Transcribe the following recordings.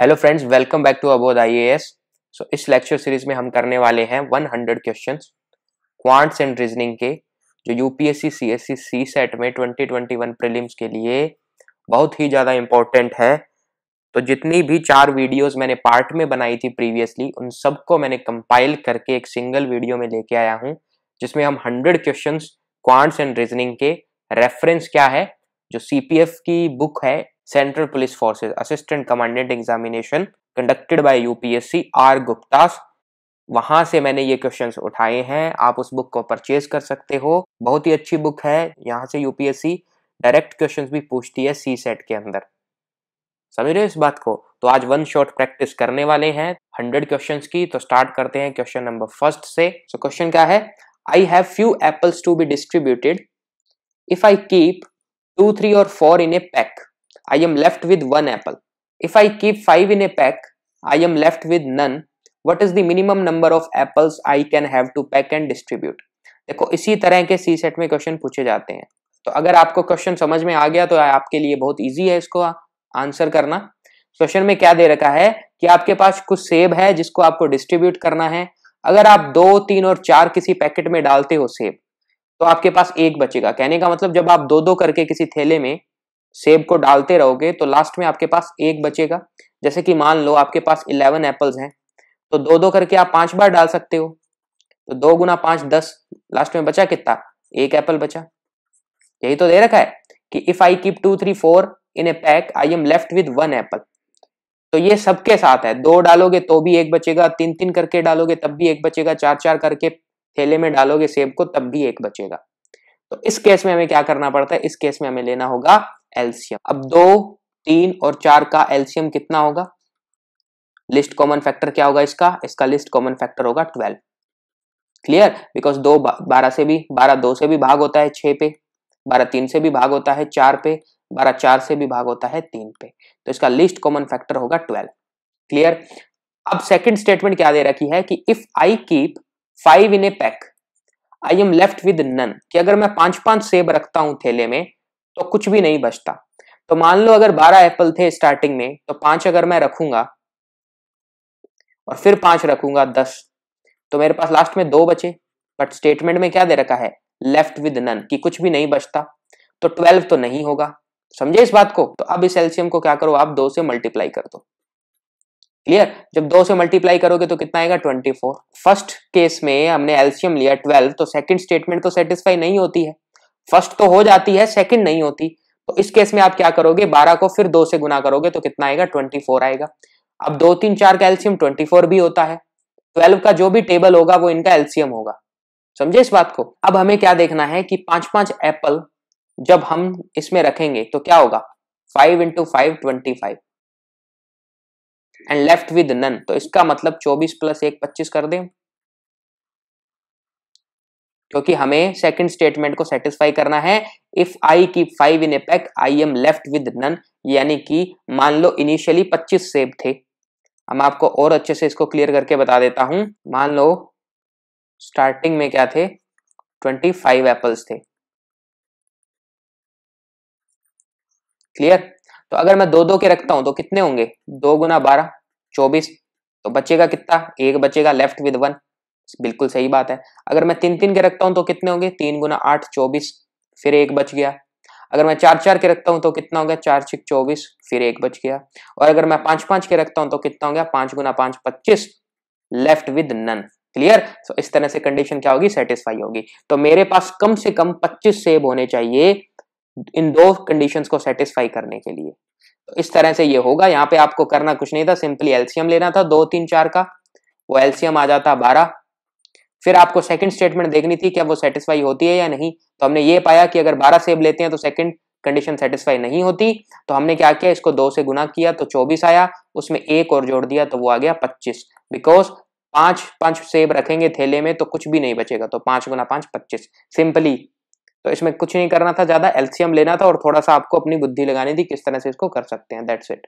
Hello friends welcome back to Abodh एस so इस lecture series में हम करने वाले हैं 100 क्वेश्चन क्वांट्स एंड रीजनिंग के जो यूपीएससी सीएससी सी सेट में 2021 प्रीलिम्स के लिए बहुत ही ज़्यादा इंपॉर्टेंट है तो जितनी भी चार वीडियोस मैंने पार्ट में बनाई थी प्रीवियसली उन सबको मैंने कंपाइल करके एक सिंगल वीडियो में लेके आया हूँ जिसमें हम hundred question quants and reasoning के रेफरेंस क्या है जो सी की बुक है central police Forces assistant commandant examination conducted by UPSC R Gupta's वहां से मैंने ये क्वेश्चंस उठाए हैं आप उस बुक को परचेज कर सकते हो बहुत ही अच्छी बुक है यहाँ से यूपीएससी डायरेक्ट क्वेश्चंस भी पूछती है सी सेट के अंदर समझ रहे हो इस बात को तो आज वन शॉट प्रैक्टिस करने वाले हैं हंड्रेड क्वेश्चंस की तो स्टार्ट करते हैं क्वेश्चन नंबर फर्स्ट से सो so, क्वेश्चन क्या है I have few apples to be distributed if I keep two three और four in a pack I am left with one apple. If I keep five in a pack, I am left with none. What is the minimum number of apples I can have to pack and distribute? देखो इसी तरह के सी set में question पूछे जाते हैं तो अगर आपको क्वेश्चन समझ में आ गया तो आपके लिए बहुत इजी है इसको आंसर करना क्वेश्चन में क्या दे रखा है कि आपके पास कुछ सेब है जिसको आपको डिस्ट्रीब्यूट करना है अगर आप दो तीन और चार किसी पैकेट में डालते हो सेब तो आपके पास एक बचेगा कहने का मतलब जब आप दो दो करके किसी थैले में सेब को डालते रहोगे तो लास्ट में आपके पास एक बचेगा जैसे कि मान लो आपके पास इलेवन एप्पल्स हैं तो दो दो करके आप पांच बार डाल सकते हो तो दो गुना पांच दस लास्ट में बचा कितना एक एप्पल बचा यही तो दे रखा है कि if I keep two three four in a pack I am left with one apple तो ये सबके साथ है दो डालोगे तो भी एक बचेगा तीन तीन करके डालोगे तब भी एक बचेगा चार चार करके थैले में डालोगे सेब को तब भी एक बचेगा तो इस केस में हमें क्या करना पड़ता है इस केस में हमें लेना होगा एल्सियम अब दो तीन और चार का एल्सियम कितना होगा लिस्ट कॉमन फैक्टर क्या होगा इसका इसका लिस्ट कॉमन फैक्टर होगा ट्वेल्व क्लियर बिकॉज दो बारह से भी बारह दो से भी भाग होता है छ पे बारह तीन से भी भाग होता है चार पे बारह चार से भी भाग होता है तीन पे तो इसका लिस्ट कॉमन फैक्टर होगा ट्वेल्व क्लियर अब सेकंड स्टेटमेंट क्या दे रखी है कि if I keep five in a pack I am left with none कि अगर मैं पांच पांच सेब रखता हूं थैले में तो कुछ भी नहीं बचता तो मान लो अगर बारह एप्पल थे स्टार्टिंग में तो पांच अगर मैं रखूंगा और फिर पांच रखूंगा दस तो मेरे पास लास्ट में दो बचे बट स्टेटमेंट में क्या दे रखा है लेफ्ट विद नन कि कुछ भी नहीं बचता तो ट्वेल्व तो नहीं होगा समझे इस बात को तो अब इस एल्सियम को क्या करो आप दो से मल्टीप्लाई कर दो क्लियर जब दो से मल्टीप्लाई करोगे तो कितना आएगा ट्वेंटी फोर फर्स्ट केस में हमने एल्सियम लिया ट्वेल्व तो सेकंड स्टेटमेंट तो सेटिस्फाई नहीं होती है फर्स्ट तो हो जाती है सेकंड नहीं होती तो इस केस में आप क्या करोगे बारह को फिर दो से गुना करोगे तो कितना आएगा ट्वेंटी फोर आएगा अब दो तीन चार का एल्सियम ट्वेंटी फोर भी होता है ट्वेल्व का जो भी टेबल होगा वो इनका एल्सियम होगा समझे इस बात को अब हमें क्या देखना है कि पांच पांच एप्पल जब हम इसमें रखेंगे तो क्या होगा five into five twenty five and left with none तो इसका मतलब चौबीस प्लस एक पच्चीस कर दें क्योंकि हमें सेकंड स्टेटमेंट को सेटिस्फाई करना है if I keep five in a pack I am left with none यानी कि मान लो इनिशियली पच्चीस सेब थे हम आपको और अच्छे से इसको क्लियर करके बता देता हूं मान लो स्टार्टिंग में क्या थे ट्वेंटी फाइव एप्पल्स थे क्लियर तो अगर मैं दो दो के रखता हूं तो कितने होंगे दो गुना बारह चौबीस तो बचेगा कितना एक बचेगा लेफ्ट विद वन बिल्कुल सही बात है अगर मैं तीन तीन के रखता हूं तो कितने होंगे तीन गुना आठ चौबीस फिर एक बच गया अगर मैं चार चार के रखता हूं तो कितना हो गया चार छिक चौबीस फिर एक बच गया और अगर मैं पांच पांच के रखता हूं तो कितना हो गया पांच गुना पांच पच्चीस left with none clear so इस तरह से कंडीशन क्या होगी सेटिस्फाई होगी तो मेरे पास कम से कम पच्चीस सेब होने चाहिए इन दो कंडीशन को सेटिस्फाई करने के लिए तो इस तरह से ये होगा यहाँ पे आपको करना कुछ नहीं था सिंपली एल्सियम लेना था दो तीन चार का वो एल्सियम आ जाता बारह फिर आपको सेकंड स्टेटमेंट देखनी थी क्या वो सेटिस्फाई होती है या नहीं तो हमने ये पाया कि अगर 12 सेब लेते हैं तो सेकंड कंडीशन सेटिस्फाई नहीं होती तो हमने क्या किया इसको दो से गुना किया तो चौबीस आया उसमें एक और जोड़ दिया तो वो आ गया पच्चीस बिकॉज पांच पांच सेब रखेंगे थैले में तो कुछ भी नहीं बचेगा तो पांच गुना पांच पच्चीस सिंपली तो इसमें कुछ नहीं करना था ज्यादा एल्सियम लेना था और थोड़ा सा आपको अपनी बुद्धि लगानी थी किस तरह से इसको कर सकते हैं दैट्स इट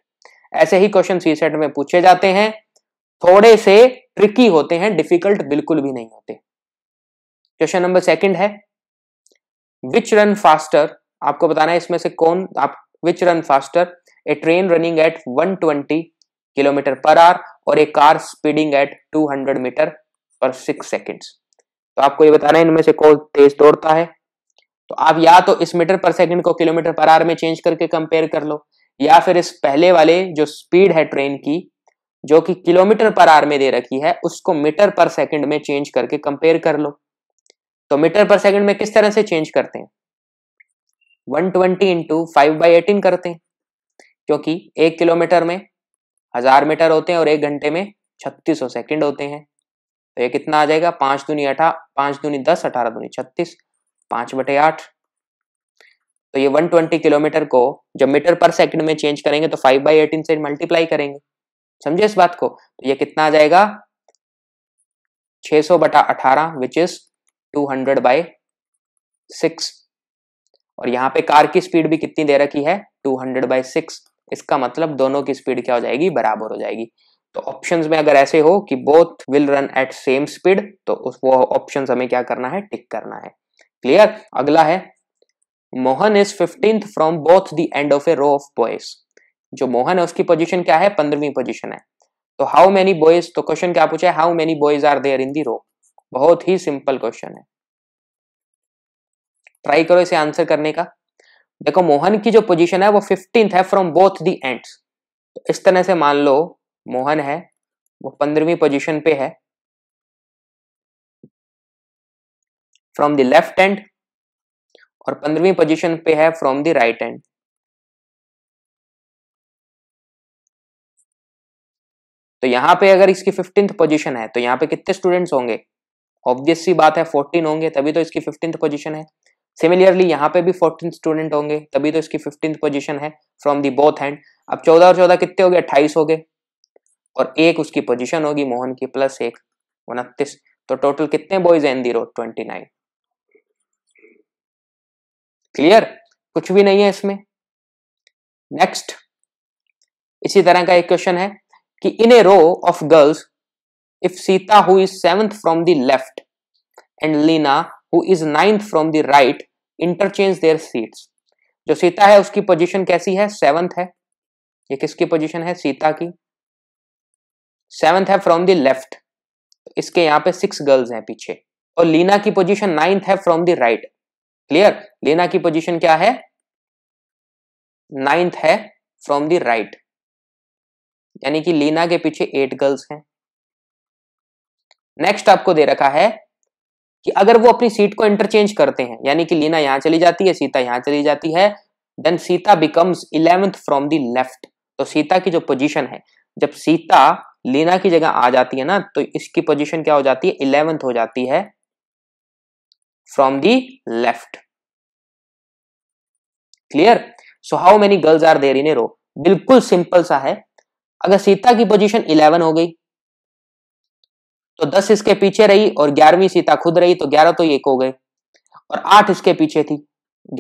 ऐसे ही क्वेश्चन सी सेट में पूछे जाते हैं थोड़े से ट्रिकी होते हैं डिफिकल्ट बिल्कुल भी नहीं होते क्वेश्चन नंबर सेकंड है विच रन फास्टर आपको बताना है इसमें से कौन आप which run faster a train running at 120 kilometre per hour और a car speeding at 200 metre per six seconds तो आपको ये बताना है इनमें से कौन तेज दौड़ता है तो आप या तो इस मीटर पर सेकंड को किलोमीटर पर आर में चेंज करके कंपेयर कर लो या फिर इस पहले वाले जो स्पीड है ट्रेन की जो कि किलोमीटर पर आर में दे रखी है उसको मीटर पर सेकंड में चेंज करके कंपेयर कर लो तो मीटर पर सेकंड में किस तरह से चेंज करते हैं 120 twenty into five by eighteen करते हैं क्योंकि एक किलोमीटर में हजार मीटर होते हैं और एक घंटे में छत्तीस सेकंड होते हैं तो ये कितना आ जाएगा पांच दूनी अठा पांच दूनी दस अठारह दूनी छत्तीस पांच बटे आठ तो ये 120 किलोमीटर को जब मीटर पर सेकंड में चेंज करेंगे तो 5 बाई एटीन से मल्टीप्लाई करेंगे समझे इस बात को तो ये कितना आ जाएगा 600 सौ बटा अठारह which is 200 hundred by six और यहां पे कार की स्पीड भी कितनी दे रखी है 200 हंड्रेड बाई सिक्स इसका मतलब दोनों की स्पीड क्या हो जाएगी बराबर हो जाएगी तो ऑप्शंस में अगर ऐसे हो कि both will run at same speed तो उस वो ऑप्शन हमें क्या करना है टिक करना है क्लियर अगला है Mohan is fifteenth from both the end of a row of boys जो मोहन है उसकी पोजीशन क्या है पंद्रहवीं पोजीशन है तो हाउ मेनी बॉयज तो क्वेश्चन क्या पूछा है how many boys are there in the row बहुत ही सिंपल क्वेश्चन है ट्राई करो इसे आंसर करने का देखो मोहन की जो पोजीशन है वो फिफ्टींथ है फ्रॉम बोथ दी एंड्स तो इस तरह से मान लो मोहन है वो पंद्रहवीं पोजीशन पे है फ्रॉम द लेफ्ट एंड और पंद्रहवीं पोजीशन पे है फ्रॉम द राइट एंड तो यहाँ पे अगर इसकी फिफ्टींथ पोजिशन है तो यहाँ पे कितने स्टूडेंट्स होंगे ऑब्वियस सी बात है फोर्टीन होंगे तभी तो इसकी फिफ्टींथ पोजिशन है सिमिलरली यहाँ पे भी फोर्टीन स्टूडेंट होंगे तभी तो इसकी फिफ्टींथ पोजिशन है फ्रॉम दी बोथ हैंड अब चौदह और चौदह कितने हो गए अट्ठाईस हो गए और एक उसकी पोजिशन होगी मोहन की प्लस एक उनतीस तो टोटल कितने बॉयज हैं the row twenty nine clear कुछ भी नहीं है इसमें नेक्स्ट इसी तरह का एक क्वेश्चन है कि in a row of girls if Sita who is seventh from the left end Leena who is ninth from the right interchange their seats जो सीता है उसकी पोजीशन कैसी है सेवंथ है ये किसकी पोजीशन है सीता की सेवंथ है फ्रॉम द लेफ्ट इसके यहाँ पे सिक्स गर्ल्स हैं पीछे और लीना की पोजीशन नाइन्थ है from the right clear Leena की पोजीशन क्या है नाइन्थ है फ्रॉम द राइट यानी कि लीना के पीछे एट गर्ल्स हैं नेक्स्ट आपको दे रखा है कि अगर वो अपनी सीट को इंटरचेंज करते हैं यानी कि लीना यहां चली जाती है सीता यहां चली जाती है then Sita becomes eleventh from the left तो सीता की जो पोजीशन है जब सीता लीना की जगह आ जाती है ना तो इसकी पोजीशन क्या हो जाती है इलेवेंथ हो जाती है from the left clear so how many girls are there in a row बिल्कुल सिंपल सा है अगर सीता की पोजीशन इलेवन हो गई तो दस इसके पीछे रही और ग्यारहवीं सीता खुद रही तो ग्यारह तो एक हो गए और आठ इसके पीछे थी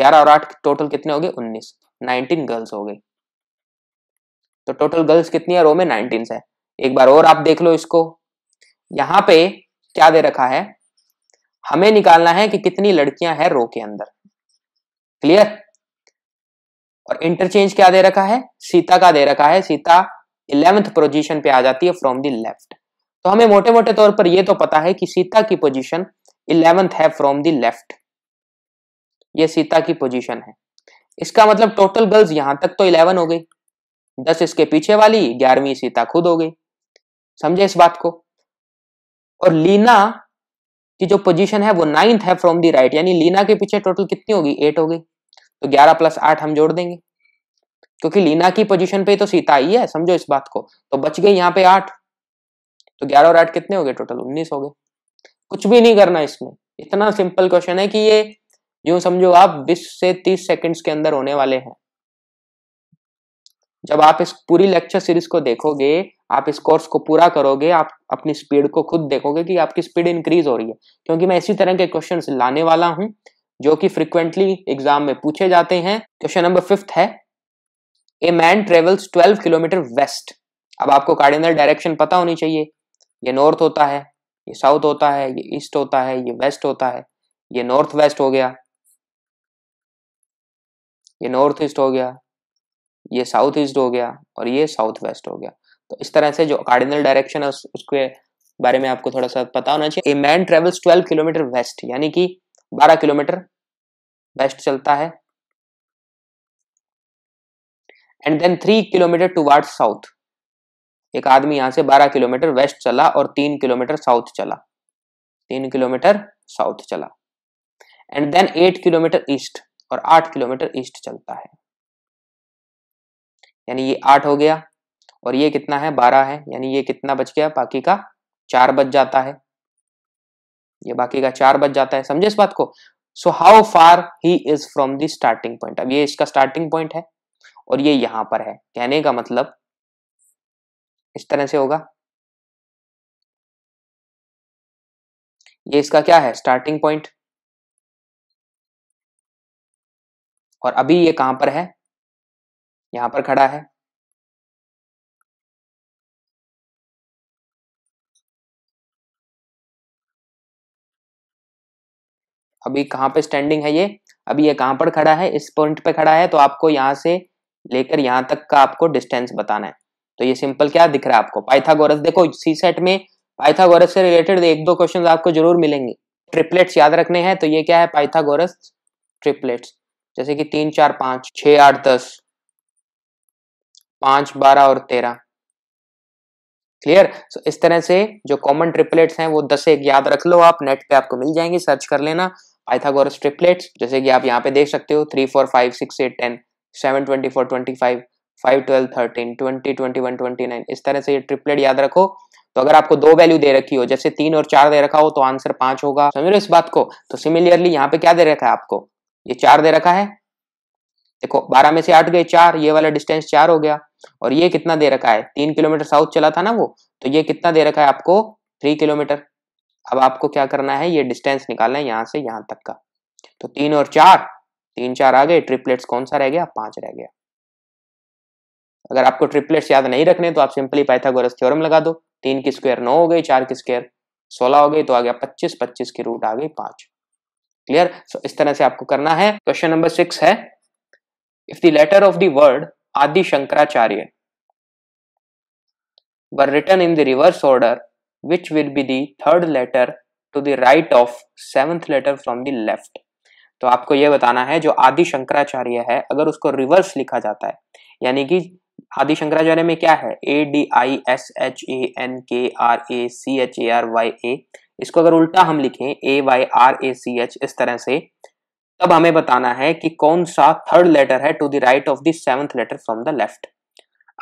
ग्यारह और आठ टोटल कितने हो गए उन्नीस नाइनटीन गर्ल्स हो गई तो टोटल गर्ल्स कितनी है रो में नाइनटीन है एक बार और आप देख लो इसको यहां पे क्या दे रखा है हमें निकालना है कि कितनी लड़कियां हैं रो के अंदर क्लियर और इंटरचेंज क्या दे रखा है सीता का दे रखा है सीता इलेवेंथ पोजीशन पे आ जाती है फ्रॉम दी लेफ्ट तो हमें मोटे मोटे तौर पर यह तो पता है कि सीता की पोजीशन इलेवेंथ है फ्रॉम दी लेफ्ट ये सीता की पोजीशन है इसका मतलब टोटल गर्ल्स यहां तक तो इलेवन हो गई दस इसके पीछे वाली ग्यारहवीं सीता खुद हो गई समझे इस बात को और लीना की जो पोजीशन है वो नाइन्थ है फ्रॉम दी राइट यानी लीना के पीछे टोटल कितनी होगी एट हो गई तो ग्यारह प्लस आठ हम जोड़ देंगे क्योंकि लीना की पोजीशन पे तो सीता आई है समझो इस बात को तो बच गए यहाँ पे आठ तो ग्यारह और आठ कितने हो गए टोटल उन्नीस हो गए कुछ भी नहीं करना इसमें इतना सिंपल क्वेश्चन है कि ये जो समझो आप बीस से तीस सेकेंड के अंदर होने वाले हैं जब आप इस पूरी लेक्चर सीरीज को देखोगे आप इस कोर्स को पूरा करोगे आप अपनी स्पीड को खुद देखोगे कि आपकी स्पीड इंक्रीज हो रही है क्योंकि मैं इसी तरह के क्वेश्चन लाने वाला हूं जो कि फ्रिक्वेंटली एग्जाम में पूछे जाते हैं क्वेश्चन नंबर फिफ्थ है a man travels 12 kilometre west अब आपको कार्डिनल डायरेक्शन पता होनी चाहिए ये नॉर्थ होता है ये साउथ होता है ये ईस्ट होता है ये वेस्ट होता है ये नॉर्थ वेस्ट हो गया ये नॉर्थ ईस्ट हो गया ये साउथ ईस्ट हो गया और ये साउथ वेस्ट हो गया तो इस तरह से जो कार्डिनल डायरेक्शन है उसके बारे में आपको थोड़ा सा पता होना चाहिए a man travels 12 kilometre west यानी कि 12 किलोमीटर वेस्ट चलता है and then three kilometre toward south एक आदमी यहां से बारह किलोमीटर वेस्ट चला और तीन किलोमीटर साउथ चला तीन किलोमीटर साउथ चला and then eight kilometre east और आठ किलोमीटर ईस्ट चलता है यानी ये आठ हो गया और ये कितना है बारह है यानी ये कितना बच गया बाकी का चार बच जाता है ये बाकी का चार बच जाता है समझे इस बात को so how far he is from the starting point अब ये इसका स्टार्टिंग पॉइंट है और ये यहां पर है कहने का मतलब इस तरह से होगा ये इसका क्या है स्टार्टिंग पॉइंट और अभी ये कहां पर है यहां पर खड़ा है अभी कहां पे स्टैंडिंग है ये अभी ये कहां पर खड़ा है इस पॉइंट पे खड़ा है तो आपको यहां से लेकर यहां तक का आपको डिस्टेंस बताना है तो ये सिंपल क्या दिख रहा है आपको पाइथागोरस देखो सी सेट में पाइथागोरस से रिलेटेड एक दो क्वेश्चन आपको जरूर मिलेंगे ट्रिपलेट्स याद रखने हैं तो ये क्या है पाइथागोरस ट्रिपलेट्स जैसे कि तीन चार पांच छ आठ दस पांच बारह और तेरह क्लियर so, इस तरह से जो कॉमन ट्रिपलेट्स हैं वो दस एक याद रख लो आप नेट पे आपको मिल जाएंगे सर्च कर लेना पाइथागोरस ट्रिपलेट्स जैसे कि आप यहाँ पे देख सकते हो three four five six eight ten seven twenty four twenty five five twelve thirteen twenty twenty one twenty nine इस तरह से ये ट्रिपलेट याद रखो तो अगर आपको दो वैल्यू दे रखी हो जैसे तीन और चार दे रखा हो तो आंसर पांच होगा समझ लो इस बात को तो सिमिलियरली यहाँ पे क्या दे रखा है आपको ये चार दे रखा है देखो बारह में से आठ गए चार ये वाला डिस्टेंस चार हो गया और ये कितना दे रखा है तीन किलोमीटर साउथ चला था ना वो तो ये कितना दे रखा है आपको थ्री किलोमीटर अब आपको क्या करना है ये डिस्टेंस निकालना है यहां से यहां तक का तो तीन और चार तीन चार आ गए ट्रिपलेट्स कौन सा रह गया पांच रह गया अगर आपको ट्रिपलेट्स याद नहीं रखने तो आप सिंपली पाइथागोरस थ्योरम लगा दो तीन की स्क्वायर नौ हो गई चार की स्क्वायर सोलह हो गई तो आ गया पच्चीस पच्चीस की रूट आ गई पांच क्लियर सो इस तरह से आपको करना है क्वेश्चन नंबर सिक्स है if the letter of the word Adi Shankaracharya were written in the reverse order which will be the third letter to the right of seventh letter from the तो आपको यह बताना है जो आदि शंकराचार्य है अगर उसको रिवर्स लिखा जाता है यानी कि आदि शंकराचार्य में क्या है A D I S H A N K R A C H A R Y A इसको अगर उल्टा हम लिखें A Y R A C H इस तरह से तब हमें बताना है कि कौन सा थर्ड लेटर है to the right of the seventh letter from the left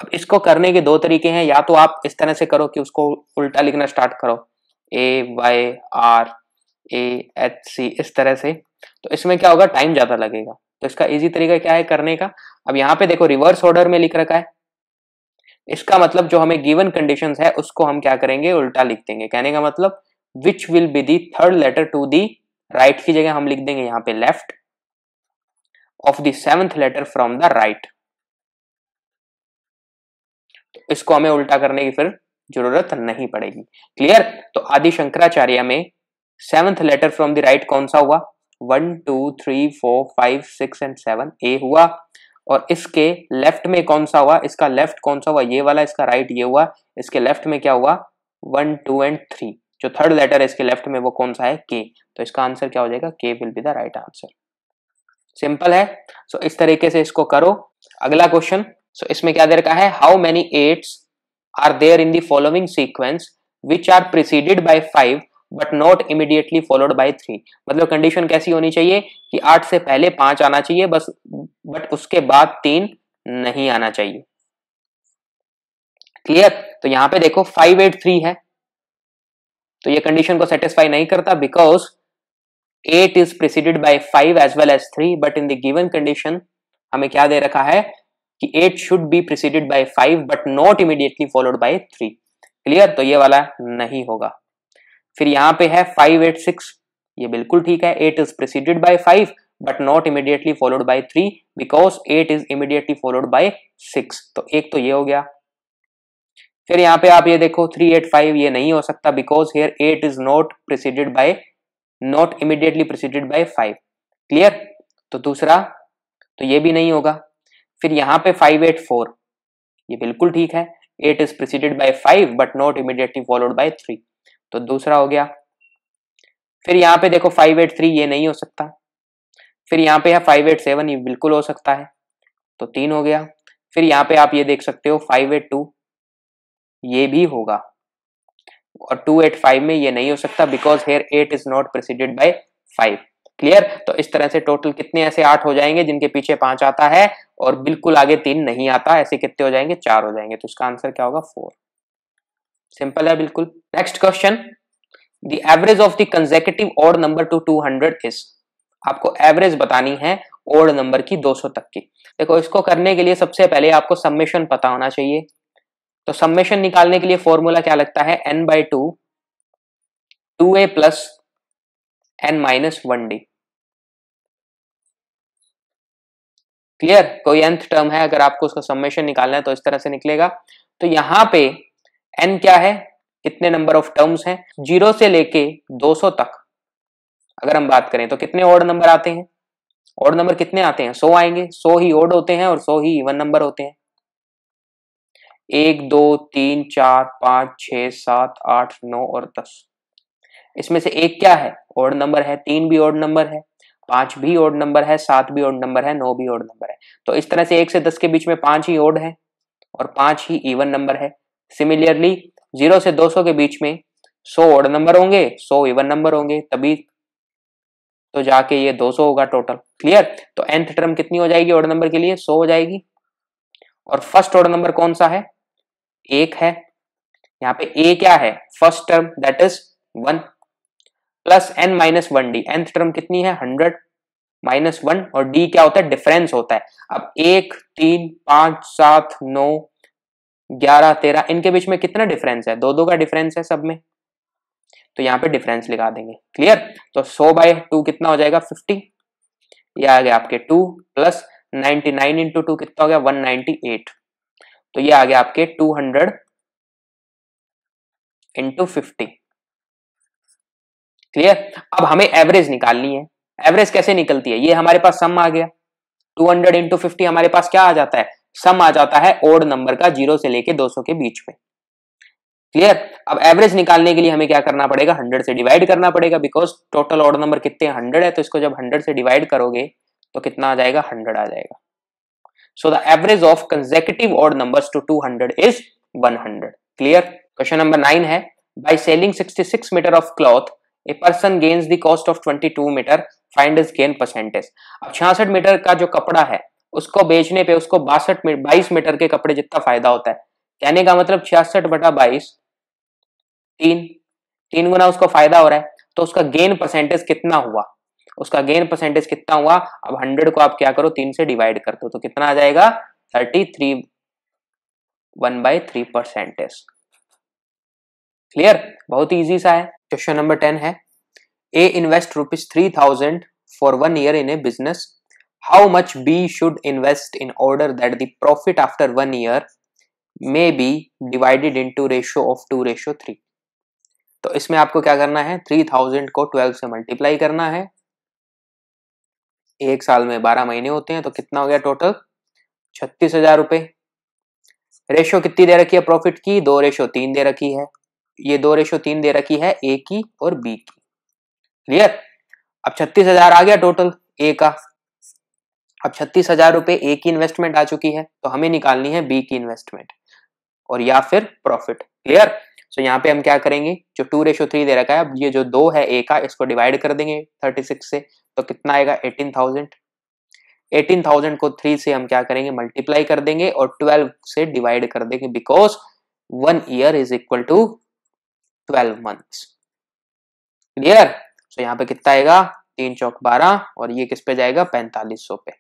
अब इसको करने के दो तरीके हैं या तो आप इस तरह से करो कि उसको उल्टा लिखना स्टार्ट करो A Y R A H C इस तरह से तो इसमें क्या होगा टाइम ज्यादा लगेगा तो इसका इजी तरीका क्या है करने का अब यहाँ पे देखो रिवर्स ऑर्डर में लिख रखा है इसका मतलब जो हमें गिवन कंडीशन है उसको हम क्या करेंगे उल्टा लिख देंगे कहने का मतलब which will be the third letter to the right की जगह हम लिख देंगे यहाँ पे left of the seventh letter from the right इसको हमें उल्टा करने की फिर जरूरत नहीं पड़ेगी क्लियर तो आदि शंकराचार्य में seventh letter from the right कौन सा हुआ one two three four five six and seven A हुआ और इसके लेफ्ट में कौन सा हुआ इसका लेफ्ट कौन सा हुआ ये वाला इसका राइट ये हुआ इसके लेफ्ट में क्या हुआ वन टू एंड थ्री जो थर्ड लेटर है इसके लेफ्ट में वो कौन सा है के तो इसका आंसर क्या हो जाएगा K will be the right answer simple है सो so, इस तरीके से इसको करो अगला क्वेश्चन सो so, इसमें क्या दे रखा है how many eights are there in the following sequence which are preceded by five but not immediately followed by three मतलब कंडीशन कैसी होनी चाहिए कि आठ से पहले पांच आना चाहिए बस बट उसके बाद तीन नहीं आना चाहिए क्लियर तो यहां पे देखो फाइव एट थ्री है तो ये कंडीशन को सेटिस्फाई नहीं करता because eight is preceded by five as well as three but in the given condition हमें क्या दे रखा है कि eight should be preceded by five but not immediately followed by three clear तो ये वाला नहीं होगा फिर यहाँ पे है फाइव एट सिक्स ये बिल्कुल ठीक है eight is preceded by five but not immediately followed by three because eight is immediately followed by six तो एक तो ये हो गया फिर यहाँ पे आप ये देखो थ्री एट फाइव ये नहीं हो सकता because here eight is not preceded by not immediately preceded by five clear तो दूसरा तो ये भी नहीं होगा फिर यहाँ पे फाइव एट फोर ये बिल्कुल ठीक है eight is preceded by five but not immediately followed by three तो दूसरा हो गया फिर यहाँ पे देखो फाइव एट थ्री ये नहीं हो सकता फिर यहाँ पे है फाइव एट सेवन ये बिल्कुल हो सकता है तो तीन हो गया फिर यहाँ पे आप ये देख सकते हो फाइव एट टू ये भी होगा और टू एट फाइव में ये नहीं हो सकता because here eight is not preceded by five clear तो इस तरह से टोटल कितने ऐसे आठ हो जाएंगे जिनके पीछे पांच आता है और बिल्कुल आगे तीन नहीं आता ऐसे कितने हो जाएंगे चार हो जाएंगे तो इसका आंसर क्या होगा फोर सिंपल है बिल्कुल next question the average of the consecutive odd number to hundred is आपको एवरेज बतानी है ओड नंबर की 200 तक की देखो इसको करने के लिए सबसे पहले आपको सम्मेशन पता होना चाहिए तो सम्मेशन निकालने के लिए फॉर्मूला क्या लगता है N by two two A plus N minus one D clear कोई एंथ टर्म है अगर आपको उसका सम्मेशन निकालना है तो इस तरह से निकलेगा तो यहां पे एन क्या है कितने नंबर ऑफ टर्म्स हैं जीरो से लेके 200 तक अगर हम बात करें तो कितने ओड नंबर आते हैं ओड नंबर कितने आते हैं सो आएंगे सो ही ओड होते हैं और सो ही इवन नंबर होते हैं एक दो तीन चार पांच छ सात आठ नौ और दस इसमें से एक क्या है ओड नंबर है तीन भी ओड नंबर है पांच भी ओड नंबर है सात भी ओड नंबर है नौ भी ओड नंबर है तो इस तरह से एक से दस के बीच में पांच ही ओड है और पांच ही इवन नंबर है सिमिलियरली जीरो से दो सौ के बीच में 100 ओड नंबर होंगे 100 इवन नंबर होंगे तभी तो जाके ये दो सौ होगा टोटल क्लियर तो एंथ टर्म कितनी हो जाएगी ओड नंबर के लिए 100 हो जाएगी और फर्स्ट ओड नंबर कौन सा है एक है यहाँ पे ए क्या है first term that is one plus N minus one D nth term कितनी है हंड्रेड माइनस वन और डी क्या होता है डिफरेंस होता है अब एक तीन पांच सात नौ ग्यारह तेरह इनके बीच में कितना डिफरेंस है दो दो का डिफरेंस है सब में तो यहाँ पे डिफरेंस लिखा देंगे क्लियर तो सो बाय टू कितना हो जाएगा फिफ्टी ये आ गया आपके two plus ninety nine into two कितना हो गया वन नाइनटी एट तो ये आ गया आपके two hundred into fifty clear अब हमें एवरेज निकालनी है एवरेज कैसे निकलती है ये हमारे पास सम आ गया टू हंड्रेड इंटू फिफ्टी हमारे पास क्या आ जाता है सम आ जाता है ओड नंबर का जीरो से लेके 200 के बीच में क्लियर अब एवरेज निकालने के लिए हमें क्या करना पड़ेगा हंड्रेड से डिवाइड करना पड़ेगा बिकॉज टोटल ऑर्ड नंबर कितने हंड्रेड है तो इसको जब हंड्रेड से डिवाइड करोगे तो कितना आ जाएगा हंड्रेड आ जाएगा so the average of consecutive odd number to 200 is 100 clear question number nine है by selling 66 metre of cloth a person gains the cost of twenty 22 meter find his gain percentage अब छियासठ मीटर का जो कपड़ा है उसको बेचने पे उसको बासठ मीटर बाईस मीटर के कपड़े जितना फायदा होता है कहने का मतलब छियासठ बटा बाईस तीन तीन गुना उसको फायदा हो रहा है तो उसका गेन परसेंटेज कितना हुआ उसका गेन परसेंटेज कितना हुआ अब हंड्रेड को आप क्या करो तीन से डिवाइड कर दो तो कितना आ जाएगा thirty three one by three percentage clear बहुत इजी सा है क्वेश्चन नंबर टेन है a invest rupees three thousand for one year in a business how much B should invest in order that the profit after one year may be divided into ratio of 2 ratio 3. तो इसमें आपको क्या करना है 3000 को 12 से multiply करना है एक साल में 12 महीने होते हैं तो कितना हो गया टोटल छत्तीस हजार रुपये रेशो कितनी दे रखी है प्रॉफिट की दो रेशो तीन दे रखी है ये दो रेशो तीन दे रखी है ए की और बी की क्लियर अब छत्तीस हजार आ गया टोटल ए का अब छत्तीस हजार रुपए ए की इन्वेस्टमेंट आ चुकी है तो हमें निकालनी है बी की इन्वेस्टमेंट और या फिर प्रॉफिट क्लियर सो यहाँ पे हम क्या करेंगे जो टू रेशो थ्री दे रखा है अब ये जो दो है ए का इसको डिवाइड कर देंगे थर्टी सिक्स से तो कितना आएगा एटीन थाउजेंड एटीन थाउजेंड को थ्री से हम क्या करेंगे मल्टीप्लाई कर देंगे और ट्वेल्व से डिवाइड कर देंगे because one year is equal to twelve month clear so यहाँ पे कितना आएगा तीन चौक बारह और ये किस पे जाएगा पैंतालीस सौ पे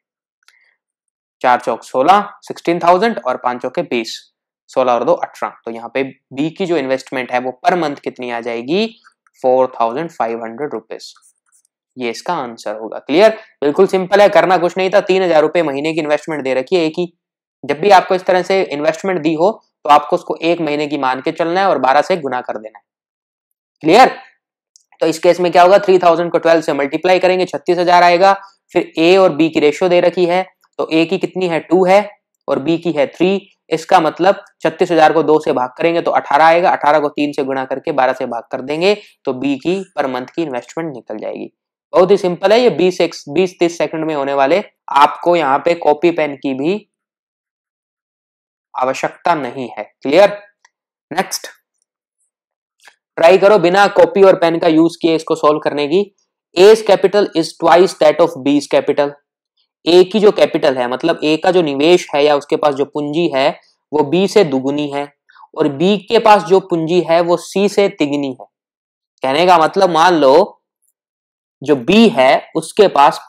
चार चौक सोलह सिक्सटीन थाउजेंड और पांच चौके बीस सोलह और दो अठारह तो यहाँ पे बी की जो इन्वेस्टमेंट है वो पर मंथ कितनी आ जाएगी four thousand five hundred rupees ये इसका आंसर होगा क्लियर बिल्कुल सिंपल है करना कुछ नहीं था तीन हजार रुपए महीने की इन्वेस्टमेंट दे रखी है एक ही जब भी आपको इस तरह से इन्वेस्टमेंट दी हो तो आपको उसको एक महीने की मान के चलना है और बारह से गुना कर देना है क्लियर तो इस केस में क्या होगा थ्री थाउजेंड को ट्वेल्व से मल्टीप्लाई करेंगे छत्तीस हजार आएगा फिर ए और बी की रेशियो दे रखी है तो ए की कितनी है टू है और बी की है थ्री इसका मतलब छत्तीस हजार को दो से भाग करेंगे तो अठारह आएगा अठारह को तीन से गुणा करके बारह से भाग कर देंगे तो बी की पर मंथ की इन्वेस्टमेंट निकल जाएगी बहुत ही सिंपल है ये बीस एक बीस तीस सेकंड में होने वाले आपको यहाँ पे कॉपी पेन की भी आवश्यकता नहीं है क्लियर नेक्स्ट ट्राई करो बिना कॉपी और पेन का यूज किए इसको सोल्व करने की as capital is twice that of B's capital A की जो कैपिटल है मतलब ए का जो निवेश है या उसके पास जो पूंजी है वो बी से दुगुनी है और बी के पास जो पूंजी है वो सी से तिगनी है कहने का मतलब मान लो जो बी है उसके पास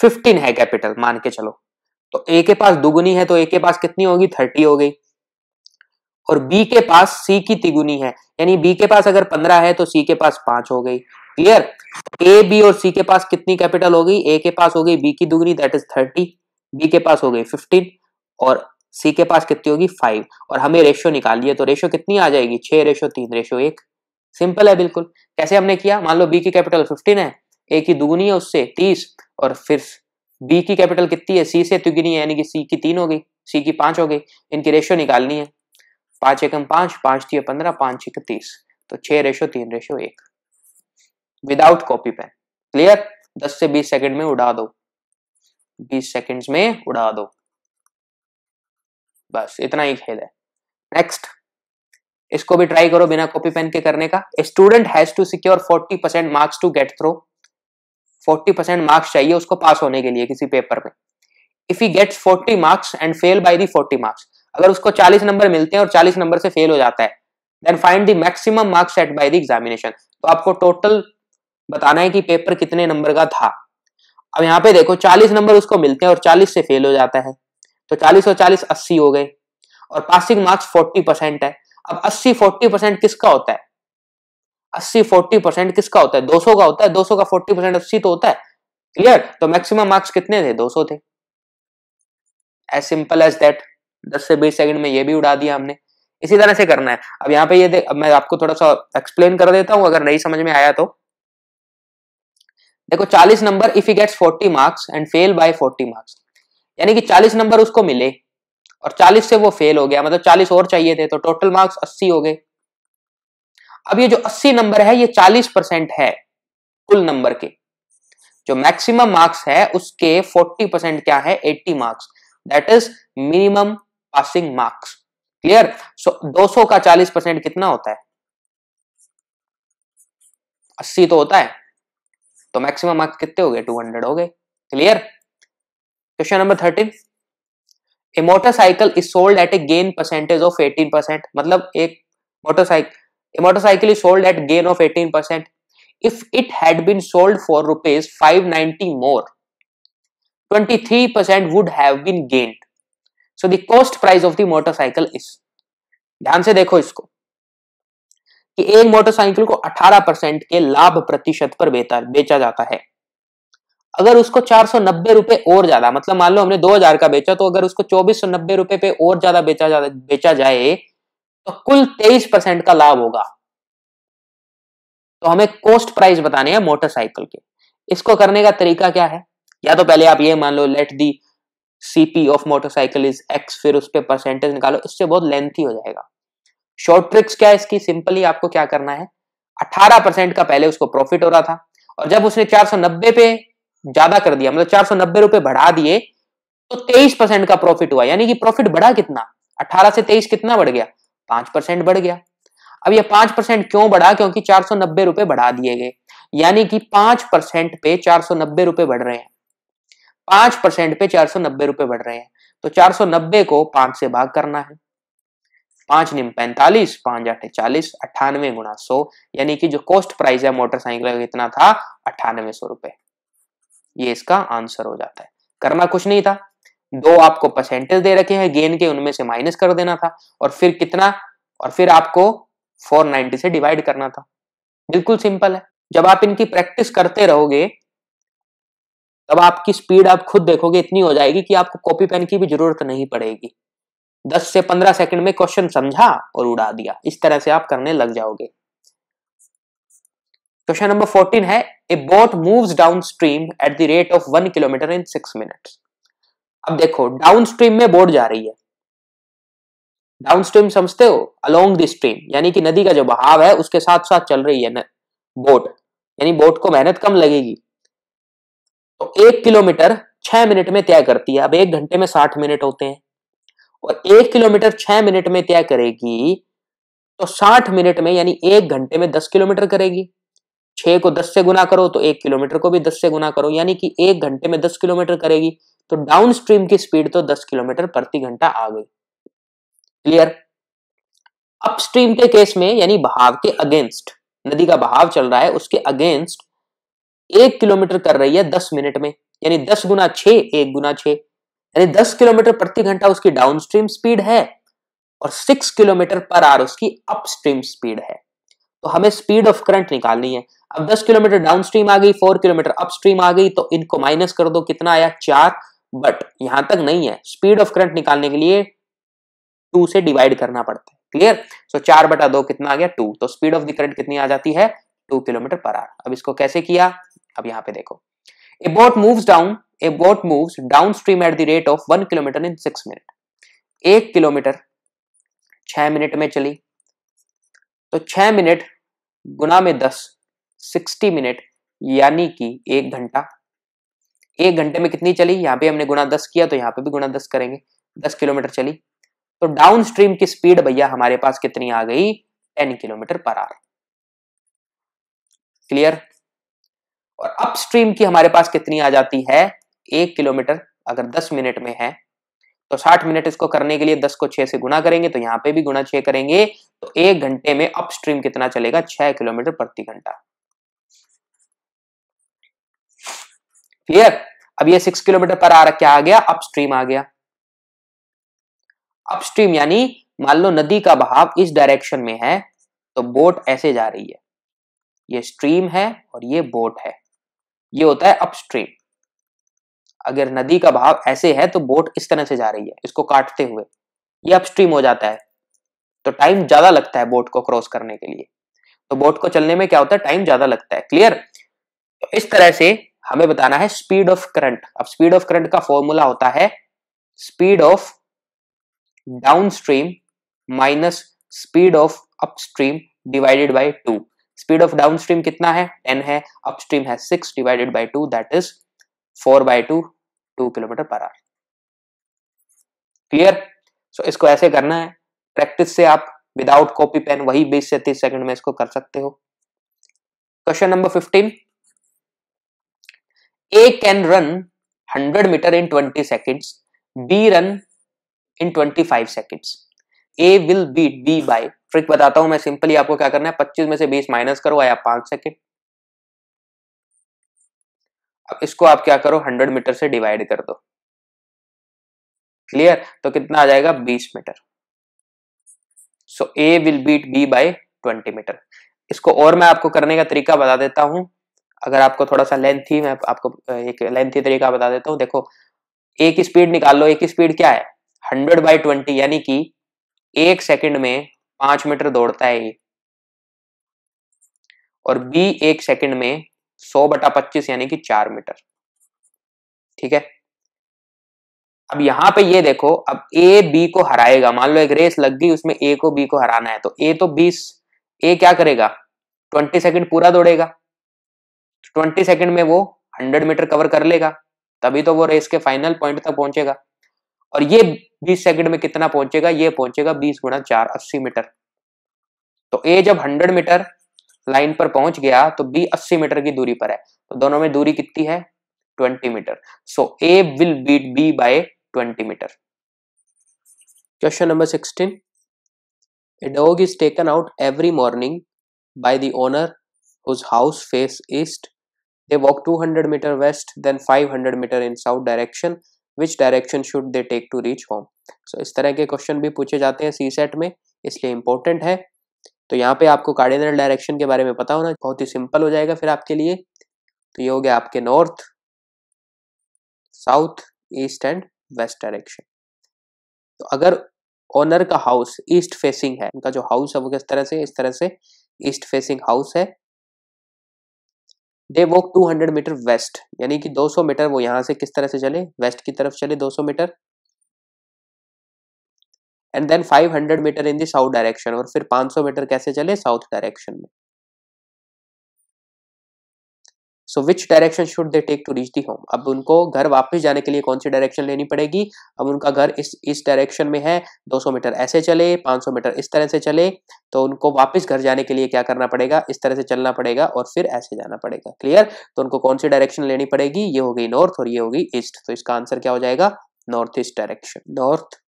फिफ्टीन है कैपिटल मान के चलो तो ए के पास दुगुनी है तो ए के पास कितनी होगी थर्टी हो गई और बी के पास सी की तिगुनी है यानी बी के पास अगर पंद्रह है तो सी के पास पांच हो गई क्लियर ए बी और सी के पास कितनी कैपिटल होगी ए के पास होगी बी की दुगनी दैट इज थर्टी बी के पास हो गई फिफ्टीन और सी के पास कितनी होगी फाइव और हमें रेशियो निकालनी है तो रेशियो कितनी आ जाएगी छह रेशियो तीन रेशियो एक सिंपल है बिल्कुल कैसे हमने किया मान लो बी की कैपिटल फिफ्टीन है ए की दुगुनी है उससे तीस और फिर बी की कैपिटल कितनी है सी से तिगुनी यानी कि सी की तीन हो गई सी की पांच हो गई इनकी रेशियो निकालनी है पांच एकम पांच पांच तीय पंद्रह पांच एक तीस तो छह रेशो तीन रेशो एक विदाउट कॉपी पेन क्लियर 10 से 20 सेकंड में उड़ा दो 20 सेकंड्स में उड़ा दो बस इतना ही खेल है नेक्स्ट इसको भी ट्राई करो बिना कॉपी पेन के करने का student has to secure 40 percent marks to get through 40 percent marks चाहिए उसको पास होने के लिए किसी पेपर में if he gets 40 marks and fail by the 40 marks अगर उसको 40 नंबर मिलते हैं और 40 नंबर से फेल हो जाता है then find the maximum marks set by the examination तो आपको टोटल बताना है कि पेपर कितने नंबर का था अब यहाँ पे देखो 40 नंबर उसको मिलते हैं और 40 से फेल हो जाता है तो 40 और 40 80 हो गए और पासिंग मार्क्स 40 परसेंट है अब 80 40 परसेंट किसका होता है 80 40 परसेंट किसका होता है 200 का होता है 200 का 40 परसेंट अस्सी तो होता है क्लियर तो मैक्सिमम मार्क्स कितने थे 200 थे एज सिंपल एज दैट 10 से 20 सेकंड में ये भी उड़ा दिया हमने इसी तरह से करना है अब यहाँ पे ये देख मैं आपको थोड़ा सा एक्सप्लेन कर देता हूँ अगर नहीं समझ में आया तो देखो 40 number if he gets 40 marks and fail by 40 marks यानी कि 40 नंबर उसको मिले और 40 से वो फेल हो गया मतलब 40 और चाहिए थे तो टोटल मार्क्स 80 हो गए अब ये जो 80 नंबर है ये 40 परसेंट है कुल नंबर के जो मैक्सिमम मार्क्स है उसके 40 परसेंट क्या है 80 marks that is minimum passing marks clear so 200 का 40 परसेंट कितना होता है अस्सी तो होता है तो मैक्सिमम मार्क्स कितने हो गए टू हंड्रेड हो गए clear question number thirteen a motorcycle is sold at a gain percentage of eighteen percent मतलब एक motorcycle motorcycle is sold at gain of eighteen percent if it if it had been sold for rupees 590 more 23% would have been gained so the cost price of the motorcycle is ध्यान से देखो इसको कि एक motorcycle को 18 percent के लाभ प्रतिशत पर बेचा जाता है अगर उसको चार सौ नब्बे रुपए और ज्यादा मतलब मान लो हमने दो हजार का बेचा तो अगर उसको चौबीस सौ नब्बे रुपए पे और ज्यादा बेचा जा, बेचा जाए तो कुल तेईस परसेंट का लाभ होगा तो हमें कॉस्ट प्राइस बताने हैं मोटरसाइकिल के इसको करने का तरीका क्या है या तो पहले आप ये मान लो let the CP of motorcycle is X फिर उस पर परसेंटेज निकालो इससे बहुत लेंथी हो जाएगा शॉर्ट ट्रिक्स क्या है इसकी सिंपली आपको क्या करना है 18 परसेंट का पहले उसको प्रॉफिट हो रहा था और जब उसने 490 पे ज्यादा कर दिया मतलब चार सौ रुपए बढ़ा दिए तो तेईस परसेंट का प्रॉफिट हुआ यानी कि प्रॉफिट बढ़ा कितना अठारह से तेईस कितना बढ़ गया पांच परसेंट बढ़ गया अब यह पांच परसेंट क्यों बढ़ा क्योंकि चार सौ नब्बे रुपए बढ़ा दिए गए यानी कि पांच परसेंट पे चार सौ नब्बे रुपए बढ़ रहे हैं पांच परसेंट पे चार सौ नब्बे रुपए बढ़ रहे हैं तो चार सौ नब्बे को पांच से भाग करना है पांच निम पैंतालीस पांच आठ चालीस अट्ठानवे गुणा सौ यानी कि जो कॉस्ट प्राइस है मोटरसाइकिल का कितना था अट्ठानवे सौ रुपए ये इसका आंसर हो जाता है करना कुछ नहीं था दो आपको परसेंटेज दे रखे हैं गेन के उनमें से माइनस कर देना था और फिर कितना और फिर आपको 490 से डिवाइड करना था बिल्कुल सिंपल है जब आप इनकी प्रैक्टिस करते रहोगे तब आपकी स्पीड आप खुद देखोगे इतनी हो जाएगी कि आपको कॉपी पेन की भी जरूरत नहीं पड़ेगी दस से पंद्रह सेकंड में क्वेश्चन समझा और उड़ा दिया इस तरह से आप करने लग जाओगे क्वेश्चन नंबर फोर्टीन है a boat moves downstream at the rate of one kilometre in six minutes अब देखो डाउन स्ट्रीम में बोट जा रही है डाउन स्ट्रीम समझते हो अलोंग द स्ट्रीम यानी कि नदी का जो बहाव है उसके साथ साथ चल रही है बोट यानी बोट को मेहनत कम लगेगी तो एक किलोमीटर छह मिनट में तय करती है अब एक घंटे में साठ मिनट होते हैं और एक किलोमीटर छह मिनट में तय करेगी तो साठ मिनट में यानी एक घंटे में दस किलोमीटर करेगी छह को दस से गुना करो तो एक किलोमीटर को भी दस से गुना करो यानी कि एक घंटे में दस किलोमीटर करेगी तो डाउन स्ट्रीम की स्पीड तो दस किलोमीटर प्रति घंटा आ गई क्लियर अपस्ट्रीम के केस में यानी बहाव के अगेंस्ट नदी का बहाव चल रहा है उसके अगेंस्ट एक किलोमीटर कर रही है दस मिनट में यानी दस गुना छ एक गुना छ यानी 10 किलोमीटर प्रति घंटा उसकी डाउनस्ट्रीम स्पीड है और 6 किलोमीटर पर आवर उसकी अपस्ट्रीम स्पीड है तो हमें स्पीड ऑफ करंट निकालनी है अब 10 किलोमीटर डाउनस्ट्रीम आ गई 4 किलोमीटर अपस्ट्रीम आ गई तो इनको माइनस कर दो कितना आया चार बट यहां तक नहीं है स्पीड ऑफ करंट निकालने के लिए टू से डिवाइड करना पड़ता है क्लियर सो so, चार बटा दो कितना आ गया टू तो स्पीड ऑफ द करंट कितनी आ जाती है टू किलोमीटर पर आवर अब इसको कैसे किया अब यहां पे देखो boat move down a boat move downstream at the rate of one kilometer in six minutes. एक किलोमीटर छ मिनट में चली तो छह मिनट गुना में दस सिक्सटी मिनट यानी कि एक घंटा एक घंटे में कितनी चली यहां पे हमने गुना दस किया तो यहां पे भी गुना दस करेंगे दस किलोमीटर चली तो डाउन स्ट्रीम की स्पीड भैया हमारे पास कितनी आ गई ten kilometre per hour clear और अपस्ट्रीम की हमारे पास कितनी आ जाती है एक किलोमीटर अगर दस मिनट में है तो साठ मिनट इसको करने के लिए दस को छह से गुना करेंगे तो यहाँ पे भी गुना छह करेंगे तो एक घंटे में अपस्ट्रीम कितना चलेगा छह किलोमीटर प्रति घंटा क्लियर अब ये सिक्स किलोमीटर पर आ क्या आ गया अपस्ट्रीम आ गया अपस्ट्रीम यानी मान लो नदी का बहाव इस डायरेक्शन में है तो बोट ऐसे जा रही है ये स्ट्रीम है और ये बोट है ये होता है अपस्ट्रीम अगर नदी का भाव ऐसे है तो बोट इस तरह से जा रही है इसको काटते हुए ये अपस्ट्रीम हो जाता है तो टाइम ज्यादा लगता है बोट को क्रॉस करने के लिए तो बोट को चलने में क्या होता है टाइम ज्यादा लगता है क्लियर तो इस तरह से हमें बताना है स्पीड ऑफ करंट अब स्पीड ऑफ करंट का फॉर्मूला होता है speed of downstream minus speed of upstream divided by two speed of downstream कितना है टेन है अपस्ट्रीम है six divided by two that is four by two two kilometre per hour clear so इसको ऐसे करना है practice से आप विदाउट कॉपी पेन वही बीस से तीस सेकंड में इसको कर सकते हो question number fifteen A can run hundred metre in twenty seconds B run in twenty five seconds A will beat B by trick बताता हूं मैं सिंपली आपको क्या करना है पच्चीस में से बीस माइनस करो आया पांच सेकेंड अब इसको आप क्या करो हंड्रेड मीटर से डिवाइड कर दो क्लियर तो कितना आ जाएगा बीस metre so A will beat B by twenty metre इसको और मैं आपको करने का तरीका बता देता हूं अगर आपको थोड़ा सा लेंथी मैं आपको एक लेंथी तरीका बता देता हूं देखो ए की स्पीड निकाल लो ए की स्पीड क्या है हंड्रेड बाई ट्वेंटी यानी कि एक सेकंड में पांच मीटर दौड़ता है ये और बी एक सेकंड में सौ बटा पच्चीस यानी कि चार मीटर ठीक है अब यहां पे ये देखो अब ए बी को हराएगा मान लो एक रेस लग गई उसमें ए को बी को हराना है तो ए तो बीस ए क्या करेगा ट्वेंटी सेकंड पूरा दौड़ेगा ट्वेंटी सेकंड में वो हंड्रेड मीटर कवर कर लेगा तभी तो वो रेस के फाइनल पॉइंट तक पहुंचेगा और ये 20 सेकंड में कितना पहुंचेगा ये पहुंचेगा 20 गुणा चार अस्सी मीटर तो ए जब 100 मीटर लाइन पर पहुंच गया तो बी 80 मीटर की दूरी पर है तो दोनों में दूरी कितनी है 20 metre so A will beat B by 20 metre question number 16 a dog is taken out every morning by the owner whose house face east they walk 200 metre west then 500 metre in south direction which direction should they take to reach home so इस तरह के question भी पूछे जाते हैं C set में इसलिए important है तो यहाँ पे आपको कार्डिनल डायरेक्शन के बारे में पता होना बहुत ही सिंपल हो जाएगा फिर आपके लिए तो ये हो गया आपके north south east and west direction तो अगर ओनर का हाउस ईस्ट फेसिंग है उनका जो हाउस है वो किस तरह से इस तरह से ईस्ट फेसिंग हाउस है दे वॉक 200 मीटर वेस्ट यानी कि 200 मीटर वो यहां से किस तरह से चले वेस्ट की तरफ चले 200 metre and then 500 metre in the south direction और फिर 500 मीटर कैसे चले साउथ डायरेक्शन में so which direction should they take to reach the home अब उनको घर वापस जाने के लिए कौन सी डायरेक्शन लेनी पड़ेगी अब उनका घर इस इस डायरेक्शन में है 200 मीटर ऐसे चले 500 मीटर इस तरह से चले तो उनको वापस घर जाने के लिए क्या करना पड़ेगा इस तरह से चलना पड़ेगा और फिर ऐसे जाना पड़ेगा क्लियर तो उनको कौन सी डायरेक्शन लेनी पड़ेगी ये होगी नॉर्थ और ये होगी ईस्ट तो इसका आंसर क्या हो जाएगा north east direction north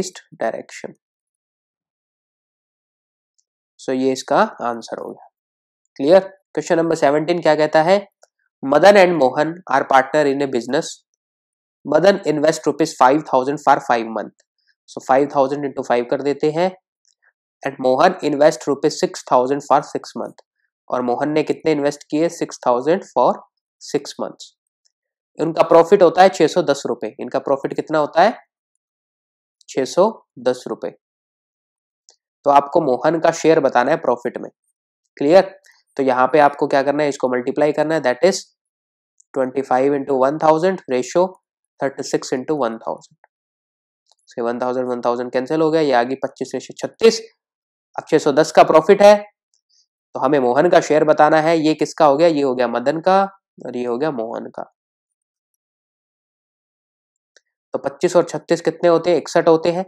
east direction so ये इसका आंसर हो गया क्लियर क्वेश्चन नंबर सेवनटीन क्या कहता है Madan and Mohan are partner in a business Madan invest rupees five thousand for five month so five thousand into five कर देते हैं and Mohan invest rupees six thousand for six month और मोहन ने कितने इन्वेस्ट किए six thousand for six month उनका profit होता है छह सौ दस रुपए इनका प्रॉफिट कितना होता है छह सौ दस रुपए तो आपको मोहन का शेयर बताना है प्रॉफिट में क्लियर तो यहाँ पे आपको क्या करना है इसको मल्टीप्लाई करना है that is 25 five into one thousand ratio thirty six into one thousand से one thousand one thousand cancel हो गया ये आगे पच्चीस रेशियो छत्तीस अब छह सौ दस का प्रॉफिट है तो हमें मोहन का शेयर बताना है ये किसका हो गया ये हो गया मदन का और ये हो गया मोहन का तो पच्चीस और छत्तीस कितने होते हैं इकसठ होते हैं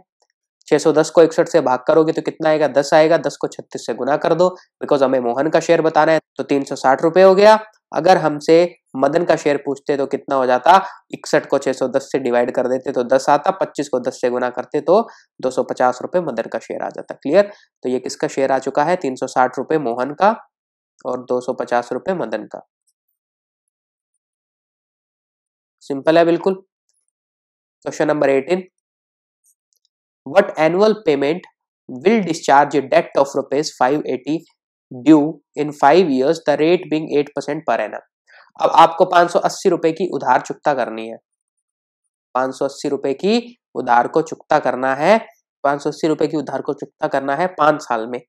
610 को इकसठ से भाग करोगे तो कितना आएगा 10 आएगा 10 को 36 से गुना कर दो बिकॉज हमें मोहन का शेयर बताना है तो तीन रुपए हो गया अगर हमसे मदन का शेयर पूछते तो कितना हो जाता इकसठ को 610 से डिवाइड कर देते तो 10 आता 25 को 10 से गुना करते तो दो रुपए मदन का शेयर आ जाता क्लियर तो ये किसका शेयर आ चुका है तीन रुपए मोहन का और दो रुपए मदन का सिंपल है बिल्कुल question number eighteen what annual payment will discharge debt debt of rupees 580 due in five years the rate being 8% percent पर अब आपको 580 रुपए की उधार चुकता करनी है 580 रुपए की उधार को चुकता करना है 580 रुपए की उधार को चुकता करना है पांच साल में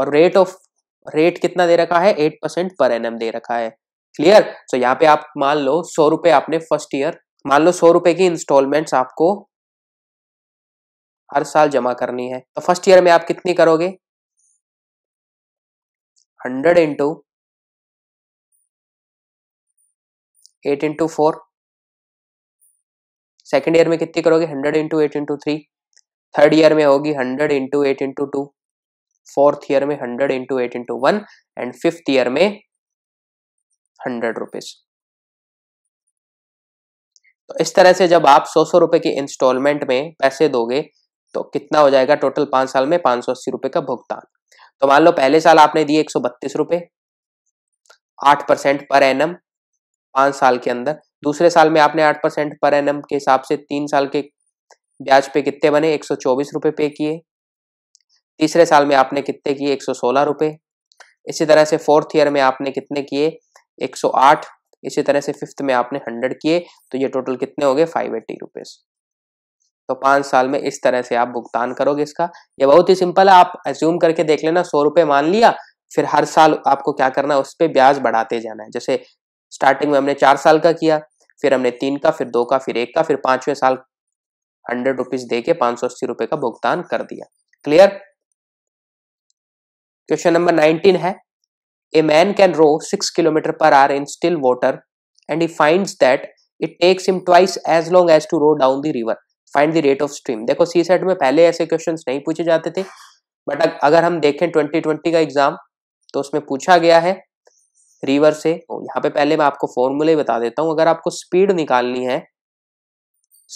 और रेट ऑफ रेट कितना दे रखा है एट परसेंट पर एनम दे रखा है क्लियर सो so, यहाँ पे आप मान लो सौ रुपए आपने फर्स्ट ईयर मान लो सौ रुपए की इंस्टॉलमेंट्स आपको हर साल जमा करनी है तो फर्स्ट ईयर में आप कितनी करोगे hundred into eight into four second year में कितनी करोगे hundred into eight into three third year में होगी hundred into eight into two fourth year में hundred into eight into one and fifth year में हंड्रेड रुपीज तो इस तरह से जब आप सौ सौ रुपए की इंस्टॉलमेंट में पैसे दोगे तो कितना हो जाएगा टोटल पांच साल में पांच सौ अस्सी रुपए का भुगतान तो मान लो पहले साल आपने दिए एक सौ बत्तीस रुपए आठ परसेंट पर एन एम पांच साल के अंदर दूसरे साल में आपने आठ परसेंट पर एन एम के हिसाब से तीन साल के ब्याज पे कितने बने एक सौ चौबीस रुपए पे किए तीसरे साल में आपने कितने किए एक सौ सोलह रुपए इसी तरह से फोर्थ ईयर में आपने कितने किए एक सौ आठ इसी तरह से फिफ्थ में आपने हंड्रेड किए तो ये टोटल कितने हो गए फाइव एट्टी रुपीज तो पाँच साल में इस तरह से आप भुगतान करोगे इसका ये बहुत ही सिंपल है आप एज्यूम करके देख लेना सौ रुपये मान लिया फिर हर साल आपको क्या करना है उस पर ब्याज बढ़ाते जाना है जैसे स्टार्टिंग में हमने चार साल का किया फिर हमने तीन का फिर दो का फिर एक का फिर पांचवें साल हंड्रेड रुपीज दे के पांच सौ अस्सी रुपए का भुगतान कर दिया क्लियर क्वेश्चन नंबर नाइनटीन है a man can row six kilometre per hour in still water and he find that it takes him twice as long as to row down the river find the rate of stream देखो सी set में पहले ऐसे question नहीं पूछे जाते थे but अगर हम देखें ट्वेंटी ट्वेंटी का एग्जाम तो उसमें पूछा गया है रिवर से यहाँ पे पहले मैं आपको फॉर्मूले बता देता हूँ अगर आपको स्पीड निकालनी है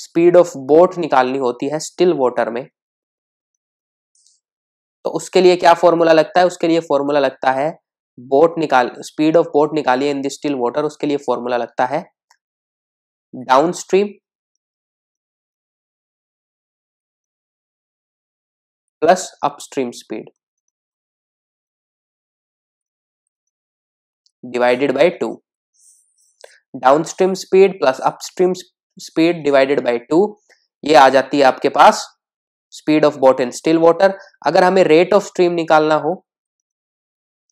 स्पीड ऑफ बोट निकालनी होती है स्टिल वॉटर में तो उसके लिए क्या फॉर्मूला लगता है उसके लिए फॉर्मूला लगता है बोट निकाल स्पीड ऑफ बोट निकालिए इन द स्टिल वॉटर उसके लिए फॉर्मूला लगता है downstream plus upstream speed divided by 2 downstream speed plus upstream speed divided by two ये आ जाती है आपके पास speed of boat in still water अगर हमें रेट ऑफ स्ट्रीम निकालना हो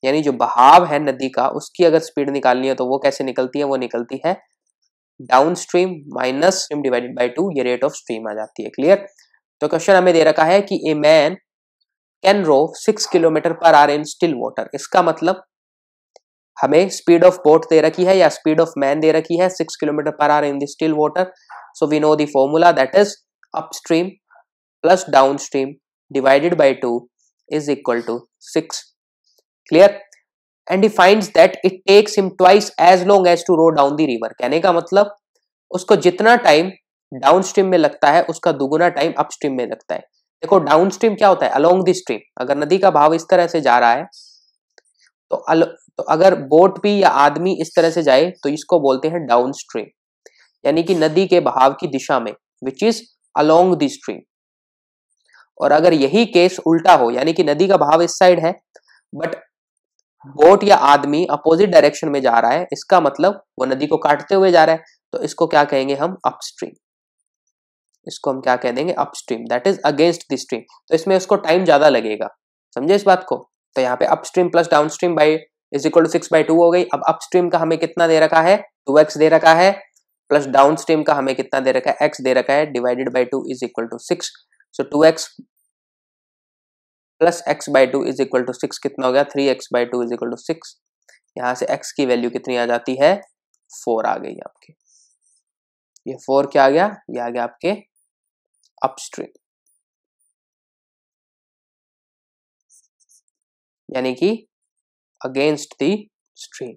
यानी जो बहाव है नदी का उसकी अगर स्पीड निकालनी है तो वो कैसे निकलती है वो निकलती है downstream minus stream divided by two ये रेट ऑफ स्ट्रीम आ जाती है क्लियर तो क्वेश्चन हमें दे रखा है कि a man can row six kilometre per hour in still water इसका मतलब हमें स्पीड ऑफ बोट दे रखी है या स्पीड ऑफ मैन दे रखी है six kilometre per hour in the still water so we know the formula that is upstream plus downstream divided by 2 is equal to 6 clear and he finds that it takes him twice as long as to row down the river कहने का मतलब उसको जितना time downstream में लगता है उसका दुगुना टाइम अपस्ट्रीम में लगता है देखो डाउन स्ट्रीम क्या होता है अलोंग द स्ट्रीम अगर नदी का भाव इस तरह से जा रहा है तो अल तो अगर बोट भी या आदमी इस तरह से जाए तो इसको बोलते हैं डाउन स्ट्रीम यानी कि नदी के बहाव की दिशा में which is along the stream और अगर यही केस उल्टा हो यानी कि नदी का भाव इस साइड है बट बोट या आदमी अपोजिट डायरेक्शन में जा रहा है इसका मतलब वो नदी को काटते हुए जा रहा है तो इसको क्या कहेंगे हम अपस्ट्रीम इसको हम क्या कह देंगे upstream that is against the stream तो इसमें उसको टाइम ज्यादा लगेगा समझे इस बात को तो यहाँ पे upstream plus stream by is equal to six by two हो गई अब अपस्ट्रीम का हमें कितना दे रखा है टू एक्स दे रखा है प्लस स्ट्रीम का हमें कितना दे रखा है एक्स दे रखा है divided by two is equal to six so two X plus X by two is equal to six कितना हो गया three X by two is equal to six यहाँ से एक्स की वैल्यू कितनी आ जाती है फोर आ गई आपकी ये फोर क्या आ गया ये आ गया आपके अपस्ट्रीम यानी कि अगेंस्ट दी स्ट्रीम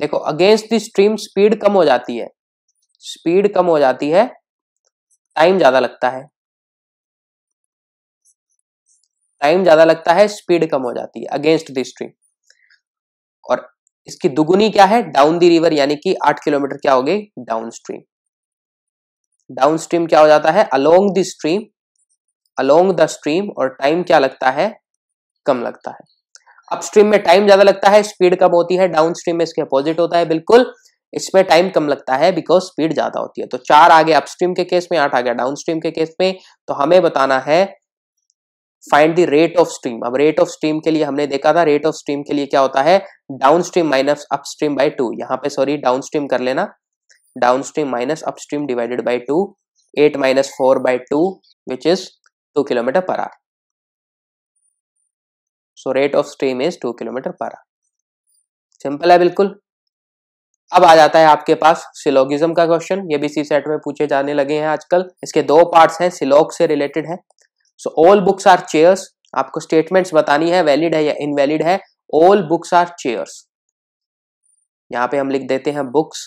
देखो अगेंस्ट दी स्ट्रीम स्पीड कम हो जाती है स्पीड कम हो जाती है टाइम ज्यादा लगता है टाइम ज्यादा लगता है स्पीड कम हो जाती है अगेंस्ट दी स्ट्रीम और इसकी दुगुनी क्या है डाउन दी रिवर यानी कि आठ किलोमीटर क्या हो गई डाउन स्ट्रीम डाउन स्ट्रीम क्या हो जाता है along the stream along the stream और टाइम क्या लगता है कम लगता है अपस्ट्रीम में टाइम ज्यादा लगता है स्पीड कम होती है डाउन स्ट्रीम में इसके अपोजिट होता है बिल्कुल इसमें टाइम कम लगता है बिकॉज स्पीड ज्यादा होती है तो चार आगे अपस्ट्रीम के केस में आठ आ गया डाउन स्ट्रीम के केस में तो हमें बताना है find the rate of stream अब रेट ऑफ स्ट्रीम के लिए हमने देखा था रेट ऑफ स्ट्रीम के लिए क्या होता है downstream minus upstream by two यहाँ पे सॉरी डाउन स्ट्रीम कर लेना downstream minus upstream divided by 2 8 minus 4 by 2 which is 2 kilometer per hour so rate of stream is 2 kilometer per hour simple है बिल्कुल अब आ जाता है आपके पास सिलोगिज्म का क्वेश्चन ये भी सी सेट में पूछे जाने लगे हैं आजकल इसके दो पार्ट्स हैं सिलोग से रिलेटेड है so all books are chairs आपको स्टेटमेंट्स बतानी है वैलिड है या इनवैलिड है ऑल बुक्स आर चेयर्स यहाँ पे हम लिख देते हैं books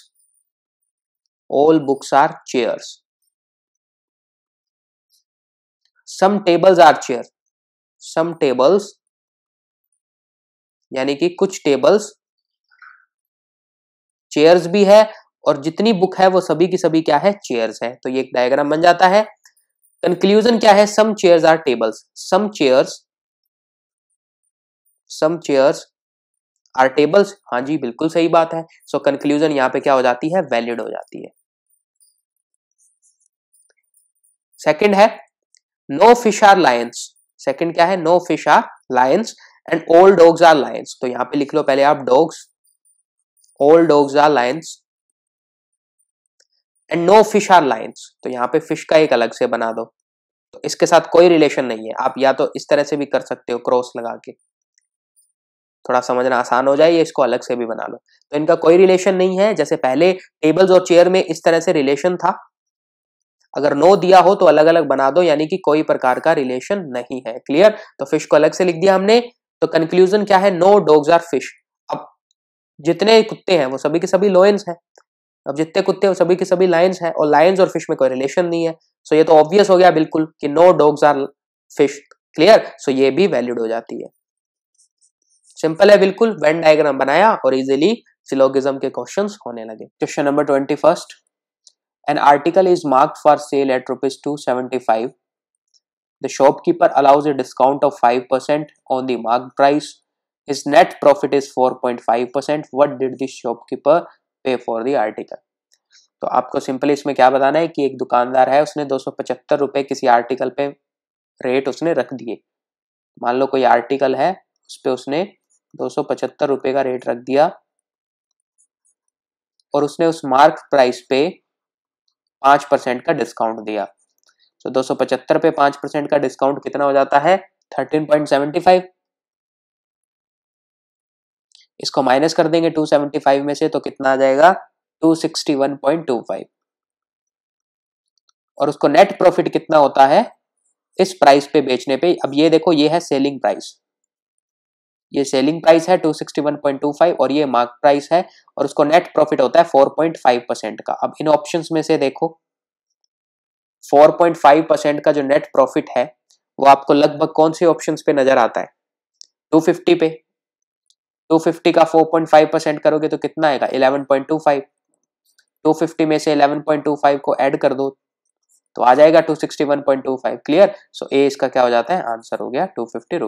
All books are chairs. Some tables are chair Some tables यानी कि कुछ टेबल्स चेयर्स भी है और जितनी बुक है वो सभी की सभी क्या है चेयर्स है तो ये एक डायग्राम बन जाता है कंक्लूजन क्या है some chairs are tables some chairs some chairs are tables हाँ जी बिल्कुल सही बात है सो कंक्लूजन यहाँ पे क्या हो जाती है वैलिड हो जाती है सेकंड है no fish are lions second क्या है no fish are lions and old dogs are lions तो यहाँ पे लिख लो पहले आप dogs old dogs are lions and no fish are lions तो यहाँ पे फिश का एक अलग से बना दो तो इसके साथ कोई रिलेशन नहीं है आप या तो इस तरह से भी कर सकते हो क्रॉस लगा के थोड़ा समझना आसान हो जाए इसको अलग से भी बना लो तो इनका कोई रिलेशन नहीं है जैसे पहले टेबल्स और चेयर में इस तरह से रिलेशन था अगर नो दिया हो तो अलग अलग बना दो यानी कि कोई प्रकार का रिलेशन नहीं है क्लियर तो फिश को अलग से लिख दिया हमने तो कंक्लूजन क्या है नो डॉग्स आर फिश अब जितने कुत्ते हैं वो सभी के सभी लोयंस हैं अब जितने कुत्ते हैं सभी के सभी लायंस हैं और लायंस और फिश में कोई रिलेशन नहीं है सो ये तो ऑब्वियस हो गया बिल्कुल कि no dogs are fish clear so ये भी वैलिड हो जाती है सिंपल है बिल्कुल वेन डायग्राम बनाया और इजिली सिलोगिज्म के क्वेश्चन होने लगे question number twenty first an article is mark for sale at rupees two seventy five The shopkeeper allows a discount of 5% on the marked price. His net profit is 4.5%. What did the shopkeeper pay for the article? तो आपको simply इसमें क्या बताना है कि एक दुकानदार है उसने दो रुपए किसी आर्टिकल पे रेट उसने रख दिए मान लो कोई आर्टिकल है उस पर उसने दो सौ पचहत्तर का रेट रख दिया और उसने उस मार्क प्राइस पे पांच परसेंट का डिस्काउंट दिया तो दो सौ पचहत्तर पे पांच परसेंट का डिस्काउंट कितना हो जाता है थर्टीन पॉइंट सेवेंटी फाइव इसको माइनस कर देंगे 275 में से तो कितना आ जाएगा 261.25 और उसको नेट प्रॉफिट कितना होता है इस प्राइस पे बेचने पे अब ये देखो ये है सेलिंग प्राइस ये सेलिंग प्राइस है 261.25 और ये मार्क प्राइस है और उसको नेट प्रॉफिट होता है 4.5 परसेंट का अब इन ऑप्शंस में से देखो 4.5 परसेंट का जो नेट प्रॉफिट है वो आपको लगभग कौन से ऑप्शंस पे नजर आता है 250 पे 250 का 4.5 परसेंट करोगे तो कितना आएगा 11.25 250 में से 11.25 को ऐड कर दो तो आ जाएगा 261.25 क्लियर सो ए इसका क्या हो जाता है आंसर हो गया टू फिफ्टी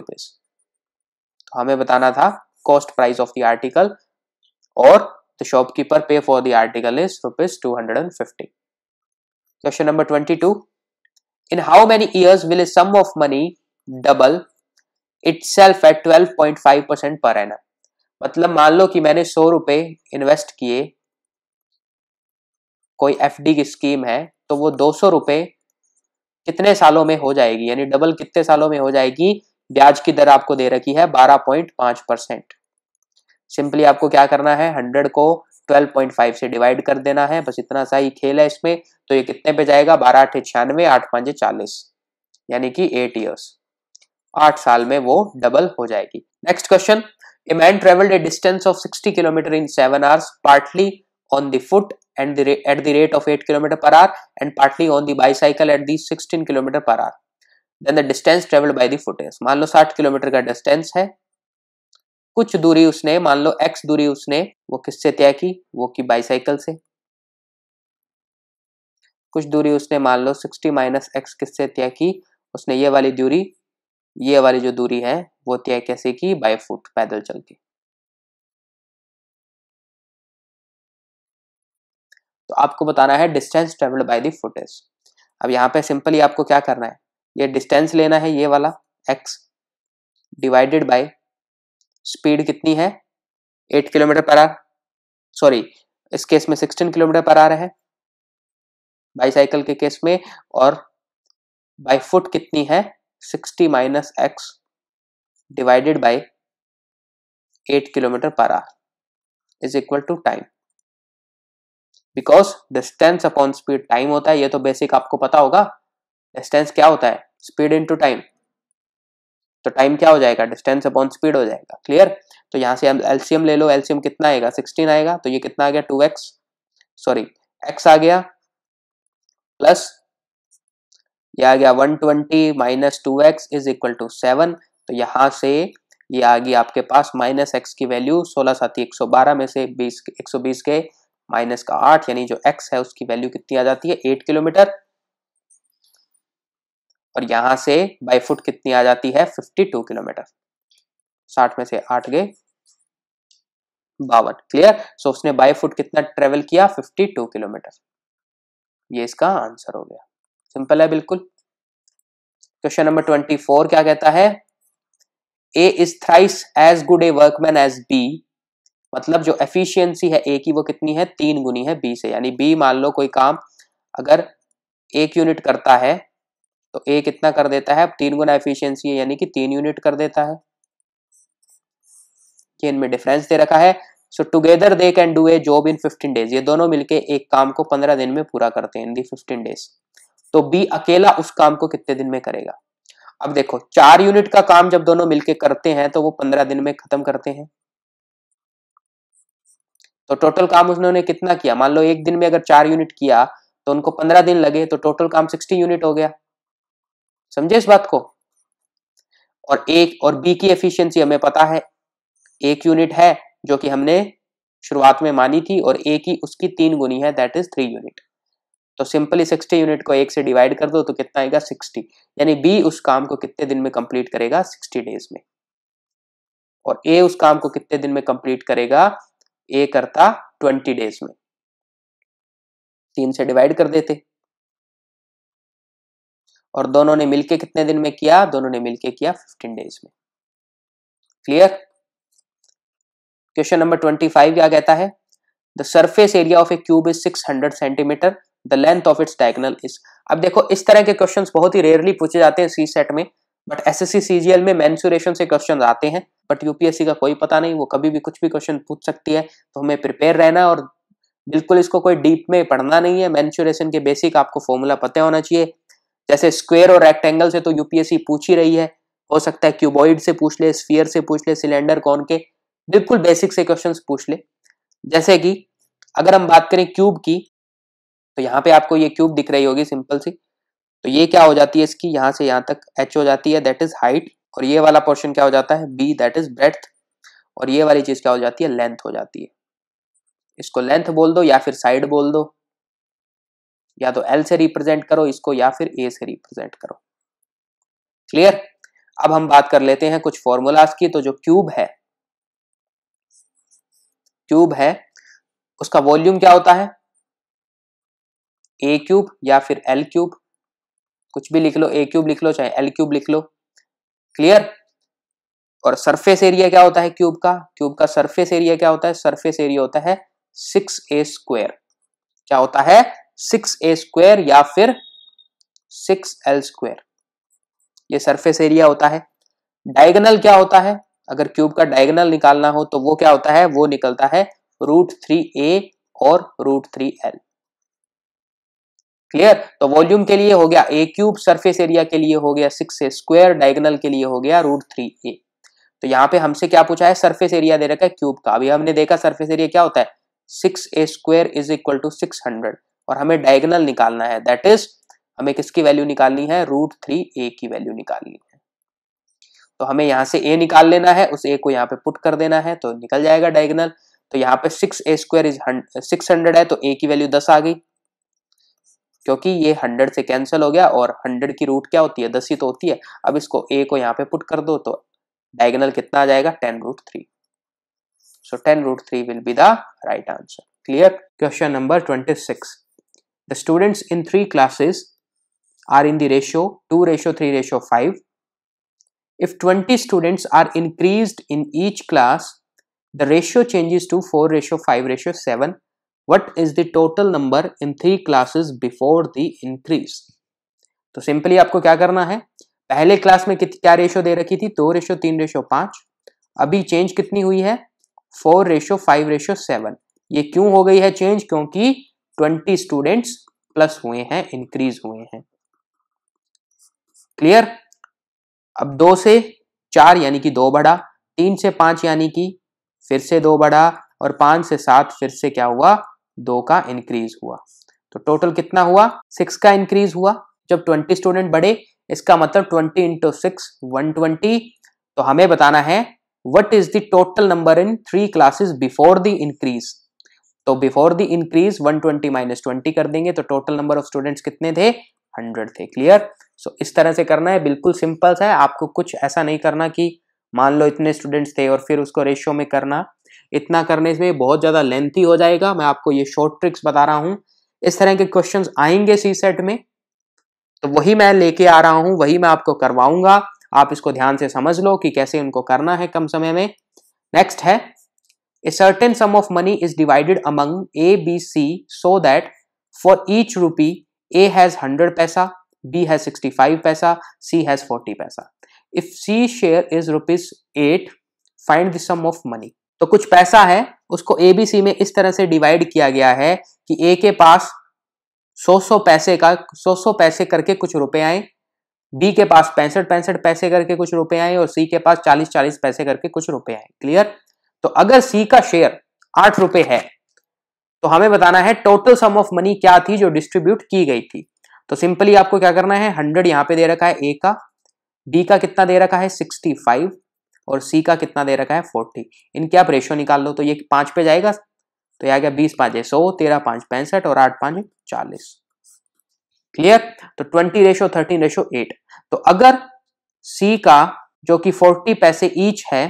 हमें बताना था cost price of the article और the shopkeeper pay for the article is rupees two hundred and fifty question number twenty two in how many years will a sum of money double itself at twelve point five percent per annum मतलब मान लो कि मैंने सौ रुपए invest किए कोई F D की scheme है तो वो दो सौ रुपए कितने सालों में हो जाएगी यानी डबल कितने सालों में हो जाएगी ब्याज की दर आपको दे रखी है बारह पॉइंट पांच परसेंट सिंपली आपको क्या करना है हंड्रेड को ट्वेल्व पॉइंट फाइव से डिवाइड कर देना है बस इतना सा ही खेल है इसमें तो ये कितने पे जाएगा बारह अठे छियानवे आठ पांच चालीस यानी कि एट ईयर्स आठ साल में वो डबल हो जाएगी next question a man travelled a distance of sixty kilometre in seven hours partly on the foot and at the rate of eight kilometre per hour and partly on bicycle at sixteen kilometre per hour then the distance travelled by the is मान लो 60 kilometre का distance है कुछ दूरी उसने मान लो x दूरी उसने वो किससे तय की वो की बाईसाइकिल से कुछ दूरी उसने मान लो 60 माइनस एक्स किससे तय की उसने ये वाली दूरी ये वाली जो दूरी है वो तय कैसे की बाय फुट पैदल चल के तो आपको बताना है distance travelled by the footage अब यहां पे सिंपली आपको क्या करना है ये डिस्टेंस लेना है ये वाला एक्स डिवाइडेड बाय स्पीड कितनी है eight kilometre per hour sorry इस केस में सिक्सटीन किलोमीटर पर आर है बाईसाइकिल के केस में और बाई फुट कितनी है sixty minus x divided by eight kilometre per hour is equal to time because distance upon speed time होता है ये तो बेसिक आपको पता होगा डिस्टेंस क्या होता है स्पीड इंटू टाइम तो टाइम क्या हो जाएगा डिस्टेंस अपॉन स्पीड हो जाएगा क्लियर तो यहाँ से हम एलसीएम ले लो एलसीएम कितना आएगा सिक्सटीन आएगा तो ये कितना आ गया टू एक्स सॉरी एक्स आ गया प्लस ये आ गया one twenty minus two x is equal to seven तो यहाँ से ये आ गई आपके पास माइनस एक्स की वैल्यू सोलह साथी एक सौ बारह में से बीस एक सौ बीस के माइनस का आठ यानी जो एक्स है उसकी वैल्यू कितनी आ जाती है एट किलोमीटर और यहां से बाई फुट कितनी आ जाती है 52 किलोमीटर 60 में से आठ गए बावन क्लियर सो उसने बाई फुट कितना ट्रेवल किया 52 किलोमीटर ये इसका आंसर हो गया सिंपल है बिल्कुल क्वेश्चन नंबर 24 क्या कहता है A is thrice as good a workman as B मतलब जो एफिशिएंसी है ए की वो कितनी है तीन गुनी है बी से यानी बी मान लो कोई काम अगर एक यूनिट करता है तो ए कितना कर देता है अब तीन गुना एफिशियंसी है यानी कि तीन यूनिट कर देता है कि इनमें डिफरेंस दे रखा है so together they can do a job in fifteen days ये दोनों मिलके एक काम को पंद्रह दिन में पूरा करते हैं इन दी फिफ्टीन डेज तो बी अकेला उस काम को कितने दिन में करेगा अब देखो चार यूनिट का काम जब दोनों मिलके करते हैं तो वो पंद्रह दिन में खत्म करते हैं तो टोटल काम उसने कितना किया मान लो एक दिन में अगर चार यूनिट किया तो उनको पंद्रह दिन लगे तो टोटल काम सिक्सटी यूनिट हो गया समझे इस बात को और एक और बी की एफिशिएंसी हमें पता है एक यूनिट है जो कि हमने शुरुआत में मानी थी और ए की उसकी तीन गुनी है दैट इज थ्री यूनिट तो सिंपली सिक्सटी यूनिट को एक से डिवाइड कर दो तो कितना आएगा सिक्सटी यानी बी उस काम को कितने दिन में कंप्लीट करेगा सिक्सटी डेज में और ए उस काम को कितने दिन में कंप्लीट करेगा ए करता ट्वेंटी डेज में तीन से डिवाइड कर देते और दोनों ने मिलके कितने दिन में किया दोनों ने मिलके किया फिफ्टीन डेज में clear question number twenty five क्या कहता है the surface area of a cube is six hundred centimetre the length of its diagonal is अब देखो इस तरह के क्वेश्चंस बहुत ही रेयरली पूछे जाते हैं सी सेट में but S S C CGL में मैंसुरेशन से क्वेश्चन आते हैं बट यूपीएससी का कोई पता नहीं वो कभी भी कुछ भी क्वेश्चन पूछ सकती है तो हमें प्रिपेयर रहना और बिल्कुल इसको कोई डीप में पढ़ना नहीं है मैंसुरेशन के बेसिक आपको फॉर्मूला पता होना चाहिए जैसे स्क्वेयर और रेक्टेंगल से तो यूपीएससी पूछ ही रही है हो सकता है क्यूबॉइड से पूछ ले स्फीयर से पूछ ले सिलेंडर कौन के बिल्कुल बेसिक से क्वेश्चन पूछ ले जैसे कि अगर हम बात करें क्यूब की तो यहाँ पे आपको ये क्यूब दिख रही होगी सिंपल सी तो ये क्या हो जाती है इसकी यहाँ से यहाँ तक एच हो जाती है दैट इज हाइट और ये वाला पोर्शन क्या हो जाता है बी दैट इज ब्रेथ और ये वाली चीज क्या हो जाती है लेंथ हो जाती है इसको लेंथ बोल दो या फिर साइड बोल दो या तो एल से रिप्रेजेंट करो इसको या फिर ए से रिप्रेजेंट करो क्लियर अब हम बात कर लेते हैं कुछ फॉर्मूलाज की तो जो क्यूब है क्यूब है उसका वॉल्यूम क्या होता है ए क्यूब या फिर एल क्यूब कुछ भी लिख लो ए क्यूब लिख लो चाहे एल क्यूब लिख लो क्लियर और सरफेस एरिया क्या होता है क्यूब का क्यूब का सरफेस एरिया क्या होता है सरफेस एरिया होता है सिक्स ए स्क्वायर क्या होता है सिक्स ए स्क्वेयर या फिर सिक्स एल स्क्वेयर ये सरफेस एरिया होता है डायगनल क्या होता है अगर क्यूब का डायगनल निकालना हो तो वो क्या होता है वो निकलता है रूट थ्री ए और रूट थ्री एल क्लियर तो वॉल्यूम के लिए हो गया ए क्यूब सरफेस एरिया के लिए हो गया सिक्स ए स्क्वेयर डायगनल के लिए हो गया रूट थ्री ए तो यहाँ पे हमसे क्या पूछा है सरफेस एरिया दे रखा है क्यूब का अभी हमने देखा सरफेस एरिया क्या होता है six a square is equal to six hundred और हमें डायगनल निकालना है दैट इज हमें किसकी वैल्यू निकालनी है रूट थ्री ए की वैल्यू निकालनी है तो हमें यहाँ से ए निकाल लेना है उस ए को यहाँ पे पुट कर देना है तो निकल जाएगा डायगनल तो यहाँ पे six a square is six hundred है तो ए की वैल्यू दस आ गई क्योंकि ये हंड्रेड से कैंसिल हो गया और हंड्रेड की रूट क्या होती है दस ही तो होती है अब इसको ए को यहाँ पे पुट कर दो तो डायगनल कितना आ जाएगा ten root three so ten root three will be the right answer clear question number twenty six The students in three classes are in the ratio 2 ratio 3 ratio 5. If 20 students are increased in each class, the ratio changes to 4 ratio 5 ratio 7. What is the total number in three classes before the increase? so simply aapko kya karna hai pehle class mein kit kya ratio de rakhi thi 2 ratio 3 ratio 5 abhi change kitni hui hai 4 ratio 5 ratio 7 ये क्यों हो गई है change क्योंकि twenty students plus हुए हैं increase हुए हैं क्लियर अब दो से चार यानी कि दो बढ़ा तीन से पांच यानी कि फिर से दो बढ़ा और पांच से सात फिर से क्या हुआ दो का इंक्रीज हुआ तो टोटल कितना हुआ सिक्स का इंक्रीज हुआ जब ट्वेंटी स्टूडेंट बढ़े इसका मतलब twenty into six one twenty तो हमें बताना है what is the total number in three classes before the increase तो before the increase 120 twenty minus twenty कर देंगे तो टोटल नंबर ऑफ स्टूडेंट्स कितने थे हंड्रेड थे क्लियर सो so, इस तरह से करना है बिल्कुल सिंपल सा है आपको कुछ ऐसा नहीं करना कि मान लो इतने स्टूडेंट्स थे और फिर उसको रेशियो में करना इतना करने से बहुत ज़्यादा लेंथी हो जाएगा मैं आपको ये शॉर्ट ट्रिक्स बता रहा हूँ इस तरह के क्वेश्चन आएंगे सी सेट में तो वही मैं लेके आ रहा हूँ वही मैं आपको करवाऊंगा आप इसको ध्यान से समझ लो कि कैसे उनको करना है कम समय में नेक्स्ट है A certain sum of money is divided among A, B, C so that for each rupee, A has 100 paisa, B has 65 paisa, C has 40 paisa. If C share is rupees 8, find the sum of money. तो कुछ पैसा है उसको ए B सी में इस तरह से divide किया गया है कि ए के पास 100-100 पैसे का 100-100 पैसे करके कुछ रुपए आए बी के पास पैंसठ पैंसठ पैसे करके कुछ रुपए आए और सी के पास 40-40 पैसे करके कुछ रुपए आए क्लियर तो अगर सी का शेयर आठ रुपए है तो हमें बताना है टोटल सम ऑफ मनी क्या थी जो डिस्ट्रीब्यूट की गई थी तो सिंपली आपको क्या करना है हंड्रेड यहां पे दे रखा है ए का डी का कितना दे रखा है सिक्सटी फाइव और सी का कितना दे रखा है फोर्टी इनके आप रेशियो निकाल लो तो ये पांच पे जाएगा तो आ गया बीस पांच है सौ तेरह पांच पैंसठ और आठ पांच चालीस क्लियर तो twenty ratio thirteen ratio eight तो अगर सी का जो कि फोर्टी पैसे ईच है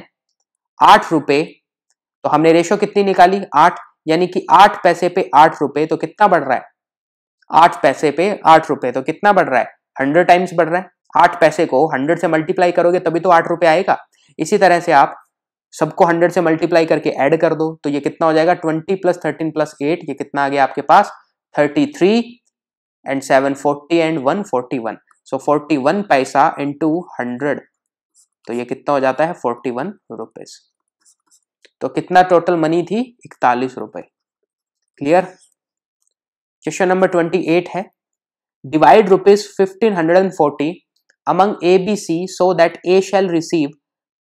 आठ रुपए तो हमने रेशो कितनी निकाली आठ यानी कि आठ पैसे पे आठ रुपए तो कितना बढ़ रहा है आठ पैसे पे आठ रुपए तो कितना बढ़ रहा है हंड्रेड टाइम्स बढ़ रहा है आठ पैसे को हंड्रेड से मल्टीप्लाई करोगे तभी तो आठ रुपए आएगा इसी तरह से आप सबको हंड्रेड से मल्टीप्लाई करके ऐड कर दो तो ये कितना हो जाएगा twenty plus thirteen plus eight ये कितना आ गया आपके पास thirty three and seven forty and one forty one so forty one पैसा इंटू हंड्रेड तो ये कितना हो जाता है फोर्टी वन रुपीज तो कितना टोटल मनी थी इकतालीस रुपए clear question number twenty eight है divide rupees fifteen hundred and forty among A B C so that A shall receive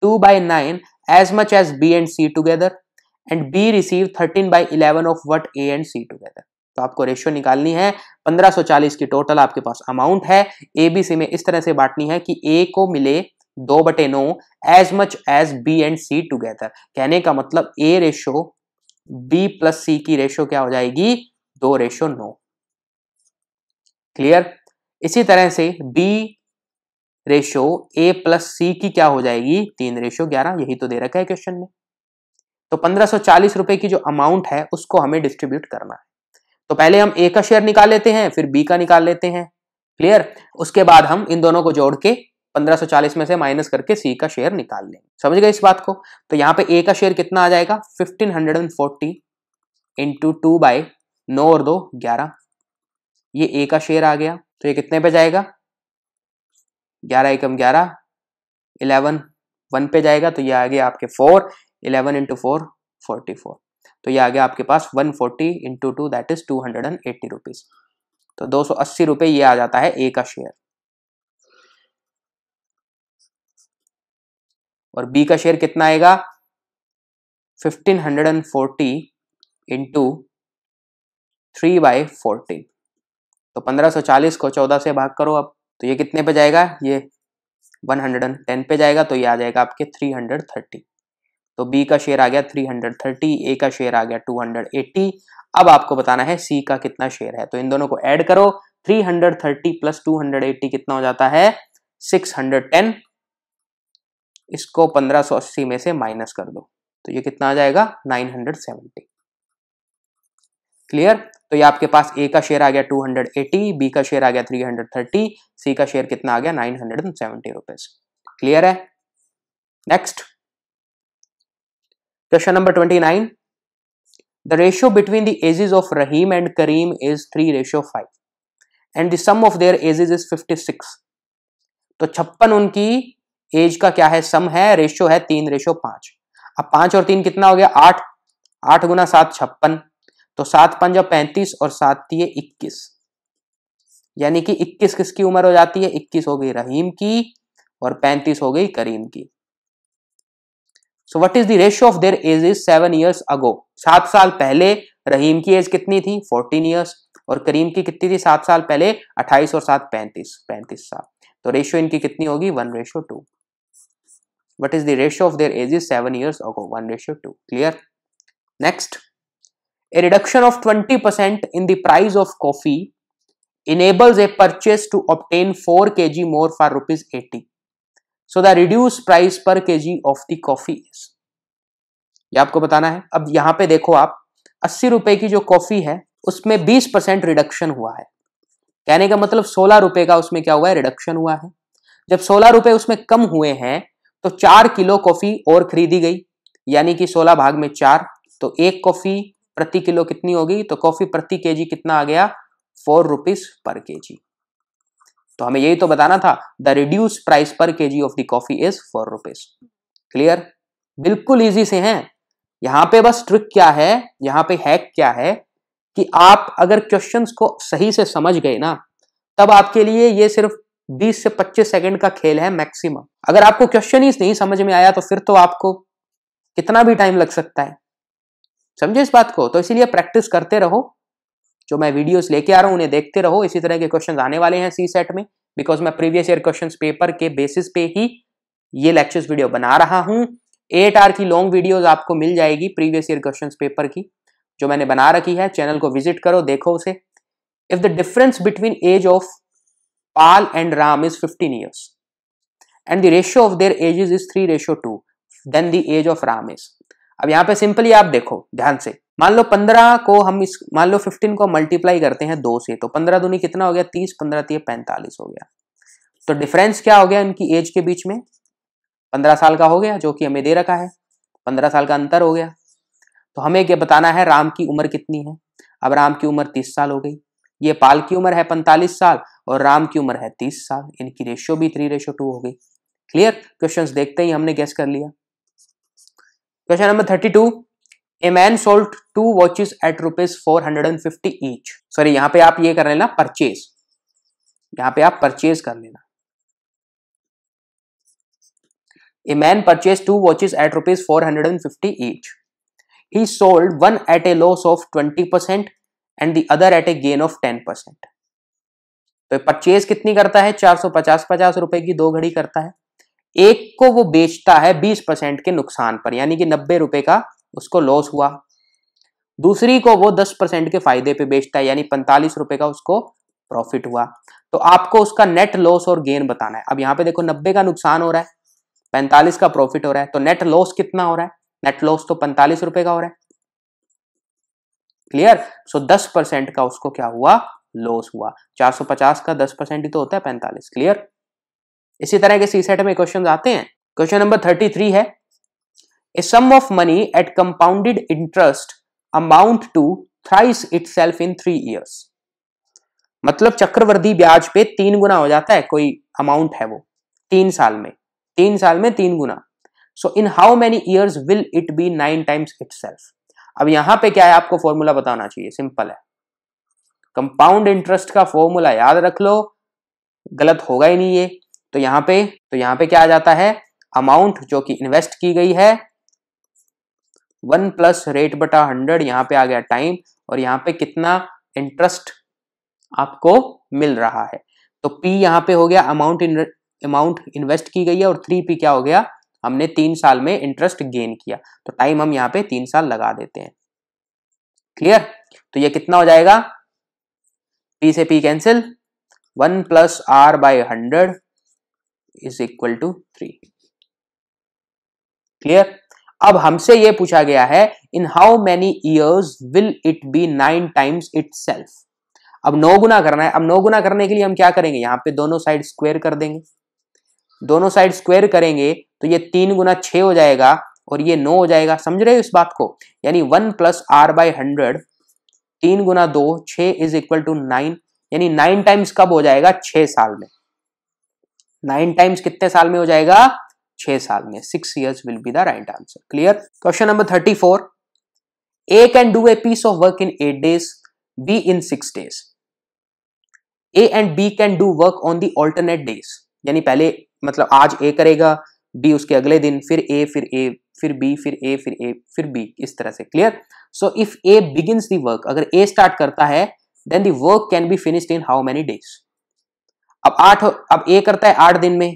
two by nine as much as B and C together and B receive thirteen by eleven of what A and C together तो आपको ratio निकालनी है 1540 की total आपके पास amount है ABC में इस तरह से बांटनी है कि ए को मिले दो बटे nine as much as B and C together कहने का मतलब A ratio B plus C की रेशो क्या हो जाएगी दो रेशो नो क्लियर इसी तरह से B ratio A plus C की क्या हो जाएगी तीन रेशो ग्यारह यही तो दे रखा है क्वेश्चन में तो पंद्रह सौ चालीस रुपए की जो अमाउंट है उसको हमें डिस्ट्रीब्यूट करना है तो पहले हम ए का शेयर निकाल लेते हैं फिर बी का निकाल लेते हैं क्लियर उसके बाद हम इन दोनों को जोड़ के 1540 में से माइनस करके सी का शेयर निकाल लेंगे समझ गए इस बात को तो यहाँ पे ए का शेयर कितना आ जाएगा 1540 hundred and forty into two by नौ और दो ग्यारह ये ए का शेयर आ गया तो ये कितने पे जाएगा ग्यारह एकम ग्यारह इलेवन वन पे जाएगा तो ये आ गया आपके four eleven into four forty four तो ये आ गया आपके पास one forty into two that is two hundred and eighty rupees तो दो सौ अस्सी रुपये ये आ जाता है ए का शेयर और बी का शेयर कितना आएगा 1540 hundred and forty into three by fourteen तो पंद्रह चालीस को चौदह से भाग करो अब तो ये कितने पे जाएगा ये 110 पे जाएगा तो ये आ जाएगा आपके 330 तो बी का शेयर आ गया 330 ए का शेयर आ गया 280 अब आपको बताना है सी का कितना शेयर है तो इन दोनों को ऐड करो 330 प्लस एट्टी कितना हो जाता है 610 इसको 1580 में से माइनस कर दो तो ये कितना आ जाएगा 970 क्लियर तो ये आपके पास ए का शेयर आ गया 280 बी का शेयर आ गया 330 सी का शेयर कितना आ गया 970 हंड्रेड क्लियर है next question number 29 the ratio between the ages of rahim and kareem is 3 ratio 5 and the sum of their ages is 56 तो छप्पन उनकी एज का क्या है सम है रेशो है तीन रेशो पांच अब पांच और तीन कितना हो गया आठ आठ गुना सात छप्पन तो सात पंजा पैंतीस और सात तीय इक्कीस यानी कि इक्कीस किसकी उम्र हो जाती है इक्कीस हो गई रहीम की और पैंतीस हो गई करीम की so what is the ratio of their age is seven years ago सात साल पहले रहीम की एज कितनी थी फोर्टीन ईयर्स और करीम की कितनी थी सात साल पहले अट्ठाईस और सात पैंतीस पैंतीस साल तो रेशियो इनकी कितनी होगी one ratio two what is the ratio of their ages 7 years ago 1 ratio 2 clear next a reduction of 20% in the price of coffee enables a purchase to obtain 4 kg more for rupees 80 so the reduced price per kg of the coffee is ये आपको बताना है अब यहाँ पे देखो आप 80 रुपए की जो कॉफी है उसमें 20 परसेंट रिडक्शन हुआ है कहने का मतलब 16 रुपए का उसमें क्या हुआ है रिडक्शन हुआ है जब 16 रुपए उसमें कम हुए हैं तो चार किलो कॉफी और खरीदी गई यानी कि सोलह भाग में चार तो एक कॉफी प्रति किलो कितनी होगी तो कॉफी प्रति केजी कितना आ गया फोर रुपीज पर केजी तो हमें यही तो बताना था the reduce price per kg of the coffee is four rupees clear बिल्कुल इजी से हैं यहां पे बस ट्रिक क्या है यहां पे हैक क्या है कि आप अगर क्वेश्चंस को सही से समझ गए ना तब आपके लिए ये सिर्फ बीस से पच्चीस सेकेंड का खेल है मैक्सिमम अगर आपको क्वेश्चन ही नहीं समझ में आया तो फिर तो आपको कितना भी टाइम लग सकता है समझे इस बात को तो इसीलिए प्रैक्टिस करते रहो जो मैं वीडियोस लेके आ रहा हूँ उन्हें देखते रहो इसी तरह के क्वेश्चन आने वाले हैं सी सेट में बिकॉज मैं प्रीवियस ईयर क्वेश्चन पेपर के बेसिस पे ही ये लेक्चर्स वीडियो बना रहा हूँ एट आर की लॉन्ग वीडियोज आपको मिल जाएगी प्रीवियस ईयर क्वेश्चन पेपर की जो मैंने बना रखी है चैनल को विजिट करो देखो उसे if the difference between age of Pal and Ram is 15 years. And the ratio of their ages is 3 ratio 2. Then the age of Ram is. अब यहाँ पे सिंपली आप देखो ध्यान से मान लो 15 को हम इस मान लो 15 को मल्टीप्लाई करते हैं दो से तो 15 दुनी कितना हो गया 30 पंद्रह तीन पैंतालीस हो गया तो डिफरेंस क्या हो गया इनकी एज के बीच में 15 साल का हो गया जो कि हमें दे रखा है 15 साल का अंतर हो गया तो हमें क्या बताना है राम की उम्र कितनी है अब राम की उम्र 30 साल हो गई ये पाल की उम्र है 45 साल और राम की उम्र है तीस साल इनकी रेशियो भी थ्री रेशियो टू हो गई क्लियर क्वेश्चन देखते ही हमने गैस कर लिया question number thirty two a man sold two watches at rupees four hundred and fifty each sorry यहां पे आप ये कर लेना परचेज यहां पे आप परचेज कर लेना a man purchase two watches at rupees four hundred and fifty each he sold one at a loss of twenty percent and the other at a gain of ten percent तो purchase कितनी करता है चार सौ पचास पचास रुपए की दो घड़ी करता है एक को वो बेचता है बीस परसेंट के नुकसान पर यानी कि नब्बे रुपए का उसको लॉस हुआ दूसरी को वो दस परसेंट के फायदे पे बेचता है यानी पैंतालीस रुपए का उसको प्रॉफिट हुआ तो आपको उसका नेट लॉस और गेन बताना है अब यहाँ पे देखो नब्बे का नुकसान हो रहा है पैंतालीस का प्रॉफिट हो रहा है तो नेट लॉस कितना हो रहा है नेट लॉस तो पैंतालीस रुपए का हो रहा है क्लियर सो दस परसेंट का उसको क्या हुआ लॉस हुआ 450 का 10 परसेंट ही तो होता है 45 क्लियर इसी तरह के सी सेट में क्वेश्चन आते हैं क्वेश्चन नंबर 33 है a sum of money at compounded interest amount to thrice it in three years मतलब चक्रवर्ती ब्याज पे तीन गुना हो जाता है कोई अमाउंट है वो तीन साल में तीन साल में तीन गुना so in how many years will it be nine times it अब यहां पे क्या है आपको फॉर्मूला बताना चाहिए सिंपल है कंपाउंड इंटरेस्ट का फॉर्मूला याद रख लो गलत होगा ही नहीं ये तो यहाँ पे तो यहाँ पे क्या आ जाता है अमाउंट जो कि इन्वेस्ट की गई है वन प्लस रेट बटा हंड्रेड यहाँ पे आ गया टाइम और यहाँ पे कितना इंटरेस्ट आपको मिल रहा है तो पी यहाँ पे हो गया अमाउंट अमाउंट इन्वेस्ट की गई है और थ्री पी क्या हो गया हमने तीन साल में इंटरेस्ट गेन किया तो टाइम हम यहाँ पे तीन साल लगा देते हैं क्लियर तो ये कितना हो जाएगा पी से P cancel one plus R by hundred is equal to three clear अब हमसे ये पूछा गया है in how many years will it be nine times itself अब नौ गुना करना है अब नौ गुना करने के लिए हम क्या करेंगे यहां पे दोनों साइड स्क्वेयर कर देंगे दोनों साइड स्क्वेयर करेंगे तो ये तीन गुना छ हो जाएगा और ये नौ हो जाएगा समझ रहे हो इस बात को यानी one plus R by hundred तीन गुना दो छ इज इक्वल टू नाइन यानी नाइन टाइम्स कब हो जाएगा छह साल में नाइन टाइम्स कितने साल में हो जाएगा छह साल में six years will be the right answer clear question number thirty four A can do a piece of work in eight days B in six days A and B can do work on the alternate days यानी पहले मतलब आज ए करेगा B उसके अगले दिन फिर ए फिर ए फिर बी फिर ए फिर ए फिर बी इस तरह से clear so if A begin the work अगर ए स्टार्ट करता है then the work can be finished in how many days अब आठ अब ए करता है आठ दिन में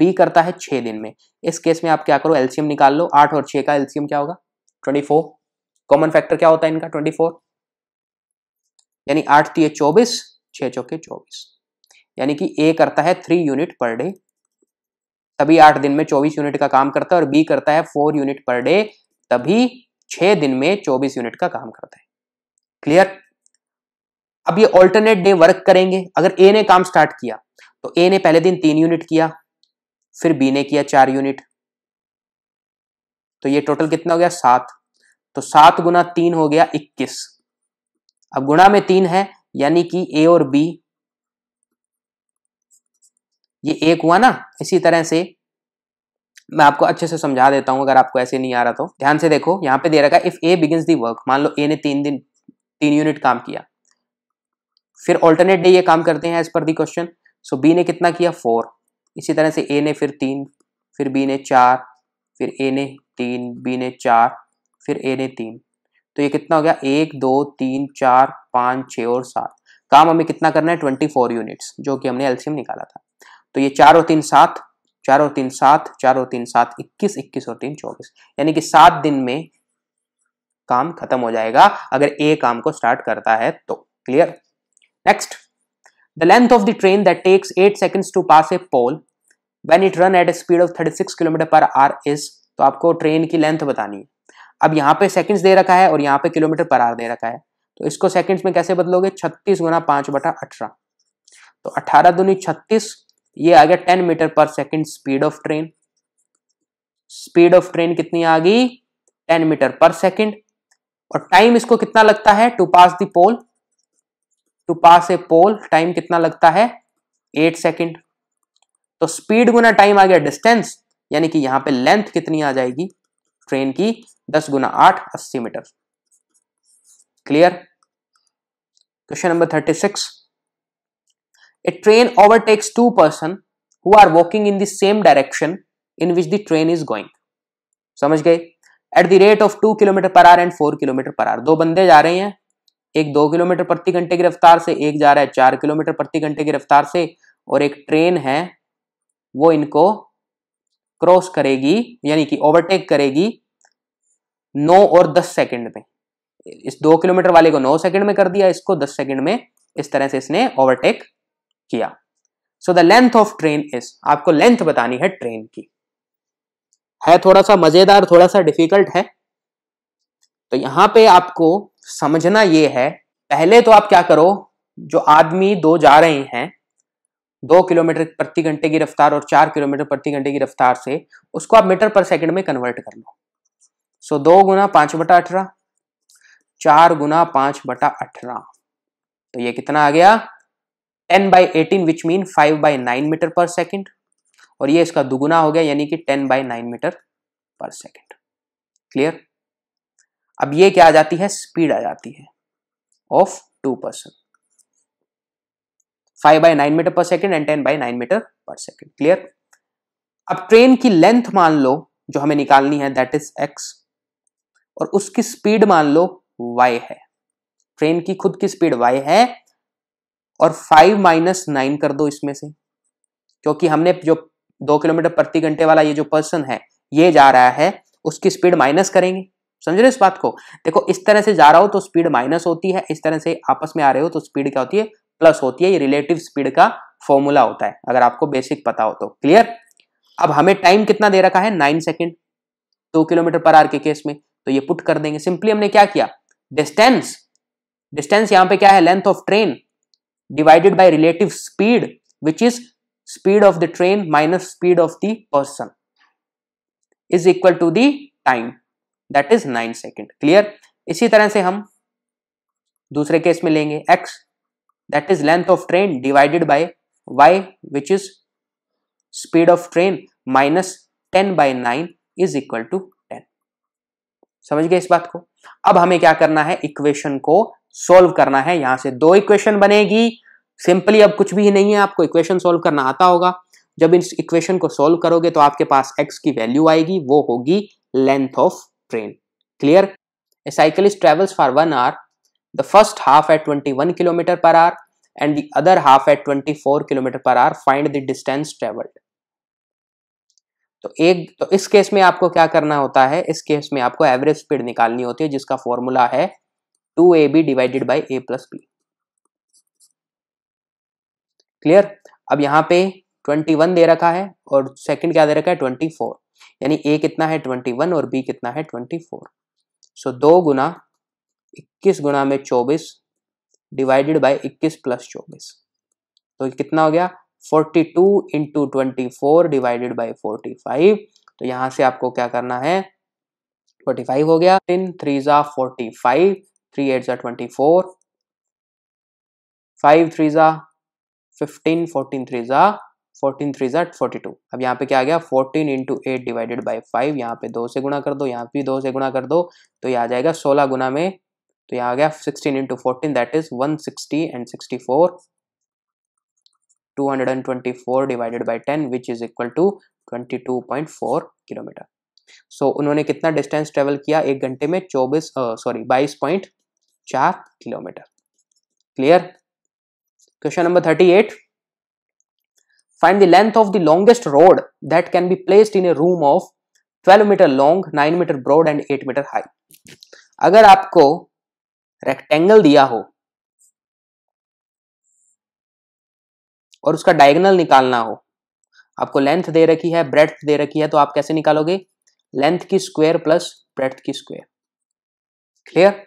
बी करता है छह दिन में इस केस में आप क्या करो एल्सियम निकाल लो आठ और छह का एल्सियम क्या होगा ट्वेंटी फोर कॉमन फैक्टर क्या होता है इनका ट्वेंटी फोर यानी आठ तीय चौबीस छह चौके चौबीस यानी कि ए करता है थ्री यूनिट पर डे तभी आठ दिन में चौबीस यूनिट का काम करता है और बी करता है फोर यूनिट पर डे तभी छह दिन में चौबीस यूनिट का काम करता है क्लियर अब ये ऑल्टरनेट डे वर्क करेंगे अगर ए ने काम स्टार्ट किया तो ए ने पहले दिन तीन यूनिट किया फिर बी ने किया चार यूनिट तो ये टोटल कितना हो गया सात तो सात गुना तीन हो गया इक्कीस अब गुणा में तीन है यानी कि ए और बी ये एक हुआ ना इसी तरह से मैं आपको अच्छे से समझा देता हूँ अगर आपको ऐसे नहीं आ रहा तो ध्यान से देखो यहाँ पे दे रखा if A begin the work मान लो ए ने तीन दिन तीन यूनिट काम किया फिर ऑल्टरनेट डे ये काम करते हैं as per the question so B ने कितना किया फोर इसी तरह से ए ने फिर तीन फिर बी ने चार फिर ए ने तीन बी ने चार फिर ए ने तीन तो ये कितना हो गया एक दो तीन चार पाँच छः और सात काम हमें कितना करना है ट्वेंटी फोर यूनिट्स जो कि हमने एल्सियम निकाला था तो ये चार और तीन सात चार और तीन सात चार और तीन सात इक्कीस इक्कीस और तीन चौबीस यानी कि सात दिन में काम खत्म हो जाएगा अगर ए काम को स्टार्ट करता है तो clear next the length of the train that takes eight seconds to pass a pole when it run at a speed of thirty six kilometre per hour is तो आपको ट्रेन की लेंथ बतानी है अब यहाँ पे सेकंड्स दे रखा है और यहाँ पे किलोमीटर पर आर दे रखा है तो इसको सेकेंड्स में कैसे बदलोगे छत्तीस गुना पांच बटा अठारह तो अठारह दुनी छत्तीस ये आ गया ten metre per second speed of train speed of train कितनी आ गई टेन मीटर पर सेकेंड और टाइम इसको कितना लगता है to pass the pole to pass a pole time कितना लगता है एट सेकेंड तो स्पीड गुना टाइम आ गया डिस्टेंस यानी कि यहां पे लेंथ कितनी आ जाएगी ट्रेन की दस गुना आठ अस्सी metre clear question number thirty six A train overtakes two person who are walking in the same direction in which the train is going. समझ गए at the rate of two kilometre per hour and four kilometre per hour दो बंदे जा रहे हैं एक दो kilometre प्रति घंटे की रफ्तार से एक जा रहा है चार किलोमीटर प्रति घंटे की रफ्तार से और एक ट्रेन है वो इनको क्रॉस करेगी यानी कि ओवरटेक करेगी नौ और दस सेकंड में इस दो किलोमीटर वाले को नौ सेकंड में कर दिया इसको दस सेकंड में इस तरह से इसने ओवरटेक किया so the length of train is आपको लेंथ बतानी है ट्रेन की है थोड़ा सा मजेदार थोड़ा सा डिफिकल्ट है तो यहां पे आपको समझना ये है पहले तो आप क्या करो जो आदमी दो जा रहे हैं दो किलोमीटर प्रति घंटे की रफ्तार और चार किलोमीटर प्रति घंटे की रफ्तार से उसको आप मीटर पर सेकंड में कन्वर्ट कर लो सो दो गुना पांच बटा अठारह चार गुना पांच बटा अठारह तो ये कितना आ गया 10 by eighteen which mean 5 by nine metre per second और ये इसका दुगुना हो गया यानी कि 10 by nine metre per second clear अब ये क्या आ जाती है स्पीड आ जाती है of two percent five by nine metre per second and ten by nine metre per second clear अब ट्रेन की लेंथ मान लो जो हमें निकालनी है दैट इज एक्स और उसकी स्पीड मान लो वाई है ट्रेन की खुद की स्पीड वाई है और फाइव माइनस नाइन कर दो इसमें से क्योंकि हमने जो दो किलोमीटर प्रति घंटे वाला ये जो पर्सन है ये जा रहा है उसकी स्पीड माइनस करेंगे समझ रहे इस बात को देखो इस तरह से जा रहा हो तो स्पीड माइनस होती है इस तरह से आपस में आ रहे हो तो स्पीड क्या होती है प्लस होती है ये रिलेटिव स्पीड का फॉर्मूला होता है अगर आपको बेसिक पता हो तो क्लियर अब हमें टाइम कितना दे रखा है नाइन सेकेंड दो किलोमीटर पर आर के केस में तो ये पुट कर देंगे सिंपली हमने क्या किया डिस्टेंस डिस्टेंस यहाँ पे क्या है length of train divided by relative speed which is speed of the train minus speed of the person is equal to the time that is 9 second clear इसी तरह से हम दूसरे केस में लेंगे x that is length of train divided by y which is speed of train minus 10 by 9 is equal to 10 समझ गए इस बात को अब हमें क्या करना है इक्वेशन को सॉल्व करना है यहां से दो इक्वेशन बनेगी सिंपली अब कुछ भी नहीं है आपको इक्वेशन सोल्व करना आता होगा जब इस इक्वेशन को सोल्व करोगे तो आपके पास एक्स की वैल्यू आएगी वो होगी length of train clear a cyclist travels for one hour the first half at 21 kilometre per hour and the half at twenty 24 kilometre per hour find the distance travelled तो एक तो इस case में आपको क्या करना होता है इस केस में आपको एवरेज स्पीड निकालनी होती है जिसका फॉर्मूला है two A B divided by A plus B clear अब यहां पे 21 दे रखा है और सेकंड क्या दे रखा है 24 यानी ए कितना है 21 और बी कितना है 24 सो so, दो गुना इक्कीस गुना में 24 डिवाइडेड बाय 21 प्लस चौबीस तो कितना हो गया 42 टू इंटू डिवाइडेड बाय 45 तो यहां से आपको क्या करना है 45 हो गया इन थ्री ज़ा फोर्टी थ्री एट ज़ा ट्वेंटी फोर फाइव थ्री ज़ा फिफ्टीन फोर्टीन थ्री ज़ा फोर्टीन थ्री ज़ा फोर्टी टू अब यहाँ पे क्या आ गया fourteen into eight divided by five यहाँ पे दो से गुणा कर दो यहाँ पे दो से गुणा कर दो तो ये आ जाएगा सोलह गुना में तो यहाँ आ गया sixteen into fourteen that is one sixty and sixty four two hundred and twenty four divided by ten which is equal to twenty two point four kilometre so उन्होंने कितना डिस्टेंस ट्रेवल किया एक घंटे में चौबीस सॉरी बाईस point चार kilometre clear question number thirty eight find the length of the longest road that can be placed in a room of 12 metre long 9 metre broad and 8 metre high अगर आपको rectangle दिया हो और उसका diagonal निकालना हो आपको लेंथ दे रखी है ब्रेथ दे रखी है तो आप कैसे निकालोगे लेंथ की स्क्वायर प्लस ब्रेथ की स्क्वायर क्लियर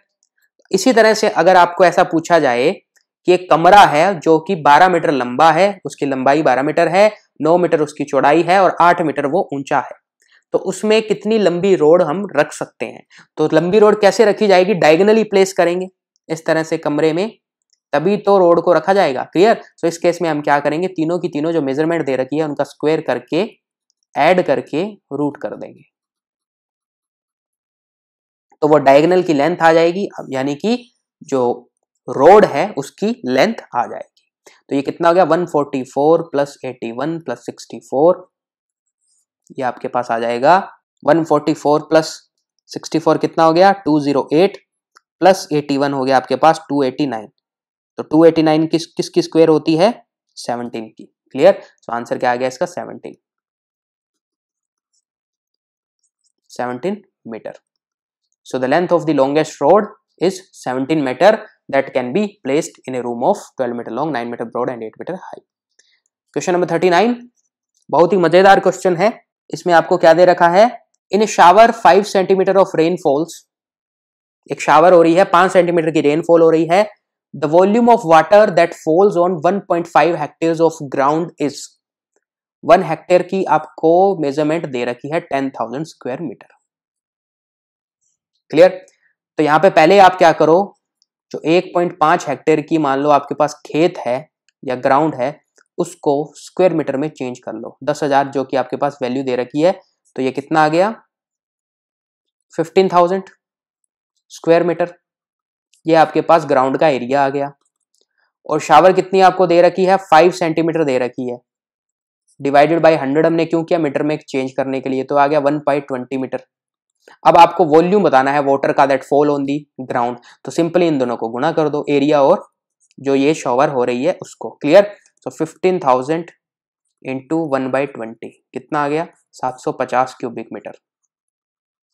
इसी तरह से अगर आपको ऐसा पूछा जाए कि एक कमरा है जो कि 12 मीटर लंबा है उसकी लंबाई 12 मीटर है 9 मीटर उसकी चौड़ाई है और 8 मीटर वो ऊंचा है तो उसमें कितनी लंबी रोड हम रख सकते हैं तो लंबी रोड कैसे रखी जाएगी डायगनली प्लेस करेंगे इस तरह से कमरे में तभी तो रोड को रखा जाएगा क्लियर तो so इस केस में हम क्या करेंगे तीनों की तीनों जो मेजरमेंट दे रखी है उनका स्क्वेयर करके ऐड करके रूट कर देंगे तो वो डायगनल की लेंथ आ जाएगी यानी कि जो रोड है उसकी लेंथ आ जाएगी तो ये कितना हो गया 144 forty four plus eighty one plus sixty ये आपके पास आ जाएगा 144 forty four plus sixty four कितना हो गया 208 प्लस एटी हो गया आपके पास 289 तो 289 किस किस की स्क्वेयर होती है 17 की क्लियर सो आंसर क्या आ गया इसका 17 17 metre So the length of the longest rod is 17 meter that can be placed in a room of 12 meter long, 9 meter broad and 8 meter high. Question number 39 बहुत ही मजेदार question है इसमें आपको क्या दे रखा है in shower 5 centimetre of rainfalls एक शावर हो रही है 5 सेंटीमीटर की रेनफॉल हो रही है the volume of water that falls on 1.5 hectares of ground is 1 hectare की आपको मेजरमेंट दे रखी है 10,000 स्क्वायर मीटर क्लियर तो यहाँ पे पहले आप क्या करो जो 1.5 हेक्टेयर की मान लो आपके पास खेत है या ग्राउंड है उसको स्क्वायर मीटर में चेंज कर लो दस हजार जो कि आपके पास वैल्यू दे रखी है तो ये कितना आ गया फिफ्टीन थाउजेंड स्क्वायर मीटर ये आपके पास ग्राउंड का एरिया आ गया और शावर कितनी आपको दे रखी है फाइव सेंटीमीटर दे रखी है डिवाइडेड बाय हंड्रेड हमने क्यों किया मीटर में चेंज करने के लिए तो आ गया वन ट्वेंटी मीटर अब आपको वॉल्यूम बताना है वाटर का that fall on the ground तो सिंपली इन दोनों को गुणा कर दो एरिया और जो ये शॉवर हो रही है उसको clear so fifteen thousand into one by twenty कितना आ गया सात सौ पचास क्यूबिक मीटर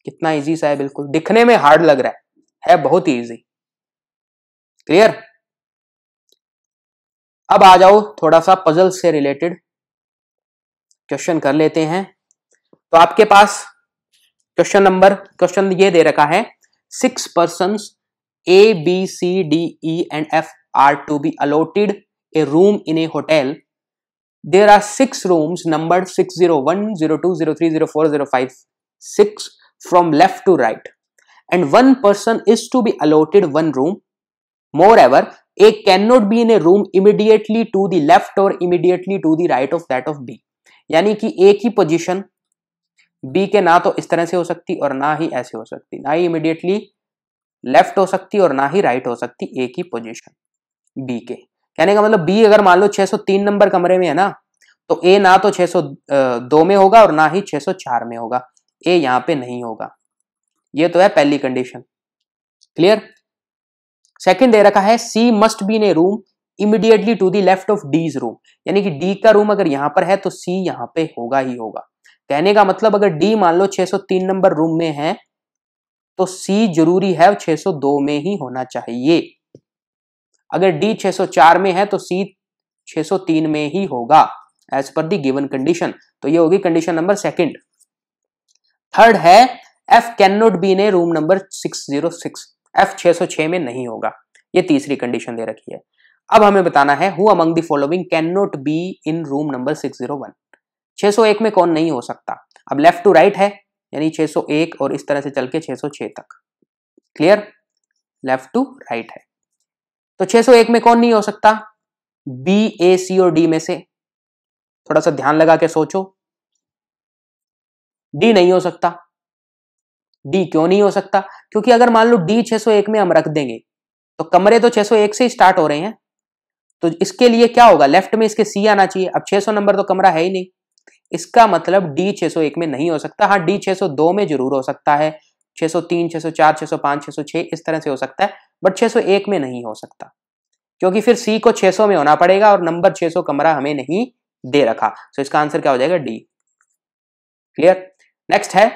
कितना इजी सा है बिल्कुल दिखने में हार्ड लग रहा है है बहुत ईजी इजी क्लियर अब आ जाओ थोड़ा सा पजल से रिलेटेड क्वेश्चन कर लेते हैं तो आपके पास क्वेश्चन नंबर क्वेश्चन ये दे रखा है six person A B C D E and F are to be allotted a room in a hotel there are six room number six zero one zero two zero three zero four zero five six from left to right and one person is to be allotted one room moreover A can not be in a room immediately to the left or immediately to the right of that of B यानी कि ए की position B के ना तो इस तरह से हो सकती और ना ही ऐसे हो सकती ना ही इमिडिएटली लेफ्ट हो सकती और ना ही राइट हो सकती ए की पोजिशन बी के कहने का मतलब बी अगर मान लो 603 नंबर कमरे में है ना तो ए ना तो 602 में होगा और ना ही 604 में होगा ए यहां पे नहीं होगा ये तो है पहली कंडीशन क्लियर सेकंड दे रखा है C must be in a room immediately to the left of D's room यानी कि डी का रूम अगर यहां पर है तो सी यहां पे होगा ही होगा कहने का मतलब अगर डी मान लो 603 नंबर रूम में है तो सी जरूरी है 602 में ही होना चाहिए अगर डी 604 में है तो सी 603 में ही होगा as per the given condition तो ये होगी कंडीशन नंबर सेकंड थर्ड है F can not be in room number 606 F 606 में नहीं होगा ये तीसरी कंडीशन दे रखी है अब हमें बताना है who among the following can not be in room number 601 601 में कौन नहीं हो सकता अब लेफ्ट टू राइट है यानी 601 और इस तरह से चल के 606 तक क्लियर लेफ्ट टू राइट है तो 601 में कौन नहीं हो सकता बी ए सी और डी में से थोड़ा सा ध्यान लगा के सोचो डी नहीं हो सकता डी क्यों नहीं हो सकता क्योंकि अगर मान लो डी 601 में हम रख देंगे तो कमरे तो 601 से स्टार्ट हो रहे हैं तो इसके लिए क्या होगा लेफ्ट में इसके सी आना चाहिए अब 600 नंबर तो कमरा है ही नहीं इसका मतलब डी एक में नहीं हो सकता हाँ डी दो में जरूर हो सकता है 603, 604, 605, 606 इस तरह से हो सकता है बट 601 में नहीं हो सकता क्योंकि फिर सी को 600 में होना पड़ेगा और नंबर 600 कमरा हमें नहीं दे रखा सो so इसका आंसर क्या हो जाएगा डी क्लियर नेक्स्ट है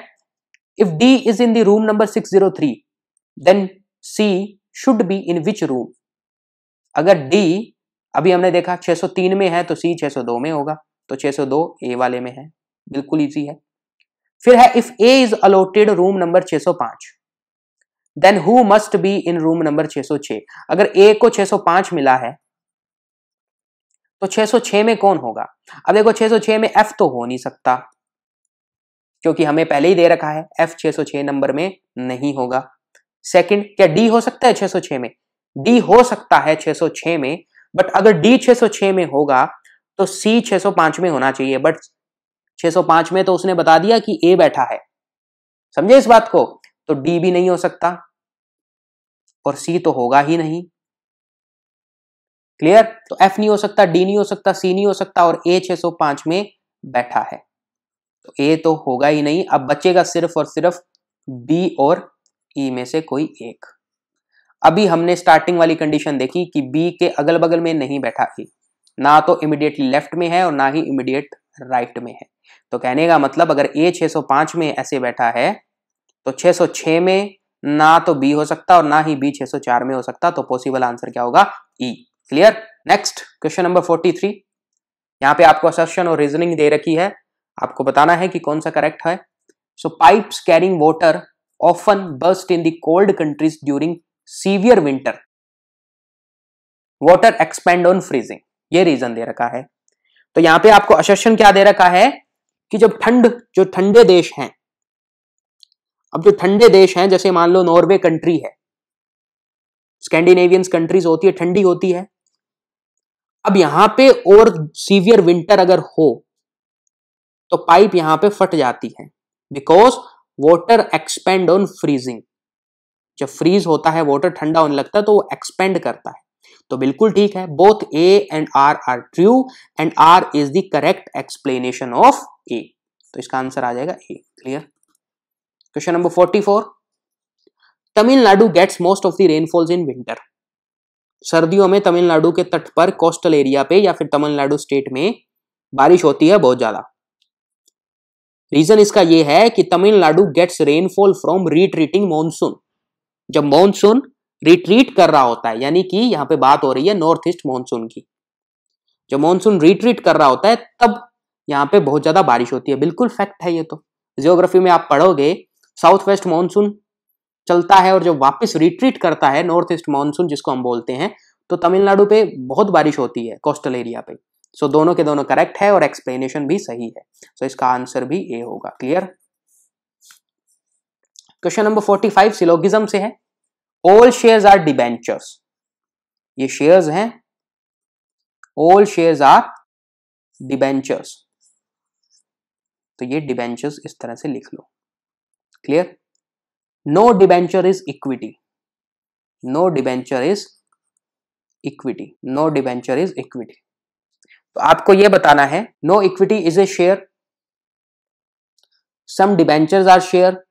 if D is in the room number 603 then C should be in which room अगर डी अभी हमने देखा 603 में है तो सी 602 में होगा तो 602 ए वाले में है बिल्कुल इजी है फिर है if A is allotted room number 605 then who must be in room number 606 अगर ए को 605 मिला है तो 606 में कौन होगा अब देखो 606 में एफ तो हो नहीं सकता क्योंकि हमें पहले ही दे रखा है एफ 606 नंबर में नहीं होगा सेकंड क्या डी हो सकता है 606 में डी हो सकता है 606 में बट अगर डी 606 में होगा तो सी 605 में होना चाहिए बट 605 में तो उसने बता दिया कि ए बैठा है समझे इस बात को तो डी भी नहीं हो सकता और सी तो होगा ही नहीं क्लियर तो एफ नहीं हो सकता डी नहीं हो सकता सी नहीं हो सकता और ए 605 में बैठा है तो ए तो होगा ही नहीं अब बचेगा सिर्फ और सिर्फ बी और ई e में से कोई एक अभी हमने स्टार्टिंग वाली कंडीशन देखी कि बी के अगल बगल में नहीं बैठा ई ना तो इमीडिएटली लेफ्ट में है और ना ही इमिडिएट राइट में है तो कहने का मतलब अगर ए 605 में ऐसे बैठा है तो 606 में ना तो बी हो सकता और ना ही बी 604 में हो सकता तो पॉसिबल आंसर क्या होगा E clear next question number 43 यहाँ पे आपको असेप्शन और रीजनिंग दे रखी है आपको बताना है कि कौन सा करेक्ट है so pipes carrying water often burst in cold cold countries during severe winter water expand on freezing ये रीजन दे रखा है तो यहां पे आपको असेशन क्या दे रखा है कि जब ठंड जो ठंडे देश हैं अब जो ठंडे देश हैं जैसे मान लो नॉर्वे कंट्री है स्कैंडिनेवियंस कंट्रीज होती है ठंडी होती है अब यहां पे और सीवियर विंटर अगर हो तो पाइप यहां पे फट जाती है because water expand on freezing जब फ्रीज होता है वाटर ठंडा होने लगता है तो वो एक्सपेंड करता है तो बिल्कुल ठीक है both A and are are true and are is the correct explanation of ए तो इसका आंसर आ जाएगा ए clear question number forty four Tamil Nadu gets most of the rainfalls in winter सर्दियों में तमिलनाडु के तट पर कोस्टल एरिया पे या फिर तमिलनाडु स्टेट में बारिश होती है बहुत ज्यादा रीजन इसका यह है कि Tamil Nadu gets rainfall from retreating monsoon जब मॉनसून रिट्रीट कर रहा होता है यानी कि यहाँ पे बात हो रही है नॉर्थ ईस्ट मानसून की जो मानसून रिट्रीट कर रहा होता है तब यहाँ पे बहुत ज्यादा बारिश होती है बिल्कुल फैक्ट है ये तो जियोग्राफी में आप पढ़ोगे साउथ वेस्ट मानसून चलता है और जब वापस रिट्रीट करता है नॉर्थ ईस्ट मानसून जिसको हम बोलते हैं तो तमिलनाडु पे बहुत बारिश होती है कोस्टल एरिया पे सो so, दोनों के दोनों करेक्ट है और एक्सप्लेनेशन भी सही है सो so, इसका आंसर भी ए होगा clear question number forty five syllogism से है ऑल शेयर्स आर डिबेंचर्स ये शेयर्स हैं ऑल शेयर्स आर डिबेंचर्स तो ये डिबेंचर्स इस तरह से लिख लो clear no debenture is equity no debenture is equity no debenture is equity तो आपको यह बताना है no equity is a share some debentures are share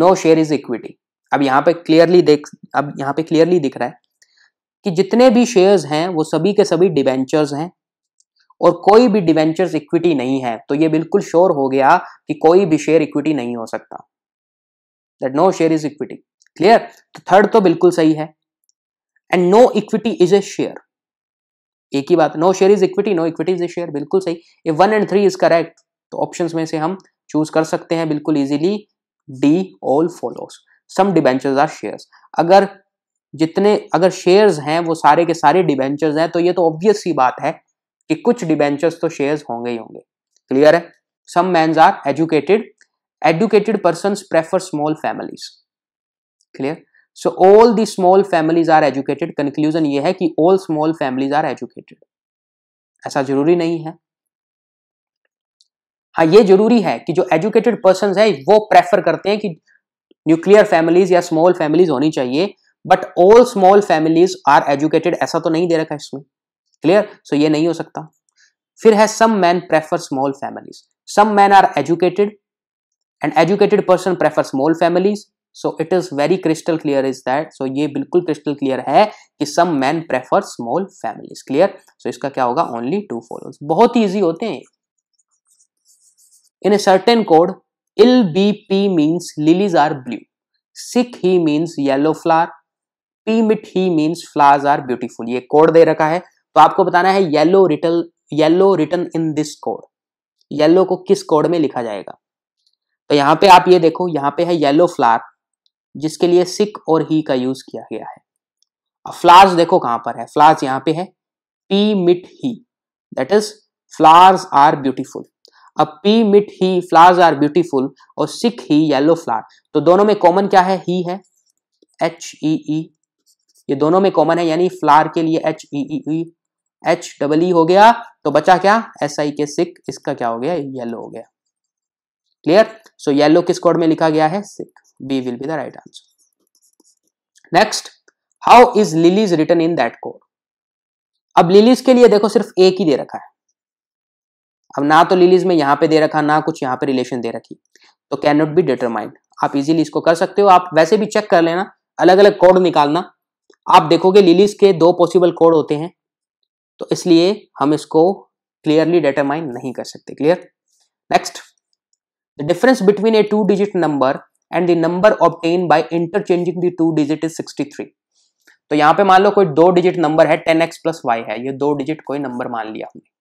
no share is equity अब यहाँ पे क्लियरली देख अब यहाँ पे क्लियरली दिख रहा है कि जितने भी शेयर्स हैं वो सभी के सभी डिवेंचर्स हैं और कोई भी डिवेंचर्स इक्विटी नहीं है तो ये बिल्कुल श्योर हो गया कि कोई भी शेयर इक्विटी नहीं हो सकता that no share is equity clear तो थर्ड तो बिल्कुल सही है and no equity is a share एक ही बात no share is equity no equity is a share बिल्कुल सही ये one and three is correct तो ऑप्शन में से हम चूज कर सकते हैं बिल्कुल easily D all follows some debentures are shares अगर जितने अगर शेयर्स हैं वो सारे के सारे डिबेंचर्स हैं तो ये तो ऑब्वियस ही बात है कि कुछ डिबेंचर्स तो शेयर्स होंगे ही होंगे क्लियर है सम मैं are educated educated person prefer small families clear so all the small families are educated conclusion ये है कि all small families are educated ऐसा जरूरी नहीं है हाँ ये जरूरी है कि जो एजुकेटेड पर्सन है वो प्रेफर करते हैं कि न्यूक्लियर फैमिलीज या स्मॉल फैमिलीज होनी चाहिए but all small families are educated ऐसा तो नहीं दे रखा इसमें क्लियर सो so, ये नहीं हो सकता फिर है some man prefer small families some man are educated and educated person prefer small families so it is very crystal clear is that so ये बिल्कुल क्रिस्टल क्लियर है कि some man prefer small families clear so इसका क्या होगा only two follows बहुत ही easy होते हैं इन ए सर्टेन कोड इल B P means lilies are blue सिक ही मीन्स येलो फ्लावर पी मिट ही मीन्स फ्लावर्स आर ब्यूटीफुल ये कोड दे रखा है तो आपको बताना है yellow written yellow written in this code yellow को किस कोड में लिखा जाएगा तो यहाँ पे आप ये देखो यहाँ पे है येलो फ्लावर जिसके लिए सिक और ही का यूज किया गया है फ्लावर्स देखो कहां पर है फ्लावर्स यहाँ पे है पी मिट ही that is flowers are beautiful uh P मिट ही फ्लावर्स आर ब्यूटीफुल और सिक ही येलो फ्लावर तो दोनों में कॉमन क्या है ही है एच ई ई ये दोनों में कॉमन है यानी फ्लावर के लिए H E E E H double E हो गया तो बचा क्या एस आई के सिक इसका क्या हो गया येलो हो गया क्लियर सो येलो किस कोड में लिखा गया है सिक B will be the right answer next how is lilies written in that code अब लिलीज के लिए देखो सिर्फ एक ही दे रखा है अब ना तो लिलीज में यहाँ पे दे रखा ना कुछ यहाँ पे रिलेशन दे रखी तो कैन नॉट बी डिटरमाइंड आप इजीली इसको कर सकते हो आप वैसे भी चेक कर लेना अलग अलग कोड निकालना आप देखोगे लिलीज के दो पॉसिबल कोड होते हैं तो इसलिए हम इसको क्लियरली डिटरमाइन नहीं कर सकते clear next the difference between a two digit number and the number obtained by interchanging the two digit is 63 तो यहाँ पे मान लो कोई दो डिजिट नंबर है 10x एक्स प्लस वाई है ये दो डिजिट कोई नंबर मान लिया हमने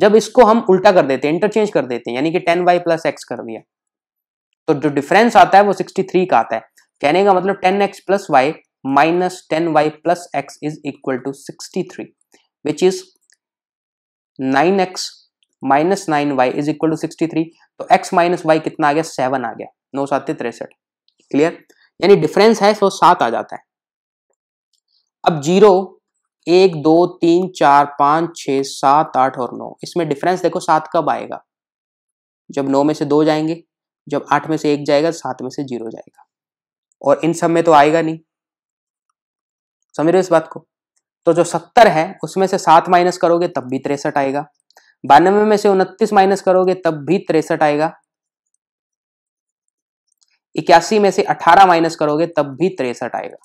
जब इसको हम उल्टा कर देते हैं इंटरचेंज कर देते हैं यानी कि टेन वाई प्लस एक्स कर दिया तो जो डिफरेंस आता है वो सिक्सटी थ्री का आता है कहने का मतलब ten X plus Y minus ten Y plus X is equal to sixty three which is nine X minus nine Y is equal to sixty three तो एक्स माइनस वाई कितना आ गया सेवन आ गया नौ सात तिरसठ क्लियर यानी difference है सो सात आ जाता है अब जीरो एक दो तीन चार पाँच छः सात आठ और नौ इसमें डिफरेंस देखो सात कब आएगा जब नौ में से दो जाएंगे जब आठ में से एक जाएगा सात में से जीरो जाएगा और इन सब में तो आएगा नहीं समझ रहे इस बात को तो जो सत्तर है उसमें से सात माइनस करोगे तब भी तिरसठ आएगा बानवे में से उनतीस माइनस करोगे तब भी तिरसठ आएगा इक्यासी में से अठारह माइनस करोगे तब भी तिरसठ आएगा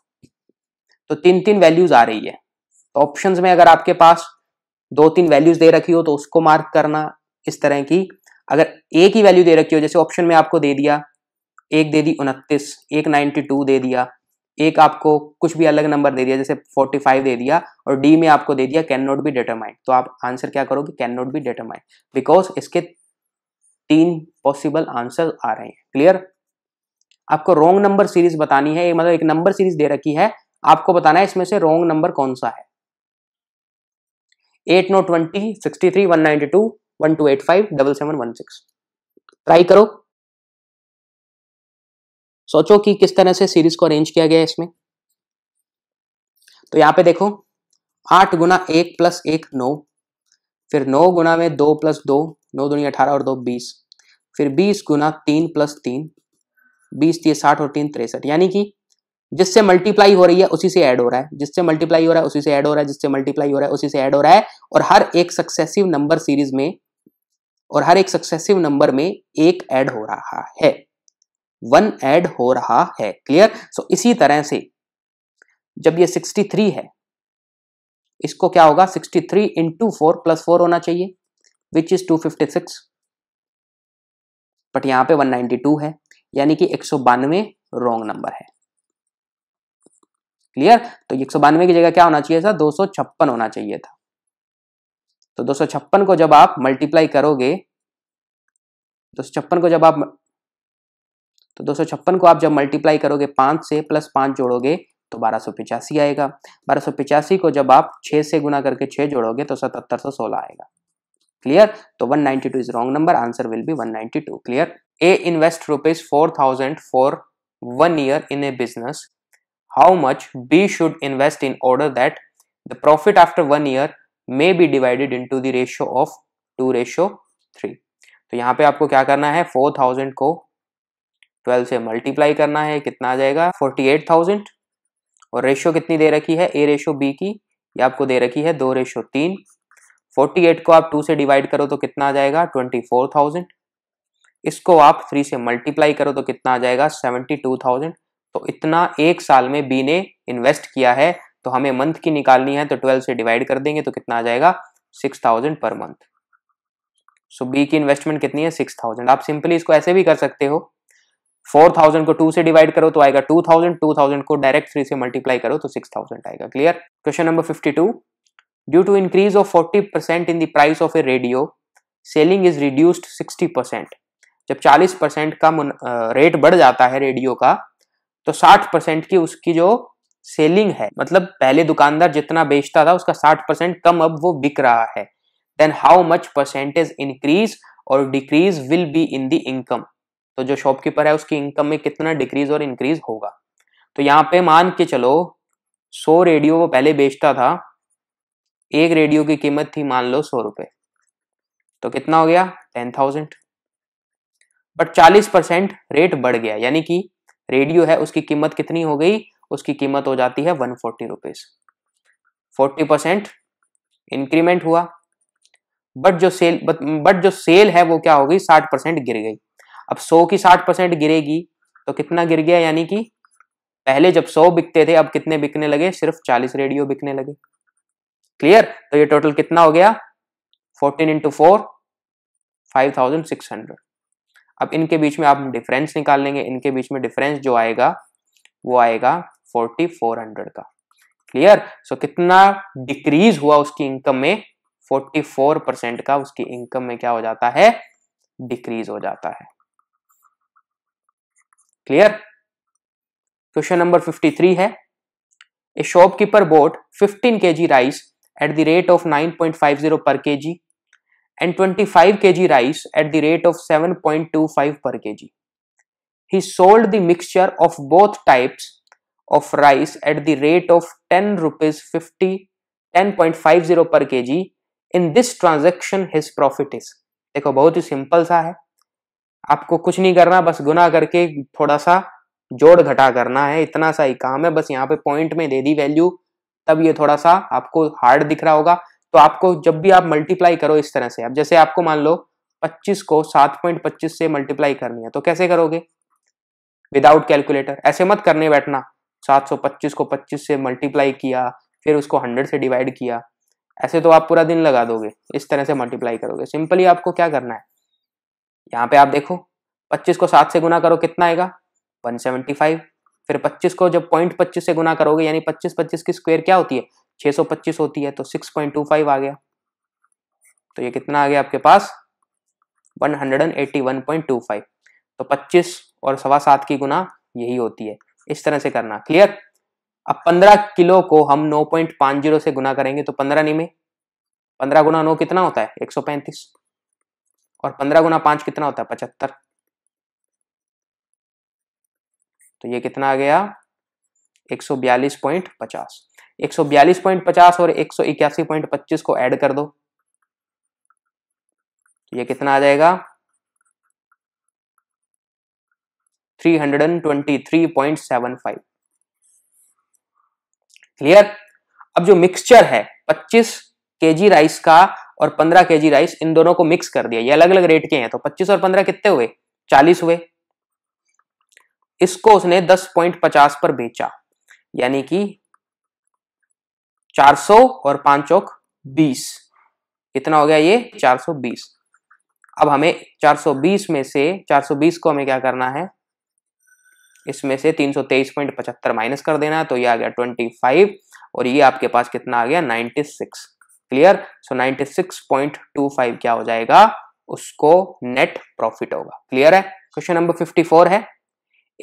तो तीन तीन वैल्यूज आ रही है तो ऑप्शंस में अगर आपके पास दो तीन वैल्यूज दे रखी हो तो उसको मार्क करना इस तरह की अगर एक ही वैल्यू दे रखी हो जैसे ऑप्शन में आपको दे दिया एक दे दी उनतीस एक नाइन्टी टू दे दिया एक आपको कुछ भी अलग नंबर दे दिया जैसे फोर्टी फाइव दे दिया और डी में आपको दे दिया कैन नॉट बी डेटरमाइंड तो आप आंसर क्या करोगे can not be determined because इसके तीन पॉसिबल आंसर आ रहे हैं क्लियर आपको रोंग नंबर सीरीज बतानी है मतलब एक नंबर सीरीज दे रखी है आपको बताना है इसमें से रॉन्ग नंबर कौन सा है eight no twenty sixty three one ninety two one two eight five double seven one six try करो सोचो कि किस तरह से सीरीज को अरेंज किया गया है इसमें तो यहां पे देखो आठ गुना एक प्लस एक नौ फिर नौ गुना में दो प्लस दो नौ दुनिया अठारह और दो बीस फिर बीस गुना तीन प्लस तीन बीस तीस साठ और तीन तिरसठ यानी कि जिससे मल्टीप्लाई हो रही है उसी से ऐड हो रहा है जिससे मल्टीप्लाई हो रहा है उसी से ऐड हो रहा है जिससे मल्टीप्लाई हो रहा है उसी से ऐड हो रहा है और हर एक सक्सेसिव नंबर सीरीज में और हर एक सक्सेसिव नंबर में एक ऐड हो रहा है वन ऐड हो रहा है क्लियर सो so, इसी तरह से जब ये 63 है इसको क्या होगा 63 three into four plus four होना चाहिए विच इज 256 बट यहां नाइनटी टू है यानी कि एक सौ बानवे रॉन्ग नंबर है क्लियर तो एक की जगह क्या होना चाहिए था दो होना चाहिए था तो दो को जब आप मल्टीप्लाई करोगे दो को जब आप तो दो को आप जब मल्टीप्लाई करोगे पांच से प्लस पांच जोड़ोगे तो बारह पिचासी आएगा बारह पिचासी को जब आप छह से गुना करके छह जोड़ोगे तो सतहत्तर सौ सोलह आएगा क्लियर तो one ninety two is wrong number answer will be one ninety two clear A invest rupees thousand for one year in a business how much B should invest in order that the profit after one year may be divided into the ratio of two ratio three तो यहाँ पे आपको क्या करना है four thousand को twelve से multiply करना है कितना आ जाएगा फोर्टी एट थाउजेंड और रेशियो कितनी दे रखी है ए रेशियो बी की ये आपको दे रखी है दो रेशो तीन फोर्टी एट को आप टू से डिवाइड करो तो कितना आ जाएगा ट्वेंटी फोर थाउजेंड इसको आप थ्री से मल्टीप्लाई करो तो कितना आ जाएगा सेवेंटी टू थाउजेंड तो इतना एक साल में बी ने इन्वेस्ट किया है तो हमें मंथ की निकालनी है तो ट्वेल्व से डिवाइड कर देंगे तो कितना आ जाएगा six thousand per month so B की इन्वेस्टमेंट कितनी है सिक्स थाउजेंड आप सिंपली इसको ऐसे भी कर सकते हो फोर थाउजेंड को टू से डिवाइड करो तो आएगा टू थाउजेंड टू थाउजेंड को डायरेक्ट थ्री से मल्टीप्लाई करो तो सिक्स थाउजेंड आएगा clear question number fifty two due to increase of forty percent in the price of a radio selling is reduced sixty percent जब चालीस percent का rate बढ़ जाता है रेडियो का तो साठ परसेंट की उसकी जो सेलिंग है मतलब पहले दुकानदार जितना बेचता था उसका साठ परसेंट कम अब वो बिक रहा है then how much percentage increase और decrease will be in the income तो जो शॉपकीपर है उसकी इनकम में कितना डिक्रीज और इंक्रीज होगा तो यहाँ पे मान के चलो सौ रेडियो वो पहले बेचता था एक रेडियो की कीमत थी मान लो सौ रुपये तो कितना हो गया टेन थाउजेंड बट चालीस परसेंट रेट बढ़ गया यानी कि रेडियो है उसकी कीमत कितनी हो गई उसकी कीमत हो जाती है one forty rupees forty percent increment हुआ बट जो सेल बट जो सेल है वो क्या हो गई साठ परसेंट गिर गई अब सौ की साठ परसेंट गिरेगी तो कितना गिर गया यानी कि पहले जब सौ बिकते थे अब कितने बिकने लगे सिर्फ चालीस रेडियो बिकने लगे क्लियर तो ये टोटल कितना हो गया fourteen into four five thousand six hundred अब इनके बीच में आप डिफरेंस निकाल लेंगे इनके बीच में डिफरेंस जो आएगा वो आएगा फोर्टी फोर हंड्रेड का क्लियर सो so, कितना डिक्रीज हुआ उसकी इनकम में फोर्टी फोर परसेंट का उसकी इनकम में क्या हो जाता है डिक्रीज हो जाता है clear question number fifty three है a shopkeeper bought fifteen K G rice at the rate of nine point five zero per K ji and 25 kg rice at the rate of 7.25 per kg. He sold the mixture of both types of rice at the rate of 10 rupees 50 10.50 per kg. In this transaction his profit is देखो बहुत ही simple सा है आपको कुछ नहीं करना बस गुना करके थोड़ा सा जोड़ घटा करना है इतना सा ही काम है बस यहाँ पे पॉइंट में दे दी वैल्यू तब ये थोड़ा सा आपको हार्ड दिख रहा होगा तो आपको जब भी आप मल्टीप्लाई करो इस तरह से अब जैसे आपको मान लो 25 को 7.25 से मल्टीप्लाई करनी है तो कैसे करोगे विदाउट कैलकुलेटर ऐसे मत करने बैठना 725 को 25 से मल्टीप्लाई किया फिर उसको 100 से डिवाइड किया ऐसे तो आप पूरा दिन लगा दोगे इस तरह से मल्टीप्लाई करोगे सिंपली आपको क्या करना है यहाँ पे आप देखो 25 को 7 से गुना करो कितना आएगा 175 फिर 25 को जब पॉइंट पच्चीस से गुना करोगे यानी 25 25 की स्क्वायर क्या होती है 625 होती है तो 6.25 आ गया तो ये कितना आ गया आपके पास 181.25 तो 25 और सवा सात की गुना यही होती है इस तरह से करना क्लियर अब 15 किलो को हम 9.50 से गुना करेंगे तो 15 नहीं में 15 गुना 9 कितना होता है 135 और 15 गुना 5 कितना होता है पचहत्तर तो ये कितना आ गया 142.50 142.50 और 181.25 को ऐड कर दो तो ये कितना आ जाएगा 323.75 क्लियर अब जो मिक्सचर है 25 केजी राइस का और 15 केजी राइस इन दोनों को मिक्स कर दिया ये अलग अलग रेट के हैं तो 25 और 15 कितने हुए 40 हुए इसको उसने 10.50 पर बेचा यानी कि चार सौ और पांच चौक बीस कितना हो गया ये चार सौ बीस अब हमें चार सौ बीस में से चार सौ बीस को हमें क्या करना है इसमें से तीन सौ तेईस पॉइंट पचहत्तर माइनस कर देना है तो ये आ गया ट्वेंटी फाइव और ये आपके पास कितना आ गया ninety six clear so ninety six point two five क्या हो जाएगा उसको नेट प्रॉफिट होगा क्लियर है क्वेश्चन नंबर फिफ्टी फोर है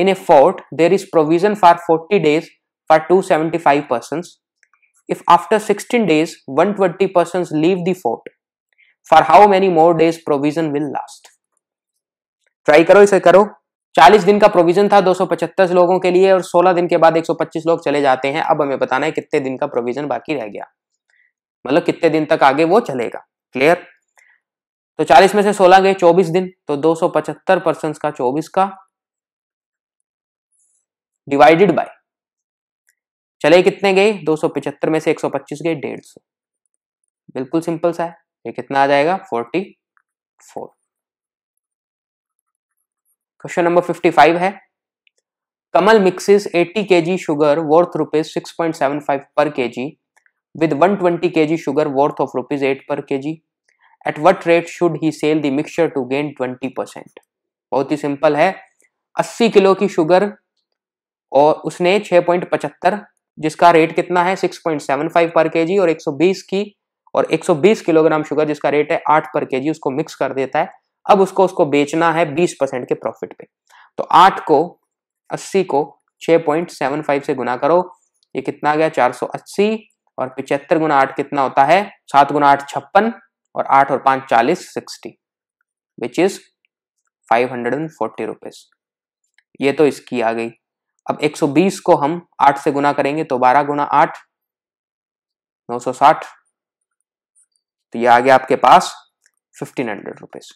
in a fort there is provision for forty days for two seventy five person if after 16 days 120 persons leave the fort for how many more days provision will last try करो इसे करो 40 दिन का provision था 275 लोगों के लिए और 16 दिन के बाद 125 लोग चले जाते हैं अब हमें बताना है कितने दिन का प्रोविजन बाकी रह गया मतलब कितने दिन तक आगे वो चलेगा क्लियर तो 40 में से 16 गए 24 दिन तो 275 परसेंट का 24 का डिवाइडेड बाय चले कितने गए 275 में से 125 गए सौ बिल्कुल सिंपल सा है ये कितना आ जाएगा 44 क्वेश्चन नंबर 55 है Kamal mixes 80 kg sugar worth rupees 6.75 per K ji 120 kg sugar worth of rupees 8 per kg at what rate should he sell the mixture to gain 20% बहुत ही सिंपल है 80 किलो की शुगर और उसने 6.75 जिसका रेट कितना है 6.75 पर केजी और 120 की और 120 किलोग्राम शुगर जिसका रेट है 8 पर केजी उसको मिक्स कर देता है अब उसको उसको बेचना है 20 परसेंट के प्रॉफिट पे तो 8 को 80 को 6.75 से गुना करो ये कितना गया 480 और पिचहत्तर गुना आठ कितना होता है सात गुना आठ छप्पन और आठ और पांच चालीस sixty which is five hundred and forty rupees ये तो इसकी आ गई अब 120 को हम 8 से गुना करेंगे तो 12 गुना आठ नौ तो ये आ गया आपके पास फिफ्टीन हंड्रेड रुपीज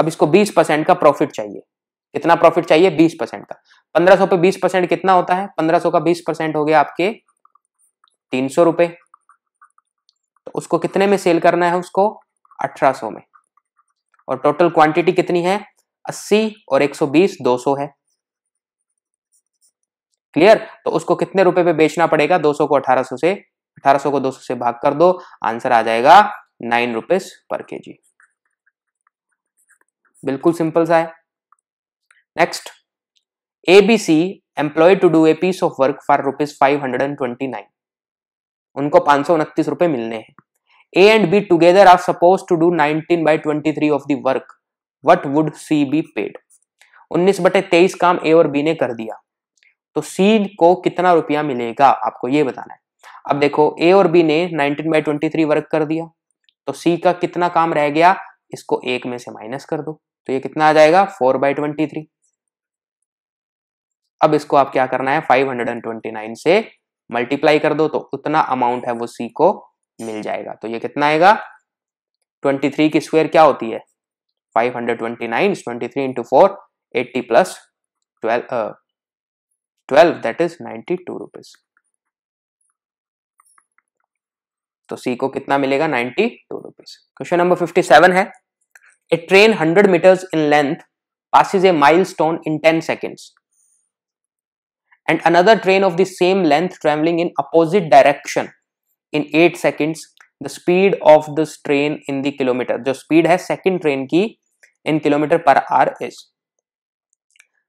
अब इसको 20 परसेंट का प्रॉफिट चाहिए कितना प्रॉफिट चाहिए 20 परसेंट का 1500 पे 20 परसेंट कितना होता है 1500 का 20 परसेंट हो गया आपके तीन सौ रुपए तो उसको कितने में सेल करना है उसको 1800 में और टोटल क्वांटिटी कितनी है अस्सी और एक सौ बीस दो सौ है क्लियर तो उसको कितने रुपए पे बेचना पड़ेगा दो सौ को अठारह सौ से अठारह सौ को दो सौ से भाग कर दो आंसर आ जाएगा नाइन रुपीज पर के जी बिल्कुल सिंपल सा है next A B C employ to do a piece of work for rupees five hundred and twenty nine उनको पांच सौ उनतीस रुपए मिलने हैं A and B together are supposed to do nineteen by twenty three of the work what would C be paid उन्नीस बटे तेईस काम ए और बी ने कर दिया तो सी को कितना रुपया मिलेगा आपको ये बताना है अब देखो ए और बी ने 19 बाई थ्री वर्क कर दिया तो सी का कितना काम रह गया इसको एक में से माइनस कर दो तो ये कितना आ जाएगा फोर बाई ट्वेंटी थ्री अब इसको आप क्या करना है 529 से मल्टीप्लाई कर दो तो उतना अमाउंट है वो सी को मिल जाएगा तो ये कितना आएगा 23 की स्क्वायर क्या होती है 529 is 23 into 4 80 plus 12 uh, that is 92 rupees So सी को कितना मिलेगा 92 rupees. Question number 57 है train 100 meters in length passes a milestone in 10 seconds and another train of the same length traveling in opposite direction in 8 seconds the speed of this train in the kilometre जो speed है second train की in kilometre per hour is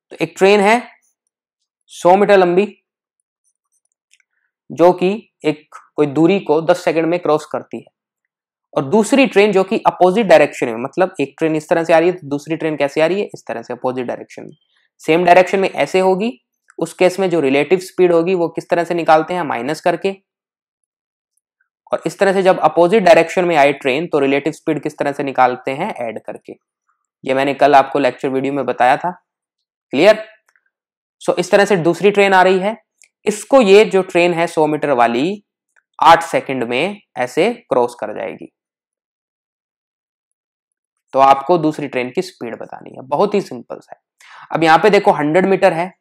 तो एक train है 100 metre लंबी जो कि एक कोई दूरी को 10 सेकंड में क्रॉस करती है और दूसरी ट्रेन जो कि अपोजिट डायरेक्शन में मतलब एक ट्रेन इस तरह से आ रही है तो दूसरी ट्रेन कैसे आ रही है इस तरह से अपोजिट डायरेक्शन में सेम डायरेक्शन में ऐसे होगी उस केस में जो रिलेटिव स्पीड होगी वो किस तरह से निकालते हैं माइनस करके और इस तरह से जब अपोजिट डायरेक्शन में आई ट्रेन तो रिलेटिव स्पीड किस तरह से निकालते हैं ऐड करके ये मैंने कल आपको लेक्चर वीडियो में बताया था क्लियर सो so, इस तरह से दूसरी ट्रेन आ रही है इसको ये जो ट्रेन है 100 मीटर वाली 8 सेकंड में ऐसे क्रॉस कर जाएगी तो आपको दूसरी ट्रेन की स्पीड बतानी है बहुत ही सिंपल सा है अब यहां पे देखो 100 मीटर है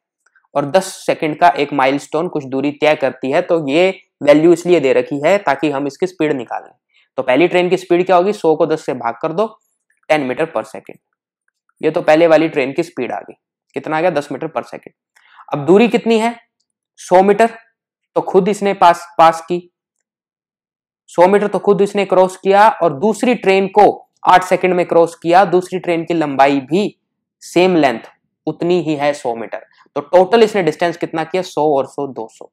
और 10 सेकंड का एक माइलस्टोन कुछ दूरी तय करती है तो ये वैल्यू इसलिए दे रखी है ताकि हम इसकी स्पीड निकालें तो पहली ट्रेन की स्पीड क्या होगी सौ को दस से भाग कर दो टेन मीटर पर सेकेंड ये तो पहले वाली ट्रेन की स्पीड आ गई कितना आ गया दस मीटर पर सेकेंड अब दूरी कितनी है सौ मीटर तो खुद इसने पास पास की सौ मीटर तो खुद इसने क्रॉस किया और दूसरी ट्रेन को आठ सेकंड में क्रॉस किया दूसरी ट्रेन की लंबाई भी सेम लेंथ उतनी ही है सौ मीटर तो टोटल इसने डिस्टेंस कितना किया सौ और सौ दो सौ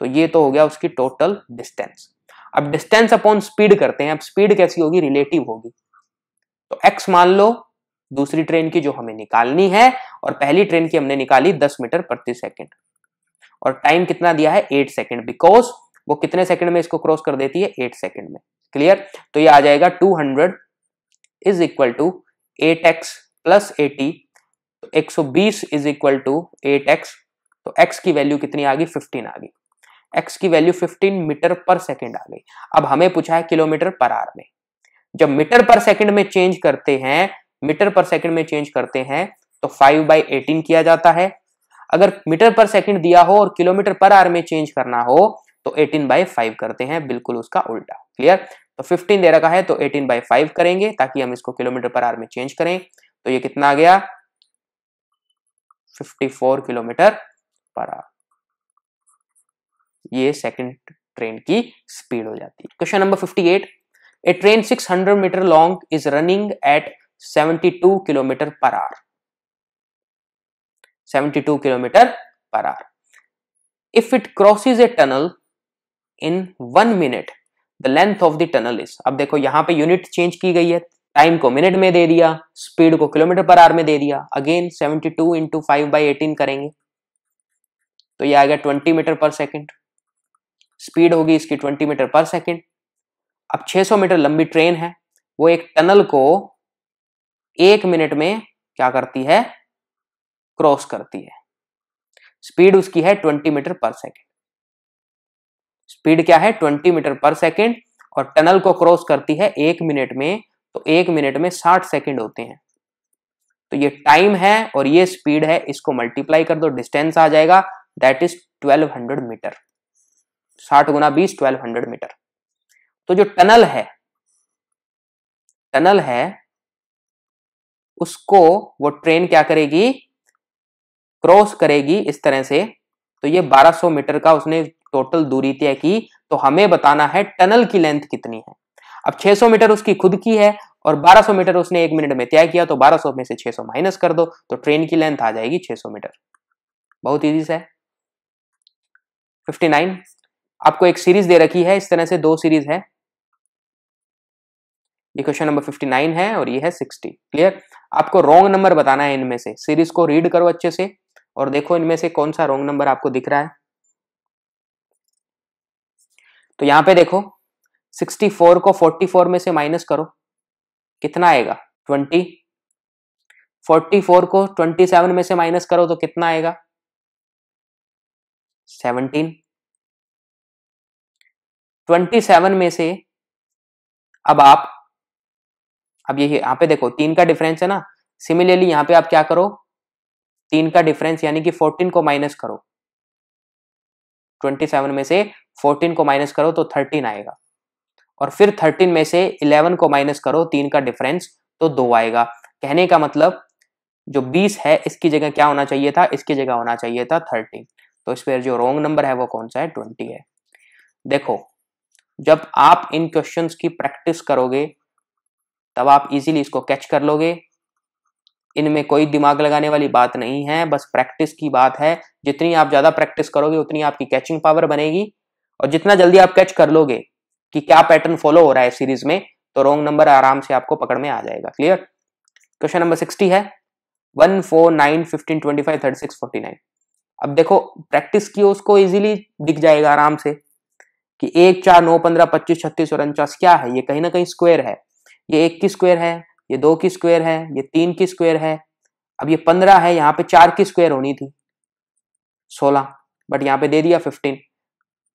तो ये तो हो गया उसकी टोटल डिस्टेंस अब डिस्टेंस अपॉन स्पीड करते हैं अब स्पीड कैसी होगी रिलेटिव होगी तो एक्स मान लो दूसरी ट्रेन की जो हमें निकालनी है और पहली ट्रेन की हमने निकाली दस मीटर प्रति सेकेंड और टाइम कितना दिया है एट सेकेंड बिकॉज वो कितने सेकंड में इसको क्रॉस कर देती है एट सेकंड में क्लियर तो ये आ जाएगा two hundred is equal to eight x plus eighty एक सौ बीस is equal to eight x तो एक्स की वैल्यू कितनी आ गई फिफ्टीन आ गई एक्स की वैल्यू 15 मीटर पर सेकेंड आ गई अब हमें पूछा है किलोमीटर पर आर में जब मीटर पर सेकेंड में चेंज करते हैं मीटर पर सेकेंड में चेंज करते हैं तो फाइव बाई एटीन किया जाता है अगर मीटर पर सेकेंड दिया हो और किलोमीटर पर आर में चेंज करना हो तो 18 बाई फाइव करते हैं बिल्कुल उसका उल्टा क्लियर तो 15 दे रखा है तो 18 बाई फाइव करेंगे ताकि हम इसको किलोमीटर पर आर में चेंज करें तो ये कितना आ गया 54 किलोमीटर पर आर ये सेकेंड ट्रेन की स्पीड हो जाती है question number 58 a train 600 metre long is running at 72 kilometre per hour 72 kilometre per hour if it crosses a tunnel in one minute the length of the tunnel is अब देखो यहां पे unit change की गई है time को minute में दे दिया स्पीड को किलोमीटर पर आर में दे दिया again 72 to into five by eighteen करेंगे तो ये आ गया 20 मीटर पर सेकंड स्पीड होगी इसकी 20 मीटर पर सेकेंड अब 600 मीटर लंबी ट्रेन है वो एक टनल को एक मिनट में क्या करती है क्रॉस करती है स्पीड उसकी है 20 मीटर पर सेकेंड स्पीड क्या है 20 मीटर पर सेकेंड और टनल को क्रॉस करती है एक मिनट में तो एक मिनट में 60 सेकेंड होते हैं तो ये टाइम है और ये स्पीड है इसको मल्टीप्लाई कर दो डिस्टेंस आ जाएगा दैट इज 1200 मीटर साठ गुना बीस ट्वेल्व हंड्रेड मीटर तो जो टनल है टनल है उसको वो ट्रेन क्या करेगी क्रॉस करेगी इस तरह से तो ये 1200 मीटर का उसने टोटल दूरी तय की तो हमें बताना है टनल की लेंथ कितनी है अब 600 मीटर उसकी खुद की है और 1200 मीटर उसने एक मिनट में तय किया तो 1200 में से 600 माइनस कर दो तो ट्रेन की लेंथ आ जाएगी 600 मीटर बहुत ईजी से 59 आपको एक सीरीज दे रखी है इस तरह से दो सीरीज है ये क्वेश्चन नंबर 59 है और ये है 60 क्लियर आपको रॉन्ग नंबर बताना है इनमें से सीरीज को रीड करो अच्छे से और देखो इनमें से कौन सा रॉन्ग नंबर आपको दिख रहा है तो यहां पे देखो 64 को 44 में से माइनस करो कितना आएगा 20 44 को 27 में से माइनस करो तो कितना आएगा ट्वेंटी सेवन में से अब आप अब ये यहां पे देखो तीन का डिफरेंस है ना सिमिलरली यहां पे आप क्या करो तीन का डिफरेंस यानी कि फोर्टीन को माइनस करो ट्वेंटी सेवन में से फोर्टीन को माइनस करो तो थर्टीन आएगा और फिर थर्टीन में से इलेवन को माइनस करो तीन का डिफरेंस तो दो आएगा कहने का मतलब जो बीस है इसकी जगह क्या होना चाहिए था इसकी जगह होना चाहिए था थर्टीन तो इस पर जो रॉन्ग नंबर है वो कौन सा है ट्वेंटी है देखो जब आप इन क्वेश्चंस की प्रैक्टिस करोगे तब आप इजीली इसको कैच कर लोगे इनमें कोई दिमाग लगाने वाली बात नहीं है बस प्रैक्टिस की बात है जितनी आप ज़्यादा प्रैक्टिस करोगे उतनी आपकी कैचिंग पावर बनेगी और जितना जल्दी आप कैच कर लोगे कि क्या पैटर्न फॉलो हो रहा है सीरीज में तो रोंग नंबर आराम से आपको पकड़ में आ जाएगा क्लियर क्वेश्चन नंबर सिक्सटी है one four nine fifteen twenty five thirty six forty nine अब देखो प्रैक्टिस की उसको इजीली दिख जाएगा आराम से कि एक चार नौ पंद्रह पच्चीस छत्तीस और उनचास क्या है ये कहीं ना कहीं स्क्वायर है ये एक की स्क्वायर है ये दो की स्क्वायर है ये तीन की स्क्वायर है अब ये पंद्रह है यहाँ पे चार की स्क्वायर होनी थी सोलह बट यहाँ पे दे दिया फिफ्टीन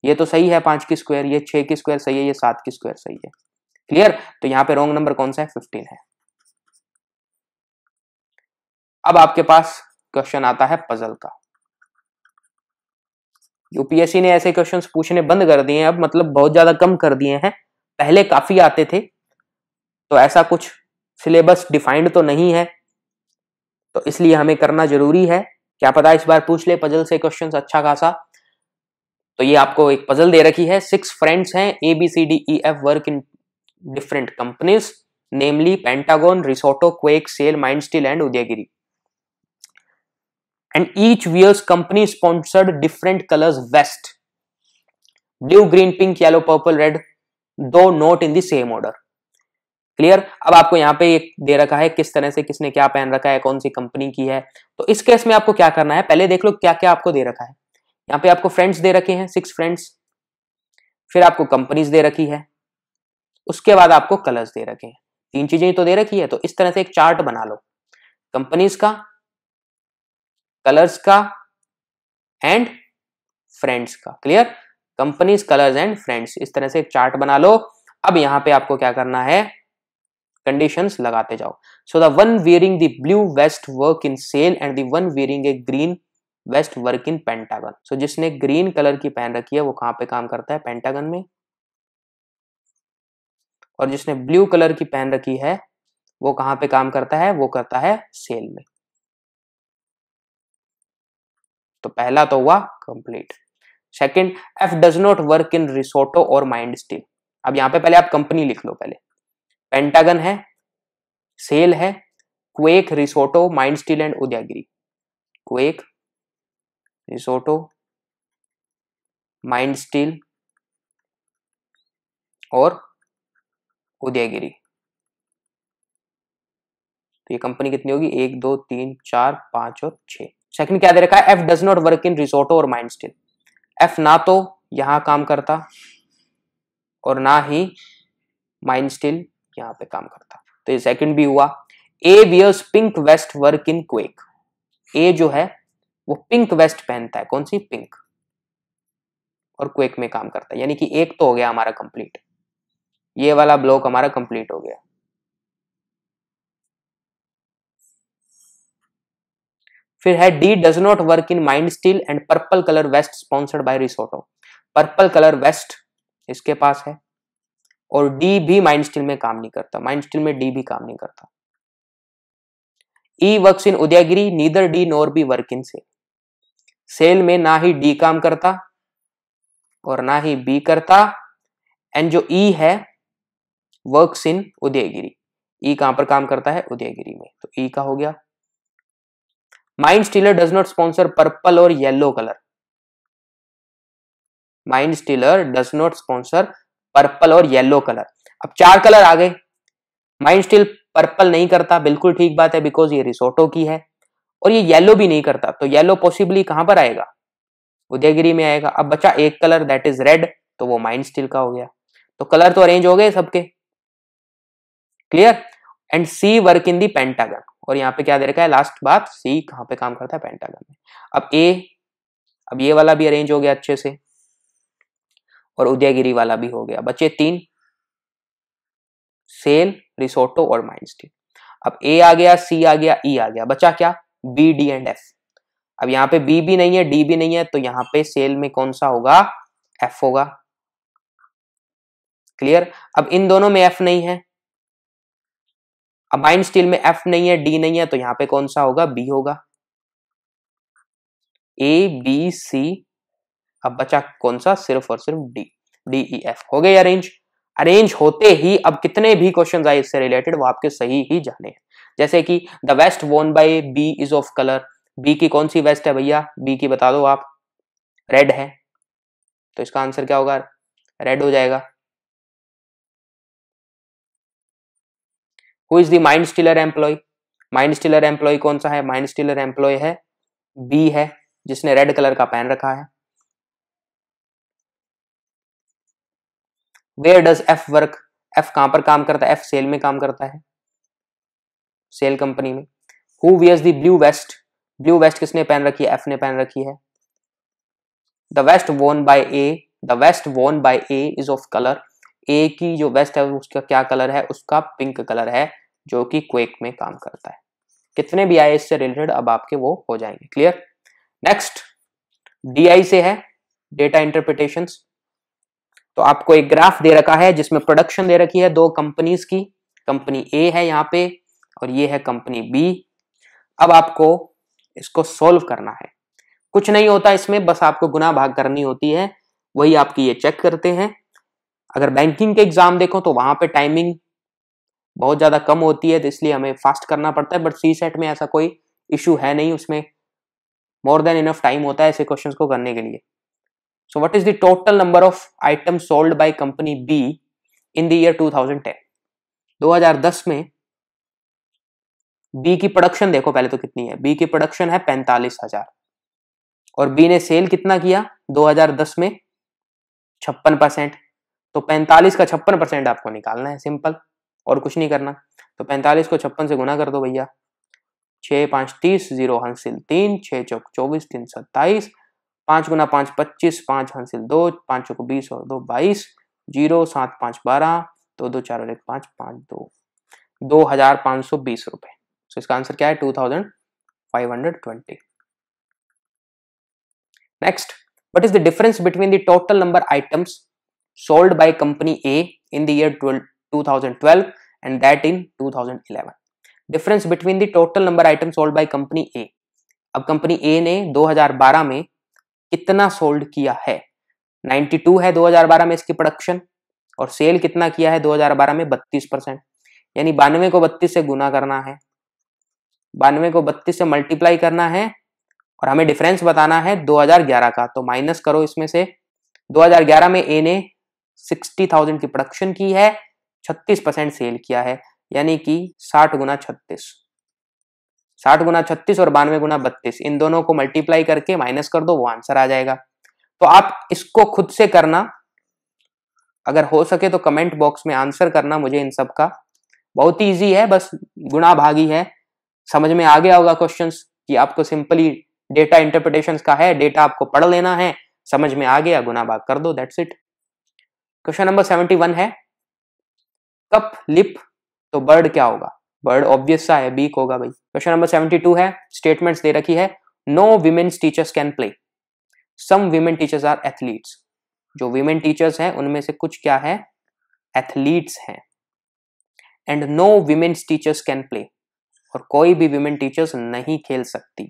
ये तो सही है पांच की स्क्वायर ये छह की स्क्वायर सही है ये सात की स्क्वायर सही है क्लियर तो यहाँ पे रॉन्ग नंबर कौन सा है फिफ्टीन है अब आपके पास क्वेश्चन आता है पजल का यूपीएससी ने ऐसे क्वेश्चंस पूछने बंद कर दिए हैं अब मतलब बहुत ज्यादा कम कर दिए हैं पहले काफी आते थे तो ऐसा कुछ सिलेबस डिफाइंड तो नहीं है तो इसलिए हमें करना जरूरी है क्या पता इस बार पूछ ले पजल से क्वेश्चन अच्छा खासा तो ये आपको एक पजल दे रखी है सिक्स फ्रेंड्स हैं A B C D E F work in different companies namely Pentagon Risotto Quake Cell Mind Steel and Udayagiri and each wears company sponsored different colors vest blue green pink yellow purple red do note in the same order clear अब आपको यहाँ पे एक दे रखा है किस तरह से किसने क्या पहन रखा है कौन सी कंपनी की है तो इस केस में आपको क्या करना है पहले देख लो क्या क्या आपको दे रखा है यहाँ पे आपको फ्रेंड्स दे रखे हैं सिक्स फ्रेंड्स फिर आपको कंपनीज दे रखी है उसके बाद आपको कलर्स दे रखे हैं तीन चीजें तो दे रखी है तो इस तरह से एक चार्ट बना लो कंपनीज का कलर्स का एंड फ्रेंड्स का clear companies colours and friends इस तरह से एक चार्ट बना लो अब यहां पे आपको क्या करना है कंडीशंस लगाते जाओ so the one wearing the blue vest work in Cell and the one wearing a green vest work in Pentagon so जिसने ग्रीन कलर की पहन रखी है वो कहां पे काम करता है पेंटागन में और जिसने ब्लू कलर की पहन रखी है वो कहां पे काम करता है वो करता है सेल में तो पहला तो हुआ complete second F does not work in Risotto और माइंड स्टील अब यहां पे पहले आप कंपनी लिख लो पहले पेंटागन है सेल है Quake Risotto Mind Steel and Udayagiri Quake Risotto Mind Steel और उदयगिरी तो ये कंपनी कितनी होगी एक दो तीन चार पांच और छह सेकंड क्या दे रखा है F does not work in Risotto और माइंड स्टिल एफ ना तो यहां काम करता और ना ही माइंड स्टिल यहां पे काम करता तो ये सेकंड भी हुआ A wears pink vest work in Quake A जो है वो पिंक वेस्ट पहनता है कौन सी पिंक और क्वेक में काम करता है यानी कि एक तो हो गया हमारा कंप्लीट ये वाला ब्लॉक हमारा कंप्लीट हो गया फिर है D does not work in Mind Steel and purple colour vest sponsored by Risotto purple colour vest इसके पास है और डी भी माइंड स्टील में काम नहीं करता माइंड स्टील में डी भी काम नहीं करता E work in Udayagiri neither D nor B work in Cell Cell में ना ही डी काम करता और ना ही बी करता एंड जो ई e है work in Udayagiri E e कहां पर काम करता है उदयगिरी में तो ई e का हो गया Mind Stealer does not sponsor purple और yellow colour Mind Stealer does not sponsor purple और येलो कलर अब चार कलर आ गए माइंड स्टील पर्पल नहीं करता बिल्कुल ठीक बात है बिकॉज ये रिसोर्टो की है और ये येलो भी नहीं करता तो येलो पॉसिबली कहां पर आएगा उदयगिरी में आएगा अब बचा एक कलर दैट इज रेड तो वो माइंड स्टील का हो गया तो कलर तो अरेंज हो गए सबके clear and C work in the Pentagon और यहाँ पे क्या दे रखा है लास्ट बात सी कहाँ पे काम करता है पेंटागन में अब ए अब ये वाला भी अरेंज हो गया अच्छे से और उदयगिरी वाला भी हो गया बचे तीन सेल रिसोटो और माइंड स्टील अब ए आ गया सी आ गया ई e आ गया बचा क्या बी डी एंड एफ अब यहाँ पे बी भी नहीं है डी भी नहीं है तो यहाँ पे सेल में कौन सा होगा एफ होगा क्लियर अब इन दोनों में एफ नहीं है अबाइन स्टील में एफ नहीं है डी नहीं है तो यहां पे कौन सा होगा बी होगा ए बी सी अब बचा कौन सा सिर्फ और सिर्फ डी डी ई एफ हो गई अरेंज अरेंज होते ही अब कितने भी क्वेश्चन आए इससे रिलेटेड वो आपके सही ही जाने हैं जैसे कि the vest worn by B is of colour B की कौन सी वेस्ट है भैया बी की बता दो आप रेड है तो इसका आंसर क्या होगा रेड हो जाएगा who is the Mind Stealer employee Mind Stealer employee कौन सा है माइंड स्टिलर एम्प्लॉय है बी है जिसने रेड कलर का पेन रखा है where does F work F कहां पर काम करता है एफ सेल में काम करता है सेल कंपनी में who wears the blue vest blue vest किसने पहन रखी है एफ ने पहन रखी है the vest worn by A the vest worn by A is of colour A की जो वेस्ट है उसका क्या कलर है उसका पिंक कलर है जो कि क्वेक में काम करता है कितने भी आए इससे रिलेटेड अब आपके वो हो जाएंगे क्लियर नेक्स्ट डी से है डेटा इंटरप्रिटेशन तो आपको एक ग्राफ दे रखा है जिसमें प्रोडक्शन दे रखी है दो कंपनीज की कंपनी ए है यहाँ पे और ये है कंपनी बी अब आपको इसको सोल्व करना है कुछ नहीं होता इसमें बस आपको गुना भाग करनी होती है वही आपकी ये चेक करते हैं अगर बैंकिंग के एग्जाम देखो तो वहां पे टाइमिंग बहुत ज़्यादा कम होती है तो इसलिए हमें फास्ट करना पड़ता है बट सी सेट में ऐसा कोई इशू है नहीं उसमें मोर देन इनफ टाइम होता है ऐसे क्वेश्चन को करने के लिए so what is the total number of item sold by company B in the year 2010 2010 में बी की प्रोडक्शन देखो पहले तो कितनी है बी की प्रोडक्शन है पैंतालीस हजार और बी ने सेल कितना किया 2010 में छप्पन परसेंट तो 45 का छप्पन परसेंट आपको निकालना है सिंपल और कुछ नहीं करना तो पैंतालीस को छप्पन से गुना कर दो भैया छः पाँच तीस जीरो हंसिल तीन छः चौक चौबीस तीन सत्ताईस पाँच गुना पाँच पच्चीस पाँच हंसिल दो पाँच चौक बीस और दो बाईस जीरो सात पाँच बारह दो दो चार और एक पाँच पाँच दो दो हजार पाँच सौ बीस रुपये तो इसका आंसर क्या है two thousand five hundred twenty next what is the difference between the total number items sold by company A in the year 2012 and that in 2011 difference between the total number items sold by company a ab company a ne 2012 mein kitna sold kiya hai 92 hai 2012 mein iski production aur sale kitna kiya hai 2012 mein 32 yani 92 ko 32 se guna karna hai 92 को 32 से multiply करना है और हमें difference बताना है 2011 का तो माइनस करो इसमें से 2011 में ए ने 60,000 की प्रोडक्शन की है छत्तीस परसेंट सेल किया है यानी कि साठ गुना छत्तीस साठ गुना छत्तीस और बानवे गुना बत्तीस इन दोनों को मल्टीप्लाई करके माइनस कर दो वो आंसर आ जाएगा तो आप इसको खुद से करना अगर हो सके तो कमेंट बॉक्स में आंसर करना मुझे इन सब का बहुत ही ईजी है बस गुना भागी है समझ में आ गया होगा क्वेश्चन कि आपको सिंपली डेटा इंटरप्रिटेशन का है डेटा आपको पढ़ लेना है समझ में आ गया गुना भाग कर दो that's it question number seventy one है कप लिप तो बर्ड क्या होगा बर्ड ऑब्वियस सा है बीक होगा भाई क्वेश्चन नंबर सेवेंटी टू है स्टेटमेंट दे रखी है no womens teachers can play some women teachers are athletes जो विमेन टीचर्स हैं उनमें से कुछ क्या है एथलीट्स हैं and no womens teachers can play और कोई भी विमेन टीचर्स नहीं खेल सकती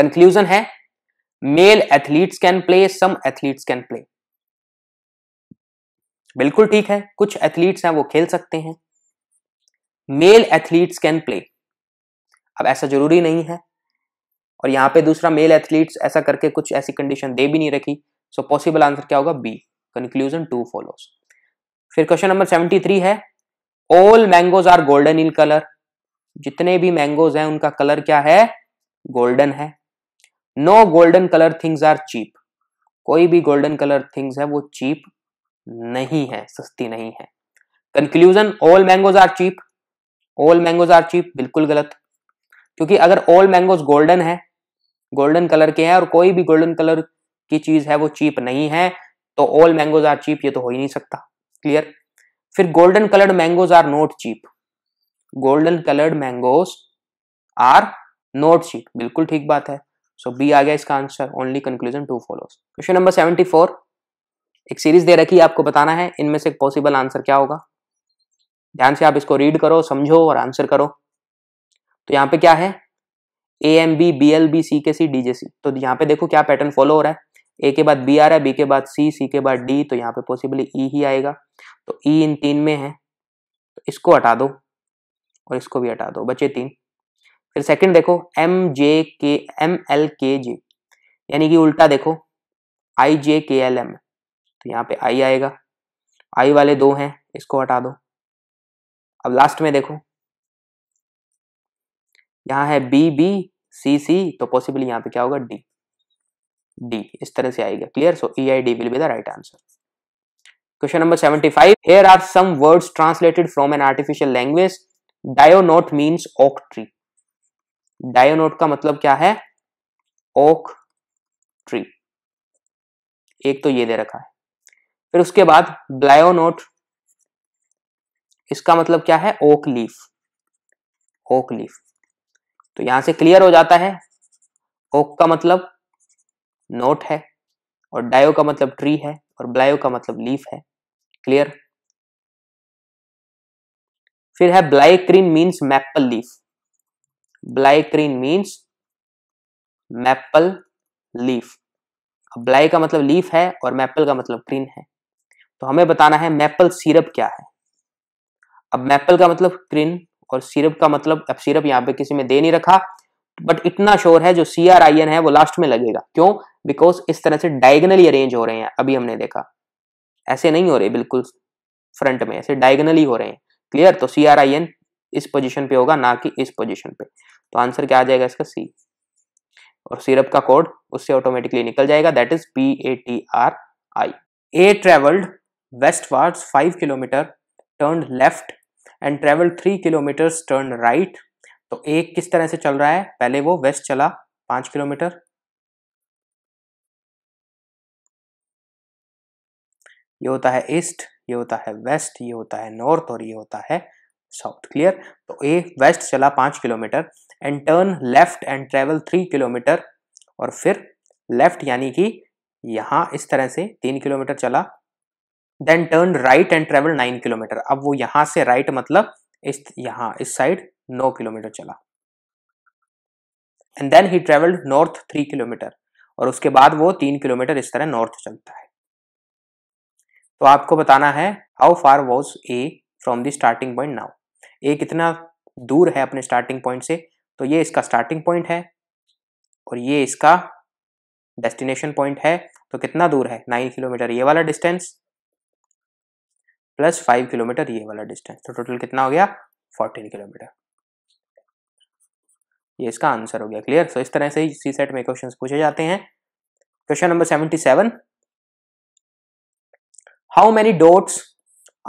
कंक्लूजन है male athletes can play some athletes can play बिल्कुल ठीक है कुछ एथलीट्स हैं वो खेल सकते हैं मेल एथलीट्स कैन प्ले अब ऐसा जरूरी नहीं है और यहां पे दूसरा मेल एथलीट्स ऐसा करके कुछ ऐसी कंडीशन दे भी नहीं रखी सो पॉसिबल आंसर क्या होगा बी कंक्लूजन टू फॉलो फिर क्वेश्चन नंबर सेवेंटी थ्री है all mangoes are golden in colour जितने भी मैंगोज हैं उनका कलर क्या है गोल्डन है no golden colour things are cheap कोई भी गोल्डन कलर थिंग्स है वो चीप नहीं है सस्ती नहीं है conclusion all mangoes are cheap all mangoes are cheap बिल्कुल गलत क्योंकि अगर ऑल मैंगोज गोल्डन है गोल्डन कलर के हैं और कोई भी गोल्डन कलर की चीज है वो चीप नहीं है तो ऑल मैंगोज आर चीप ये तो हो ही नहीं सकता क्लियर फिर golden coloured mangoes are not cheap golden coloured mangoes are not cheap बिल्कुल ठीक बात है सो so, बी आ गया इसका answer only conclusion two follows question number seventy four एक सीरीज दे रखी है आपको बताना है इनमें से पॉसिबल आंसर क्या होगा ध्यान से आप इसको रीड करो समझो और आंसर करो तो यहाँ पे क्या है A M B B L B C K C D J सी तो यहाँ पे देखो क्या पैटर्न फॉलो हो रहा है ए के बाद बी आ रहा है बी के बाद सी सी के बाद डी तो यहाँ पे पॉसिबली ई e ही आएगा तो ई e इन तीन में है तो इसको हटा दो और इसको भी हटा दो बचे तीन फिर सेकंड देखो एम जे के एम एल के जे यानी कि उल्टा देखो आई जे के एल एम तो यहाँ पे आई आएगा आई वाले दो हैं इसको हटा दो अब लास्ट में देखो यहाँ है बी बी सी सी तो पॉसिबली यहाँ पे क्या होगा डी डी इस तरह से आएगा clear so E I D will be the right answer Question number 75. Here are some words translated from an artificial language dionot means oak tree dionot का मतलब क्या है ओक ट्री एक तो ये दे रखा है फिर उसके बाद ब्लायोनोट इसका मतलब क्या है ओक लीफ ओक लीफ तो यहां से क्लियर हो जाता है ओक का मतलब नोट है और डायो का मतलब ट्री है और ब्लायो का मतलब लीफ है क्लियर फिर है blicreen means maple leaf blicreen means maple leaf bli का मतलब लीफ है और मैपल का मतलब क्रीन है तो हमें बताना है मैपल सिरप क्या है अब मैपल का मतलब क्रिन और सिरप का मतलब अब सिरप यहाँ पे किसी में दे नहीं रखा बट इतना शोर है जो सी आर आई एन है वो लास्ट में लगेगा क्यों बिकॉज इस तरह से डायगनली अरेंज हो रहे हैं अभी हमने देखा ऐसे नहीं हो रहे बिल्कुल फ्रंट में ऐसे डायगनली हो रहे हैं क्लियर तो सी आर आई एन इस पोजिशन पे होगा ना कि इस पोजिशन पे तो आंसर क्या आ जाएगा इसका सी और सिरप का कोड उससे ऑटोमेटिकली निकल जाएगा that is P A T R I A travelled westwards 5 kilometre turn left and travel three kilometre turn right तो एक किस तरह से चल रहा है पहले वो वेस्ट चला पांच किलोमीटर ये होता है ईस्ट ये होता है वेस्ट ये होता है नॉर्थ और ये होता है साउथ क्लियर तो ए वेस्ट चला पांच kilometre and turn left and travel three kilometre और फिर लेफ्ट यानी कि यहां इस तरह से तीन किलोमीटर चला then turn right and travel nine kilometre अब वो यहां से राइट right मतलब इस यहां इस साइड नौ किलोमीटर चला and then he travelled north three kilometre और उसके बाद वो तीन किलोमीटर इस तरह नॉर्थ चलता है तो आपको बताना है how far was A from the starting point now A कितना दूर है अपने स्टार्टिंग पॉइंट से तो ये इसका स्टार्टिंग पॉइंट है और ये इसका डेस्टिनेशन पॉइंट है तो कितना दूर है नाइन किलोमीटर ये वाला डिस्टेंस प्लस फाइव किलोमीटर ये वाला डिस्टेंस तो टोटल कितना हो गया फोर्टीन किलोमीटर ये इसका आंसर हो गया क्लियर सो so, इस तरह से ही सी सेट में क्वेश्चंस पूछे जाते हैं question number seventy seven how many dots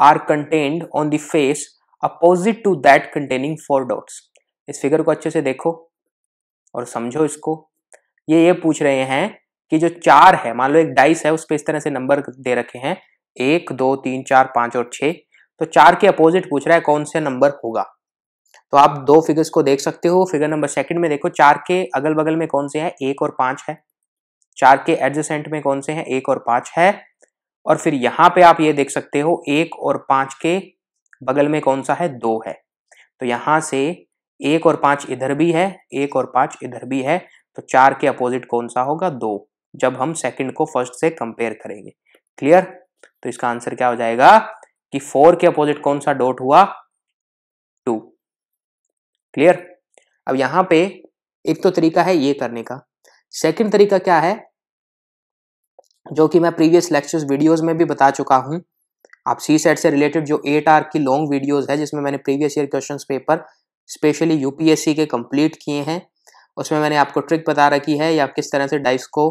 are contained on the face opposite to that containing four dots इस फिगर को अच्छे से देखो और समझो इसको ये ये पूछ रहे हैं कि जो चार है मान लो एक डाइस है उस पर इस तरह से नंबर दे रखे हैं एक दो तीन चार पांच और छः तो चार के अपोजिट पूछ रहा है कौन से नंबर होगा तो आप दो फिगर्स को देख सकते हो फिगर नंबर सेकंड में देखो चार के अगल बगल में कौन से हैं एक और पांच है चार के एडजेसेंट में कौन से हैं एक और पांच है और फिर यहाँ पे आप ये देख सकते हो एक और पांच के बगल में कौन सा है दो है तो यहां से एक और पांच इधर भी है एक और पांच इधर भी है तो चार के अपोजिट कौन सा होगा दो जब हम सेकंड को फर्स्ट से कंपेयर करेंगे क्लियर तो इसका आंसर क्या हो जाएगा कि फोर के अपोजिट कौन सा डॉट हुआ टू क्लियर अब यहां पे एक तो तरीका है ये करने का सेकंड तरीका क्या है जो कि मैं प्रीवियस लेक्चर्स वीडियोस में भी बता चुका हूं आप सी सेट से रिलेटेड जो एट आर की लॉन्ग वीडियोस है जिसमें मैंने previous year questions paper specially UPSC के कंप्लीट किए हैं उसमें मैंने आपको ट्रिक बता रखी है या किस तरह से डाइस को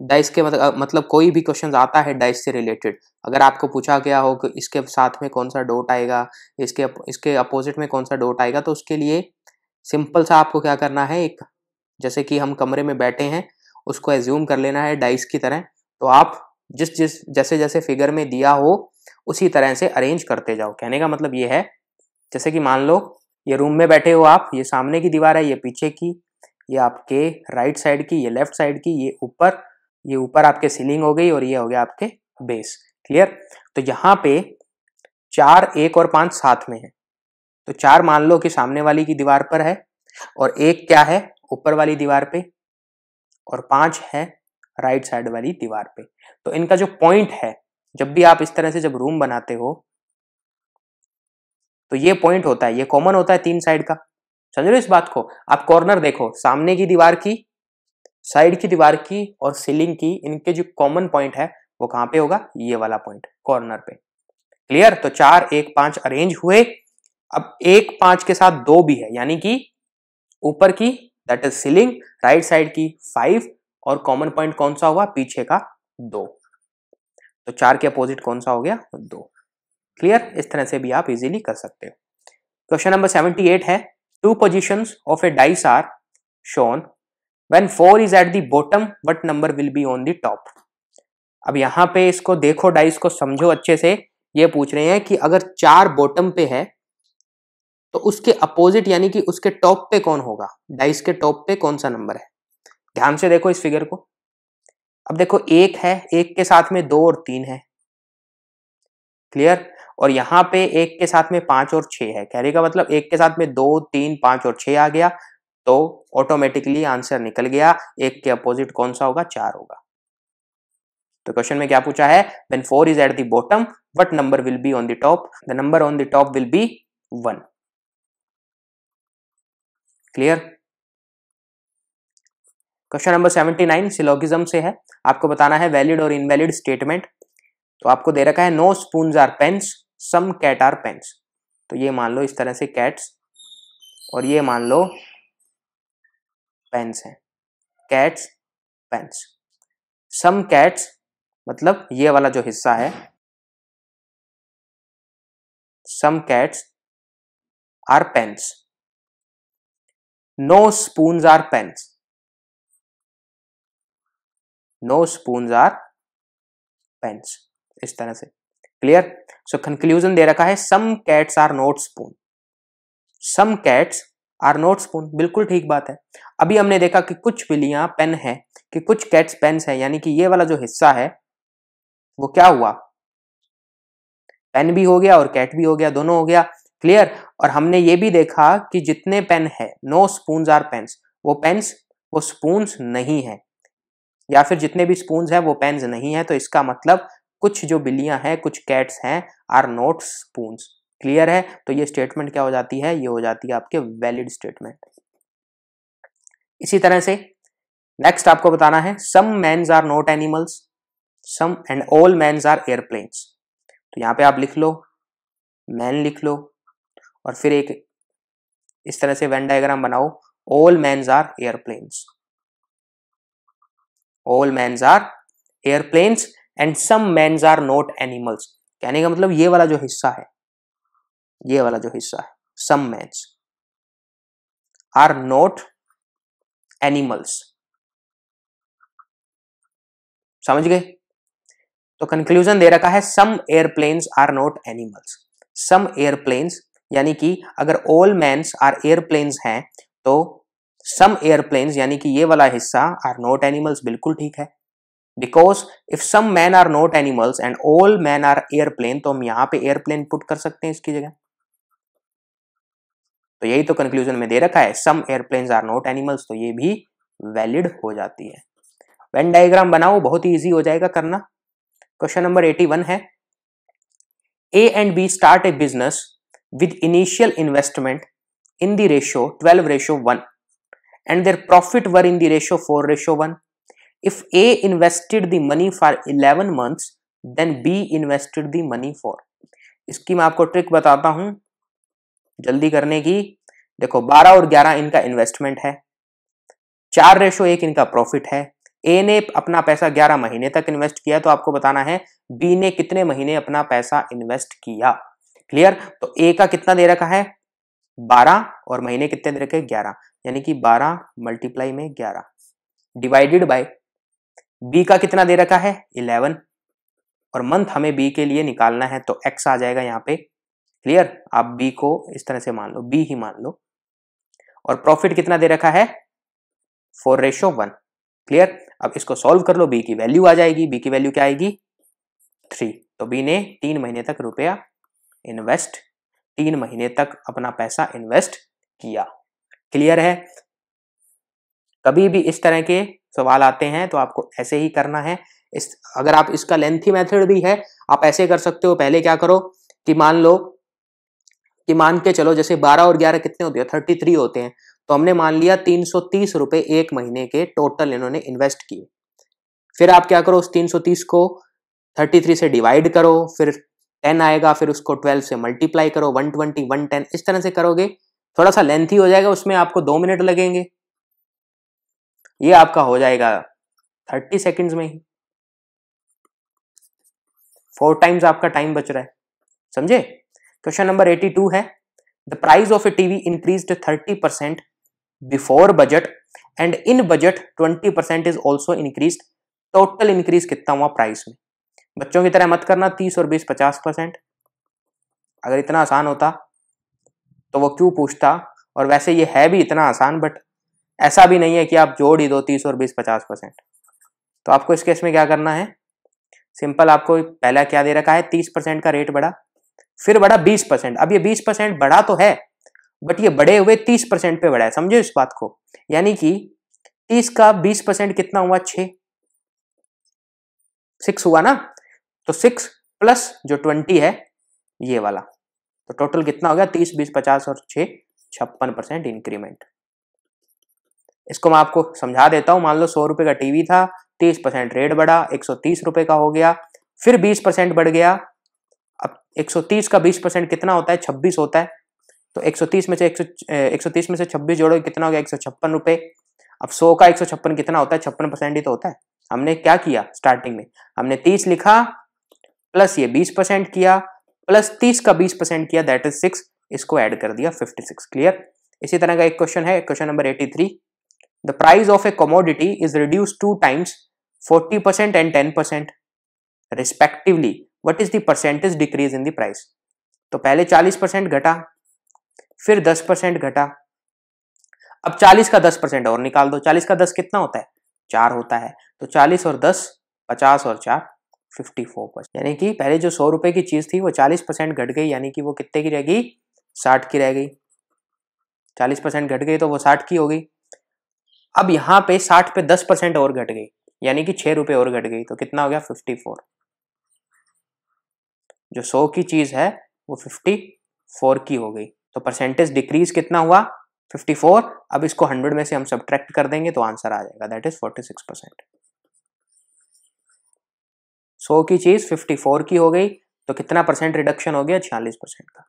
डाइस के मतलब मतलब कोई भी क्वेश्चन आता है डाइस से रिलेटेड अगर आपको पूछा गया हो कि इसके साथ में कौन सा डोट आएगा इसके इसके अपोजिट में कौन सा डोट आएगा तो उसके लिए सिंपल सा आपको क्या करना है एक जैसे कि हम कमरे में बैठे हैं उसको एज्यूम कर लेना है डाइस की तरह तो आप जिस जिस जैसे जैसे फिगर में दिया हो उसी तरह से अरेंज करते जाओ कहने का मतलब ये है जैसे कि मान लो ये रूम में बैठे हो आप ये सामने की दीवार है ये पीछे की ये आपके राइट साइड की ये लेफ्ट साइड की ये ऊपर ये ऊपर आपके सीलिंग हो गई और ये हो गया आपके बेस क्लियर तो यहाँ पे चार एक और पांच साथ में है तो चार मान लो कि सामने वाली की दीवार पर है और एक क्या है ऊपर वाली दीवार पे और पांच है राइट साइड वाली दीवार पे तो इनका जो पॉइंट है जब भी आप इस तरह से जब रूम बनाते हो तो ये पॉइंट होता है ये कॉमन होता है तीन साइड का समझ लो इस बात को आप कॉर्नर देखो सामने की दीवार की साइड की दीवार की और सीलिंग की इनके जो कॉमन पॉइंट है वो कहाँ पे होगा ये वाला पॉइंट कॉर्नर पे क्लियर तो चार एक पांच अरेंज हुए अब एक पांच के साथ दो भी है यानी कि ऊपर की that is ceiling right side की फाइव और कॉमन पॉइंट कौन सा हुआ पीछे का दो तो चार के अपोजिट कौन सा हो गया दो क्लियर इस तरह से भी आप इजीली कर सकते हो क्वेश्चन नंबर सेवेंटी एट है two position of a dice are shown when 4 is at the bottom what number will be on the top अब यहाँ पे इसको देखो डाइस को समझो अच्छे से ये पूछ रहे हैं कि अगर चार बॉटम पे है तो उसके अपोजिट यानी कि उसके टॉप पे कौन होगा डाइस के टॉप पे कौन सा नंबर है ध्यान से देखो इस फिगर को अब देखो एक है एक के साथ में दो और तीन है क्लियर और यहाँ पे एक के साथ में पांच और छह है कह रहे का मतलब एक के साथ में दो तीन पांच और छह आ गया तो ऑटोमेटिकली आंसर निकल गया एक के अपोजिट कौन सा होगा चार होगा तो क्वेश्चन में क्या पूछा है when four is at the bottom what number will be on the top the number on the top will be one clear question number seventy nine syllogism से है आपको बताना है वैलिड और इनवैलिड स्टेटमेंट तो आपको दे रखा है no spoon are pens some cat are pens तो ये मान लो इस तरह से कैट्स और ये मान लो पेंस हैं कैट्स पेंस सम कैट्स मतलब ये वाला जो हिस्सा है some cats are pens no spoon are pens no spoon are pens इस तरह से क्लियर सो कंक्लूजन दे रखा है some cats are not spoon some cats are not spoon बिल्कुल ठीक बात है अभी हमने देखा कि कुछ बिलियां पेन है कि कुछ कैट्स पेन्स है यानी कि ये वाला जो हिस्सा है वो क्या हुआ पेन भी हो गया और कैट भी हो गया दोनों हो गया क्लियर और हमने ये भी देखा कि जितने पेन है नो स्पून आर पेन्स वो पेन्स वो स्पून्स नहीं है या फिर जितने भी स्पून है वो पेन्स नहीं है तो इसका मतलब कुछ जो बिलियां हैं कुछ कैट्स हैं आर नोट स्पून्स क्लियर है तो ये स्टेटमेंट क्या हो जाती है ये हो जाती है आपके वैलिड स्टेटमेंट इसी तरह से नेक्स्ट आपको बताना है सम मैं are not animals some and all men are airplanes तो यहां पे आप लिख लो मैन लिख लो और फिर एक इस तरह से वेन डायग्राम बनाओ all men are airplanes all men are airplanes and some मैं आर नोट एनिमल्स कहने का मतलब ये वाला जो हिस्सा है ये वाला जो हिस्सा है some men are not animals समझ गए तो कंक्लूजन दे रखा है some airplanes are not animals some airplanes यानी कि अगर ऑल मैंस आर एयरप्लेन्स हैं तो सम एयरप्लेन्स यानी कि ये वाला हिस्सा आर नॉट एनिमल्स बिल्कुल ठीक है because if some man are not animals and all man are airplane तो हम यहां पे एयरप्लेन पुट कर सकते हैं इसकी जगह तो यही तो कंक्लूजन में दे रखा है some airplane are not animals तो ये भी वैलिड हो जाती है वेन डायग्राम बनाओ बहुत ही ईजी हो जाएगा करना क्वेश्चन नंबर एटी वन है A and B start a business with initial investment in the ratio twelve ratio one and their profit were in the ratio four ratio one if A invested the money for eleven months then B invested the money for इसकी मैं आपको trick बताता हूं जल्दी करने की देखो 12 और 11 इनका इन्वेस्टमेंट है चार रेशो एक इनका प्रॉफिट है ए ने अपना पैसा 11 महीने तक इन्वेस्ट किया तो आपको बताना है बी ने कितने महीने अपना पैसा इन्वेस्ट किया क्लियर तो ए का कितना दे रखा है 12 और महीने कितने दे रखे ग्यारह यानी कि 12 मल्टीप्लाई में 11 डिवाइडेड बाय बी का कितना दे रखा है 11 और मंथ हमें बी के लिए निकालना है तो एक्स आ जाएगा यहाँ पे क्लियर आप बी को इस तरह से मान लो बी ही मान लो और प्रॉफिट कितना दे रखा है फोर रेशो वन क्लियर अब इसको सॉल्व कर लो बी की वैल्यू आ जाएगी बी की वैल्यू क्या आएगी थ्री तो बी ने तीन महीने तक रुपया इन्वेस्ट तीन महीने तक अपना पैसा इन्वेस्ट किया क्लियर है कभी भी इस तरह के सवाल आते हैं तो आपको ऐसे ही करना है इस अगर आप इसका लेंथी मेथड भी है आप ऐसे कर सकते हो पहले क्या करो कि मान लो कि मान के चलो जैसे 12 और 11 कितने होते हैं 33 होते हैं तो हमने मान लिया तीन सौ एक महीने के टोटल इन्होंने इन्वेस्ट किए फिर आप क्या करो उस 330 को 33 से डिवाइड करो फिर 10 आएगा फिर उसको 12 से मल्टीप्लाई करो 120 110 इस तरह से करोगे थोड़ा सा लेंथी हो जाएगा उसमें आपको दो मिनट लगेंगे ये आपका हो जाएगा थर्टी सेकेंड्स में ही फोर टाइम्स आपका टाइम बच रहा है समझे क्वेश्चन नंबर 82 है the price of a TV increase 30 percent before budget and in budget 20 percent is also increase total increase कितना हुआ प्राइस में बच्चों की तरह मत करना 30 और 20 50 परसेंट अगर इतना आसान होता तो वो क्यों पूछता और वैसे ये है भी इतना आसान बट ऐसा भी नहीं है कि आप जोड़ ही दो तीस और बीस पचास परसेंट तो आपको इस केस में क्या करना है सिंपल आपको पहला क्या दे रखा है तीस परसेंट का रेट बढ़ा फिर बढ़ा बीस परसेंट अब ये बीस परसेंट बढ़ा तो है बट ये बढ़े हुए तीस परसेंट पे बढ़ा है समझो इस बात को यानी कि तीस का बीस परसेंट कितना हुआ छ सिक्स हुआ ना तो सिक्स प्लस जो ट्वेंटी है ये वाला तो टोटल कितना हो गया तीस बीस पचास और छ छप्पन परसेंट इंक्रीमेंट इसको मैं आपको समझा देता हूं मान लो सौ रुपए का टीवी था तीस परसेंट रेट बढ़ा एक सौ तीस रुपए का हो गया फिर बीस परसेंट बढ़ गया 130 का 20 परसेंट कितना होता है 26 होता है तो 130 में से 130 में से 26 जोड़ो कितना हो गया एक सौ अब 100 का एक कितना होता है छप्पन परसेंट ही तो होता है हमने क्या किया स्टार्टिंग में हमने 30 लिखा प्लस ये 20 परसेंट किया प्लस 30 का 20 परसेंट किया दैट इज सिक्स इसको ऐड कर दिया 56 क्लियर इसी तरह का एक क्वेश्चन है question number 83 the price of a commodity is reduce two times forty and ten respectively what is the percentage decrease in the price तो पहले 40 परसेंट घटा फिर 10 परसेंट घटा अब 40 का 10 परसेंट और निकाल दो 40 का 10 कितना होता है चार होता है तो 40 और 10 50 और चार 54 परसेंट यानी कि पहले जो सौ रुपए की चीज थी वो 40 परसेंट घट गई यानी कि वो कितने की रह गई साठ की रह गई 40 परसेंट घट गई तो वो साठ की हो गई अब यहाँ पे साठ पे दस परसेंट और घट गई यानी कि छह रुपए और घट गई तो कितना हो गया फिफ्टी जो सौ की चीज है वो फिफ्टी फोर की हो गई तो परसेंटेज डिक्रीज कितना हुआ 54 अब इसको 100 में से हम सब्ट्रैक्ट कर देंगे तो आंसर आ जाएगा दैट इज 46 परसेंट सौ की चीज 54 की हो गई तो कितना परसेंट रिडक्शन हो गया छियालीस परसेंट का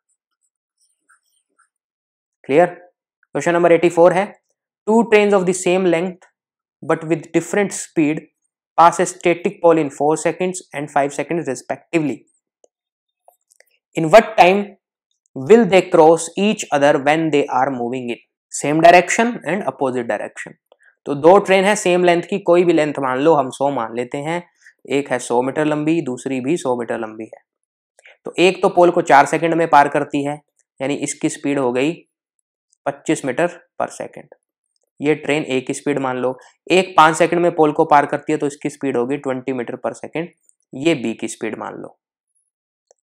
क्लियर क्वेश्चन नंबर 84 है two train of the same length but with different speed pass a static pole in four seconds and five seconds respectively in what time will they cross each other when they are moving in same direction and opposite direction तो दो train है same length की कोई भी length मान लो हम सौ मान लेते हैं एक है सौ मीटर लंबी दूसरी भी सौ मीटर लंबी है तो एक तो पोल को चार सेकंड में पार करती है यानी इसकी स्पीड हो गई पच्चीस मीटर पर सेकंड ये ट्रेन ए की स्पीड मान लो एक पांच सेकंड में पोल को पार करती है तो इसकी स्पीड होगी ट्वेंटी मीटर पर सेकंड ये बी की स्पीड मान लो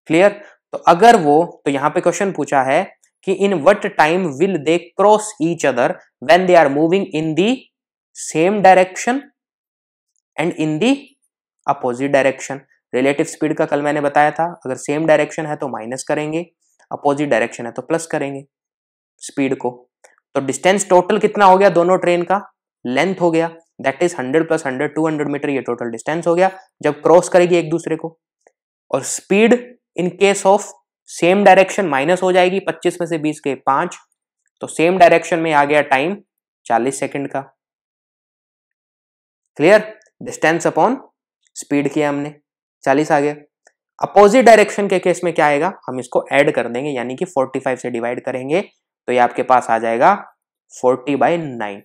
क्लियर तो अगर वो तो यहां पे क्वेश्चन पूछा है कि in what time will they cross each other when they are moving in the same direction and in the opposite direction relative speed का कल मैंने बताया था अगर सेम डायरेक्शन है तो माइनस करेंगे अपोजिट डायरेक्शन है तो प्लस करेंगे स्पीड को तो डिस्टेंस टोटल कितना हो गया दोनों ट्रेन का लेंथ हो गया दैट इज 100 प्लस 100 200 मीटर ये टोटल डिस्टेंस हो गया जब क्रॉस करेगी एक दूसरे को और speed in case of same direction minus हो जाएगी 25 में से 20 के पांच तो सेम डायरेक्शन में आ गया टाइम 40 सेकंड का क्लियर डिस्टेंस अपॉन स्पीड किया हमने 40 आ गया अपोजिट डायरेक्शन के केस में क्या आएगा हम इसको ऐड कर देंगे यानी कि 45 से डिवाइड करेंगे तो ये आपके पास आ जाएगा 40 बाई नाइन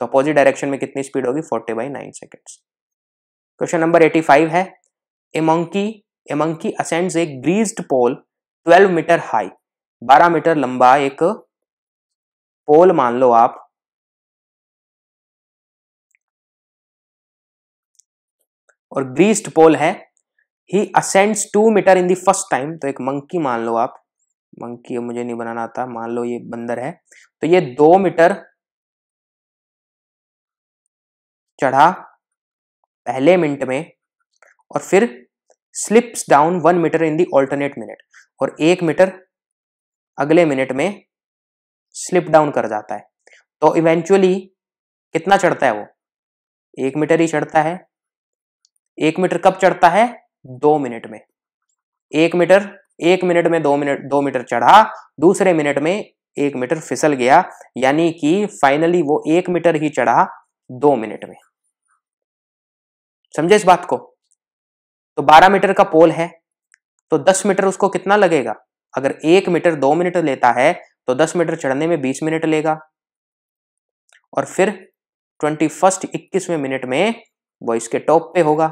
तो अपोजिट डायरेक्शन में कितनी स्पीड होगी 40 by nine second question number 85 है a monkey a monkey ascends a greased pole 12 metre high 12 metre लंबा एक पोल मान लो आप और ग्रीस्ड पोल है he ascends two metre in the first time तो एक मंकी मान लो आप मंकी मुझे नहीं बनाना आता मान लो ये बंदर है तो ये दो मीटर चढ़ा पहले मिनट में और फिर slips down one metre in the alternate minute और एक मीटर अगले मिनट में स्लिप डाउन कर जाता है तो इवेंचुअली कितना चढ़ता है वो एक मीटर ही चढ़ता है एक मीटर कब चढ़ता है दो मिनट में एक मीटर एक मिनट में दो मिनट दो मीटर चढ़ा दूसरे मिनट में एक मीटर फिसल गया यानी कि फाइनली वो एक मीटर ही चढ़ा दो मिनट में समझे इस बात को तो 12 मीटर का पोल है तो 10 मीटर उसको कितना लगेगा अगर एक मीटर दो मिनट लेता है तो 10 मीटर चढ़ने में 20 मिनट लेगा और फिर ट्वेंटी फर्स्ट इक्कीसवें मिनट में वो इसके टॉप पे होगा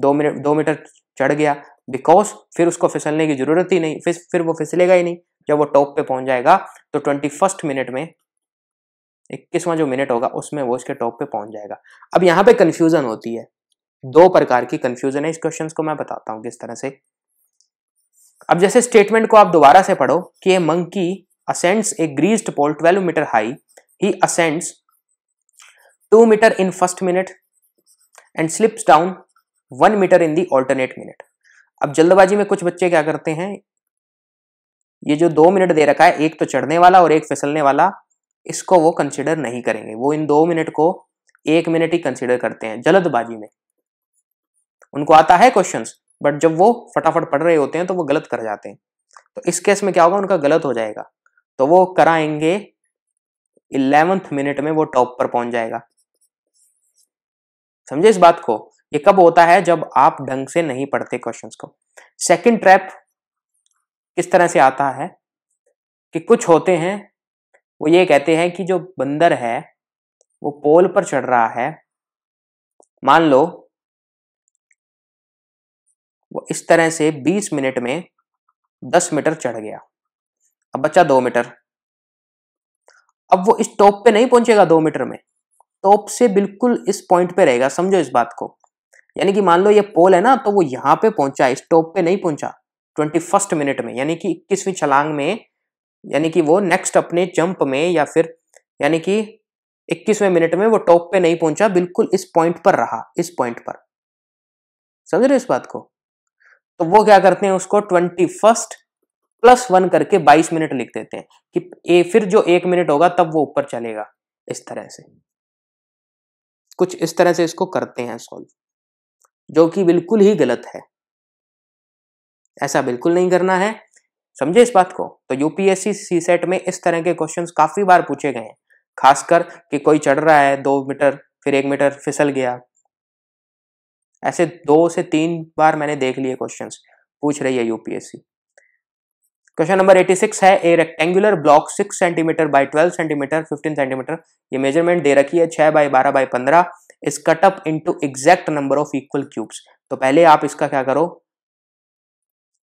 दो मिनट दो मीटर चढ़ गया बिकॉज फिर उसको फिसलने की जरूरत ही नहीं फिर फिर वो फिसलेगा ही नहीं जब वो टॉप पे पहुंच जाएगा तो ट्वेंटी फर्स्ट मिनट में इक्कीसवां जो मिनट होगा उसमें वो इसके टॉप पे पहुंच जाएगा अब यहां पे कंफ्यूजन होती है दो प्रकार की कंफ्यूजन है इस क्वेश्चन को मैं बताता हूं किस तरह से अब जैसे स्टेटमेंट को आप दोबारा से पढ़ो कि a monkey ascends a greased pole 12 metre high he ascends 2 metre in first minute and slips down 1 metre in the alternate minute अब जल्दबाजी में कुछ बच्चे क्या करते हैं ये जो दो मिनट दे रखा है एक तो चढ़ने वाला और एक फिसलने वाला इसको वो कंसिडर नहीं करेंगे वो इन दो मिनट को एक मिनट ही कंसिडर करते हैं जल्दबाजी में उनको आता है क्वेश्चन बट जब वो फटाफट पढ़ रहे होते हैं तो वो गलत कर जाते हैं तो इस केस में क्या होगा उनका गलत हो जाएगा तो वो कराएंगे इलेवेंथ मिनट में वो टॉप पर पहुंच जाएगा समझे इस बात को ये कब होता है जब आप ढंग से नहीं पढ़ते क्वेश्चंस को सेकंड ट्रैप किस तरह से आता है कि कुछ होते हैं वो ये कहते हैं कि जो बंदर है वो पोल पर चढ़ रहा है मान लो वो इस तरह से 20 मिनट में 10 मीटर चढ़ गया अब बचा दो मीटर अब वो इस टॉप पे नहीं पहुंचेगा दो मीटर में टॉप से बिल्कुल इस पॉइंट पे रहेगा समझो इस बात को यानी कि मान लो ये पोल है ना तो वो यहां पे पहुंचा इस टॉप पे नहीं पहुंचा ट्वेंटी फर्स्ट मिनट में यानी कि इक्कीसवीं छलांग में यानी कि वो नेक्स्ट अपने जंप में या फिर यानी कि इक्कीसवें मिनट में वो टॉप पे नहीं पहुंचा बिल्कुल इस पॉइंट पर रहा इस पॉइंट पर समझ रहे इस बात को तो वो क्या करते हैं उसको ट्वेंटी फर्स्ट प्लस वन करके बाईस मिनट लिख देते हैं कि ए फिर जो एक मिनट होगा तब वो ऊपर चलेगा इस तरह से कुछ इस तरह से इसको करते हैं सॉल्व जो कि बिल्कुल ही गलत है ऐसा बिल्कुल नहीं करना है समझे इस बात को तो यूपीएससी सी सेट में इस तरह के क्वेश्चन काफी बार पूछे गए हैं खासकर कि कोई चढ़ रहा है दो मीटर फिर एक मीटर फिसल गया ऐसे दो से तीन बार मैंने देख लिए क्वेश्चंस पूछ रही है यूपीएससी क्वेश्चन नंबर 86 है a rectangular block 6 centimetre by 12 centimetre 15 centimetre ये मेजरमेंट दे रखी है 6 by 12 by 15 is cut up into exact number of equal cubes तो पहले आप इसका क्या करो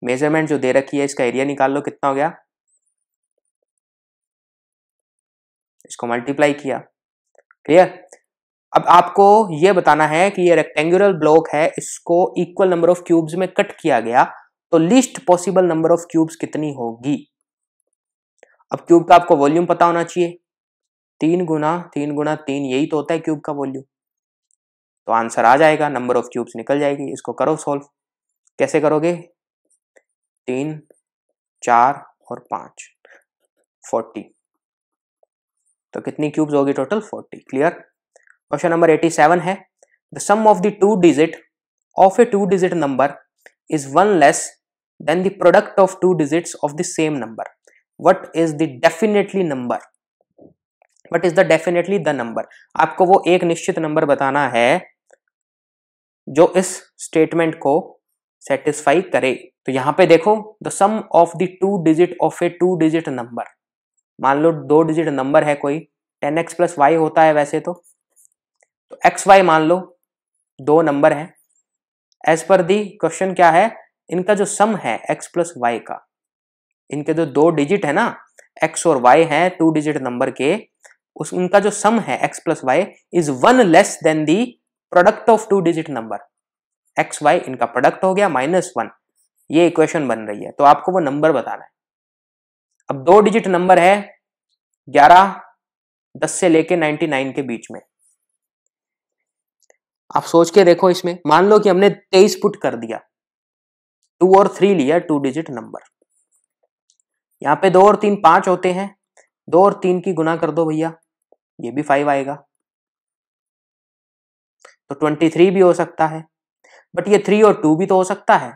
मेजरमेंट जो दे रखी है इसका एरिया निकाल लो कितना हो गया इसको मल्टीप्लाई किया क्लियर अब आपको ये बताना है कि ये रेक्टेंगुलर ब्लॉक है इसको इक्वल नंबर ऑफ क्यूब्स में कट किया गया तो least possible number of cubes कितनी होगी अब क्यूब का आपको वॉल्यूम पता होना चाहिए तीन गुना तीन गुना तीन यही तो होता है क्यूब का वॉल्यूम तो आंसर आ जाएगा नंबर ऑफ क्यूब्स निकल जाएगी इसको करो सॉल्व कैसे करोगे तीन चार और पांच फोर्टी तो कितनी क्यूब्स होगी total forty clear question number 87 है the sum of the two digit of a two digit number is one less than the product of two digits of the same number what is the definitely number what is the definitely the number आपको वो एक निश्चित number बताना है जो इस statement को satisfy करे तो यहां पे देखो the sum of the two digit of a two digit number मान लो दो डिजिट नंबर है कोई टेन एक्स प्लस वाई होता है वैसे तो तो एक्स वाई मान लो दो नंबर हैं एज पर दी क्वेश्चन क्या है इनका जो सम है एक्स प्लस वाई का इनके जो दो डिजिट है ना एक्स और वाई है टू डिजिट नंबर के उस उनका जो सम है x plus y is one less than the product of two digit number x y इनका प्रोडक्ट हो गया माइनस वन ये इक्वेशन बन रही है तो आपको वो नंबर बताना है अब दो डिजिट नंबर है ग्यारह दस से लेके नाइन्टी नाइन के बीच में आप सोच के देखो इसमें मान लो कि हमने तेईस पुट कर दिया टू और थ्री लिया टू डिजिट नंबर यहाँ पे दो और तीन पांच होते हैं दो और तीन की गुना कर दो भैया ये भी फाइव आएगा तो ट्वेंटी थ्री भी हो सकता है बट ये थ्री और टू भी तो हो सकता है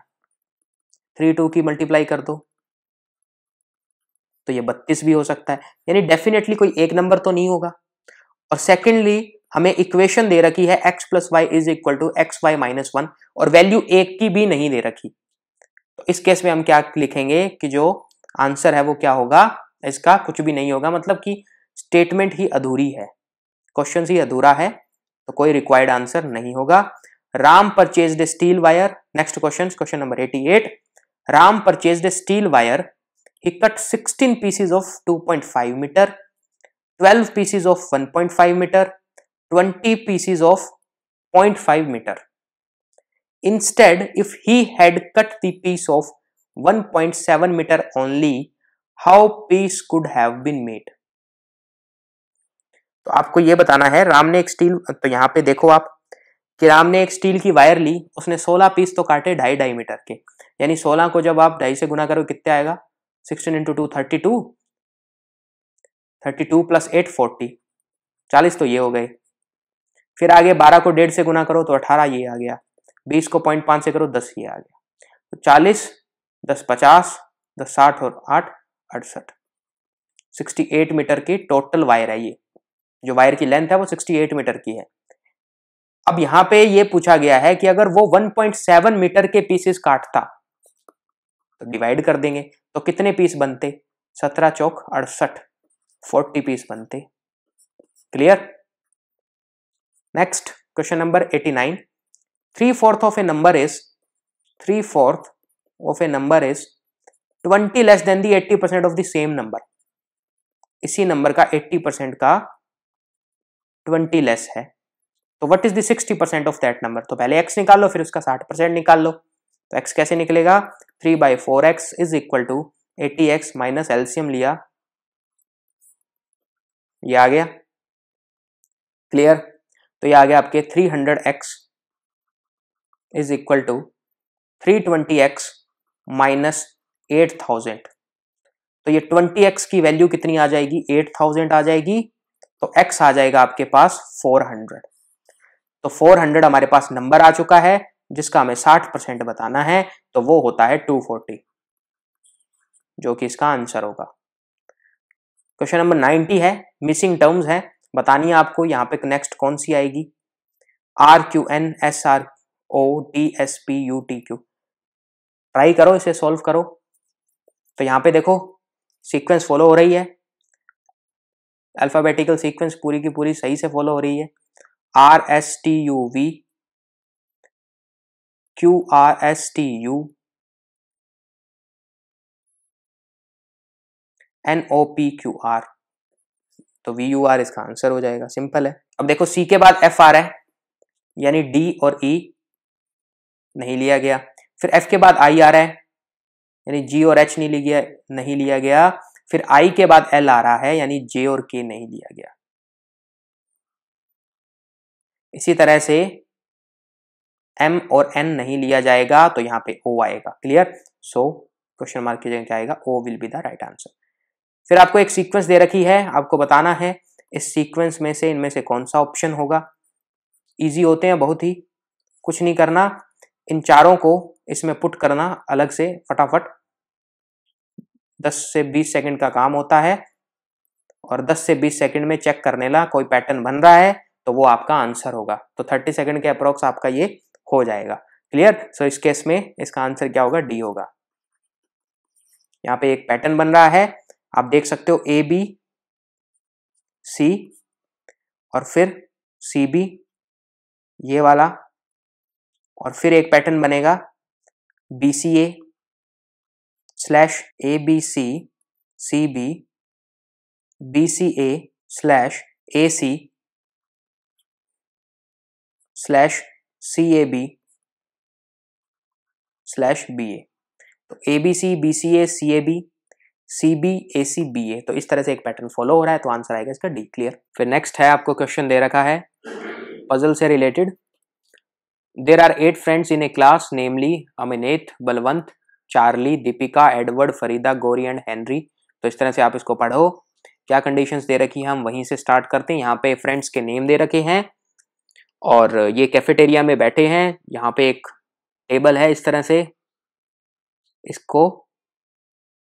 थ्री टू की मल्टीप्लाई कर दो तो ये बत्तीस भी हो सकता है यानी डेफिनेटली कोई एक नंबर तो नहीं होगा और सेकेंडली हमें इक्वेशन दे रखी है x plus y is equal to x y minus one और वैल्यू एक की भी नहीं दे रखी तो इस केस में हम क्या लिखेंगे कि जो आंसर है वो क्या होगा इसका कुछ भी नहीं होगा मतलब कि स्टेटमेंट ही अधूरी है क्वेश्चन ही अधूरा है तो कोई रिक्वायर्ड आंसर नहीं होगा Ram purchase steel wire next question question number eighty eight Ram purchase steel wire of two point five metre twelve meter of one point five metre 20 pieces of 0.5 meter. Instead, if he had cut the piece of 1.7 meter only, how piece could have been made? तो आपको ये बताना है राम ने एक steel तो यहाँ पे देखो आप कि राम ने एक स्टील की वायर ली उसने 16 पीस तो काटे ढाई ढाई मीटर के यानी 16 को जब आप ढाई से गुना करो कितने आएगा 16 into two thirty two thirty two plus eight forty चालीस तो ये हो गए फिर आगे बारह को डेढ़ से गुना करो तो अठारह ये आ गया बीस को पॉइंट पांच से करो दस ये आ गया तो चालीस दस पचास दस साठ और आठ अड़सठ सिक्सटी एट मीटर की टोटल वायर है ये जो वायर की लेंथ है वो सिक्सटी एट मीटर की है अब यहां पे ये पूछा गया है कि अगर वो 1.7 मीटर के पीसेस काटता तो डिवाइड कर देंगे तो कितने पीस बनते सत्रह चौक अड़सठ फोर्टी पीस बनते clear next question number 89 three fourth of a number is three fourth of a number is 20 less than the 80 percent of the same number इसी नंबर का 80 परसेंट का 20 लेस है तो what is the percent of that number तो पहले x निकाल लो फिर उसका साठ परसेंट निकाल लो तो एक्स कैसे निकलेगा three by four x is equal to eighty x minus एल्सियम लिया ये आ गया क्लियर तो ये आ गया आपके 300x hundred x is equal to three twenty x minus eight thousand तो ये ट्वेंटी एक्स की वैल्यू कितनी आ जाएगी एट थाउजेंड आ जाएगी तो एक्स आ जाएगा आपके पास फोर हंड्रेड तो फोर हंड्रेड हमारे पास नंबर आ चुका है जिसका हमें साठ परसेंट बताना है तो वो होता है टू फोर्टी जो कि इसका आंसर होगा क्वेश्चन नंबर नाइनटी है मिसिंग टर्म्स है बतानी है आपको यहाँ पे नेक्स्ट कौन सी आएगी R Q N S R O T S P U T Q try करो इसे सॉल्व करो तो यहाँ पे देखो सीक्वेंस फॉलो हो रही है अल्फाबेटिकल सीक्वेंस पूरी की पूरी सही से फॉलो हो रही है R S T U V Q R S T U N O P Q R तो वी यू आर इसका आंसर हो जाएगा सिंपल है अब देखो सी के बाद एफ आ रहा है यानी डी और ई e नहीं लिया गया फिर एफ के बाद आई आ रहा है यानी जी और एच नहीं लिया नहीं लिया गया फिर आई के बाद एल आ रहा है यानी जे और के नहीं लिया गया इसी तरह से एम और एन नहीं लिया जाएगा तो यहां पे ओ आएगा क्लियर सो क्वेश्चन मार्क की जगह क्या आएगा O will be the right answer फिर आपको एक सीक्वेंस दे रखी है आपको बताना है इस सीक्वेंस में से इनमें से कौन सा ऑप्शन होगा इजी होते हैं बहुत ही कुछ नहीं करना इन चारों को इसमें पुट करना अलग से फटाफट 10 से 20 सेकंड का काम होता है और 10 से 20 सेकंड में चेक करने ला कोई पैटर्न बन रहा है तो वो आपका आंसर होगा तो 30 सेकंड के अप्रोक्स आपका ये हो जाएगा क्लियर सो इस केस में इसका आंसर क्या होगा डी होगा यहाँ पे एक पैटर्न बन रहा है आप देख सकते हो ए बी सी और फिर सी बी ये वाला और फिर एक पैटर्न बनेगा B C A slash A B C C B B C A slash A C slash C A B slash B A तो A B C B C A C A B C B A C B A तो इस तरह से एक pattern follow हो रहा है तो आंसर आएगा इसका डी क्लियर फिर नेक्स्ट है आपको क्वेश्चन दे रखा है पजल से related there are eight friends in a class namely अमिनेत Balwant Charlie Deepika Edward Farida Gauri and Henry तो इस तरह से आप इसको पढ़ो क्या कंडीशंस दे रखी है हम वहीं से स्टार्ट करते हैं यहाँ पे फ्रेंड्स के नेम दे रखे हैं और ये कैफेटेरिया में बैठे हैं यहाँ पे एक टेबल है इस तरह से इसको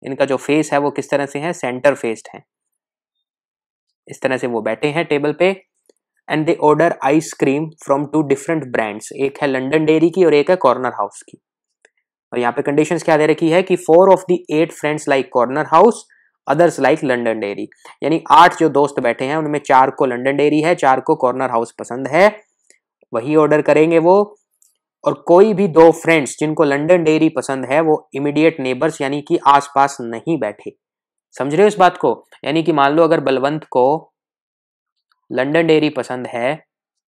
इनका जो फेस है वो किस तरह से है सेंटर फेस्ड है इस तरह से वो बैठे हैं टेबल पे and they order ice cream from two different brands एक है लंडन डेयरी की और एक है कॉर्नर हाउस की और यहाँ पे कंडीशन क्या दे रखी है कि four of the eight friends like corner house others like London dairy यानी आठ जो दोस्त बैठे हैं उनमें चार को लंडन डेयरी है चार को कॉर्नर हाउस पसंद है वही ऑर्डर करेंगे वो और कोई भी दो फ्रेंड्स जिनको लंडन डेयरी पसंद है वो इमीडिएट नेबर्स यानी कि आसपास नहीं बैठे समझ रहे हो इस बात को यानी कि मान लो अगर बलवंत को लंडन डेयरी पसंद है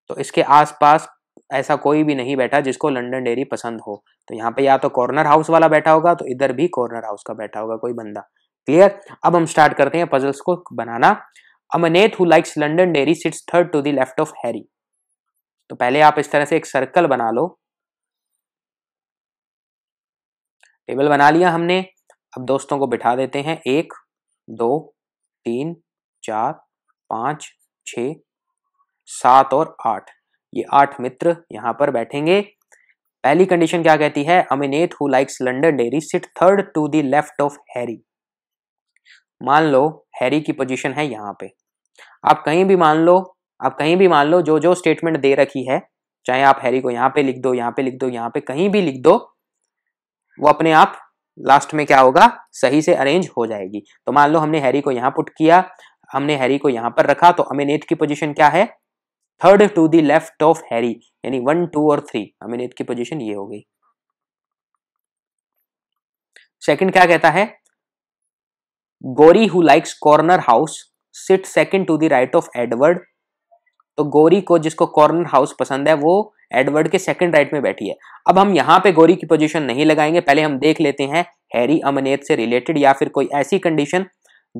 तो इसके आसपास ऐसा कोई भी नहीं बैठा जिसको लंडन डेयरी पसंद हो तो यहाँ पे या तो कॉर्नर हाउस वाला बैठा होगा तो इधर भी कॉर्नर हाउस का बैठा होगा कोई बंदा क्लियर अब हम स्टार्ट करते हैं पजल्स को बनाना Amneet who likes London dairy sits third to the left of Harry तो पहले आप इस तरह से एक सर्कल बना लो टेबल बना लिया हमने अब दोस्तों को बिठा देते हैं एक दो तीन चार पाँच छ सात और आठ ये आठ मित्र यहाँ पर बैठेंगे पहली कंडीशन क्या कहती है Amneet who likes London dairy sit third to the left of Harry मान लो हैरी की पोजीशन है यहाँ पे आप कहीं भी मान लो आप कहीं भी मान लो जो जो स्टेटमेंट दे रखी है चाहे आप हैरी को यहाँ पे लिख दो यहाँ पे लिख दो यहाँ पे कहीं भी लिख दो वो अपने आप लास्ट में क्या होगा सही से अरेंज हो जाएगी तो मान लो हमने हैरी को यहाँ पुट किया हमने हैरी को यहाँ पर रखा तो अमिनेट की पोजीशन क्या है third to the left of Harry यानी वन टू और थ्री अमिनेट की पोजीशन ये हो गई सेकंड क्या कहता है Gori who likes corner house sit second to the right of Edward तो गोरी को जिसको कॉर्नर हाउस पसंद है वो एडवर्ड के सेकंड राइट में बैठी है अब हम यहाँ पे गौरी की पोजीशन नहीं लगाएंगे पहले हम देख लेते हैं हैरी अमनेत से रिलेटेड या फिर कोई ऐसी कंडीशन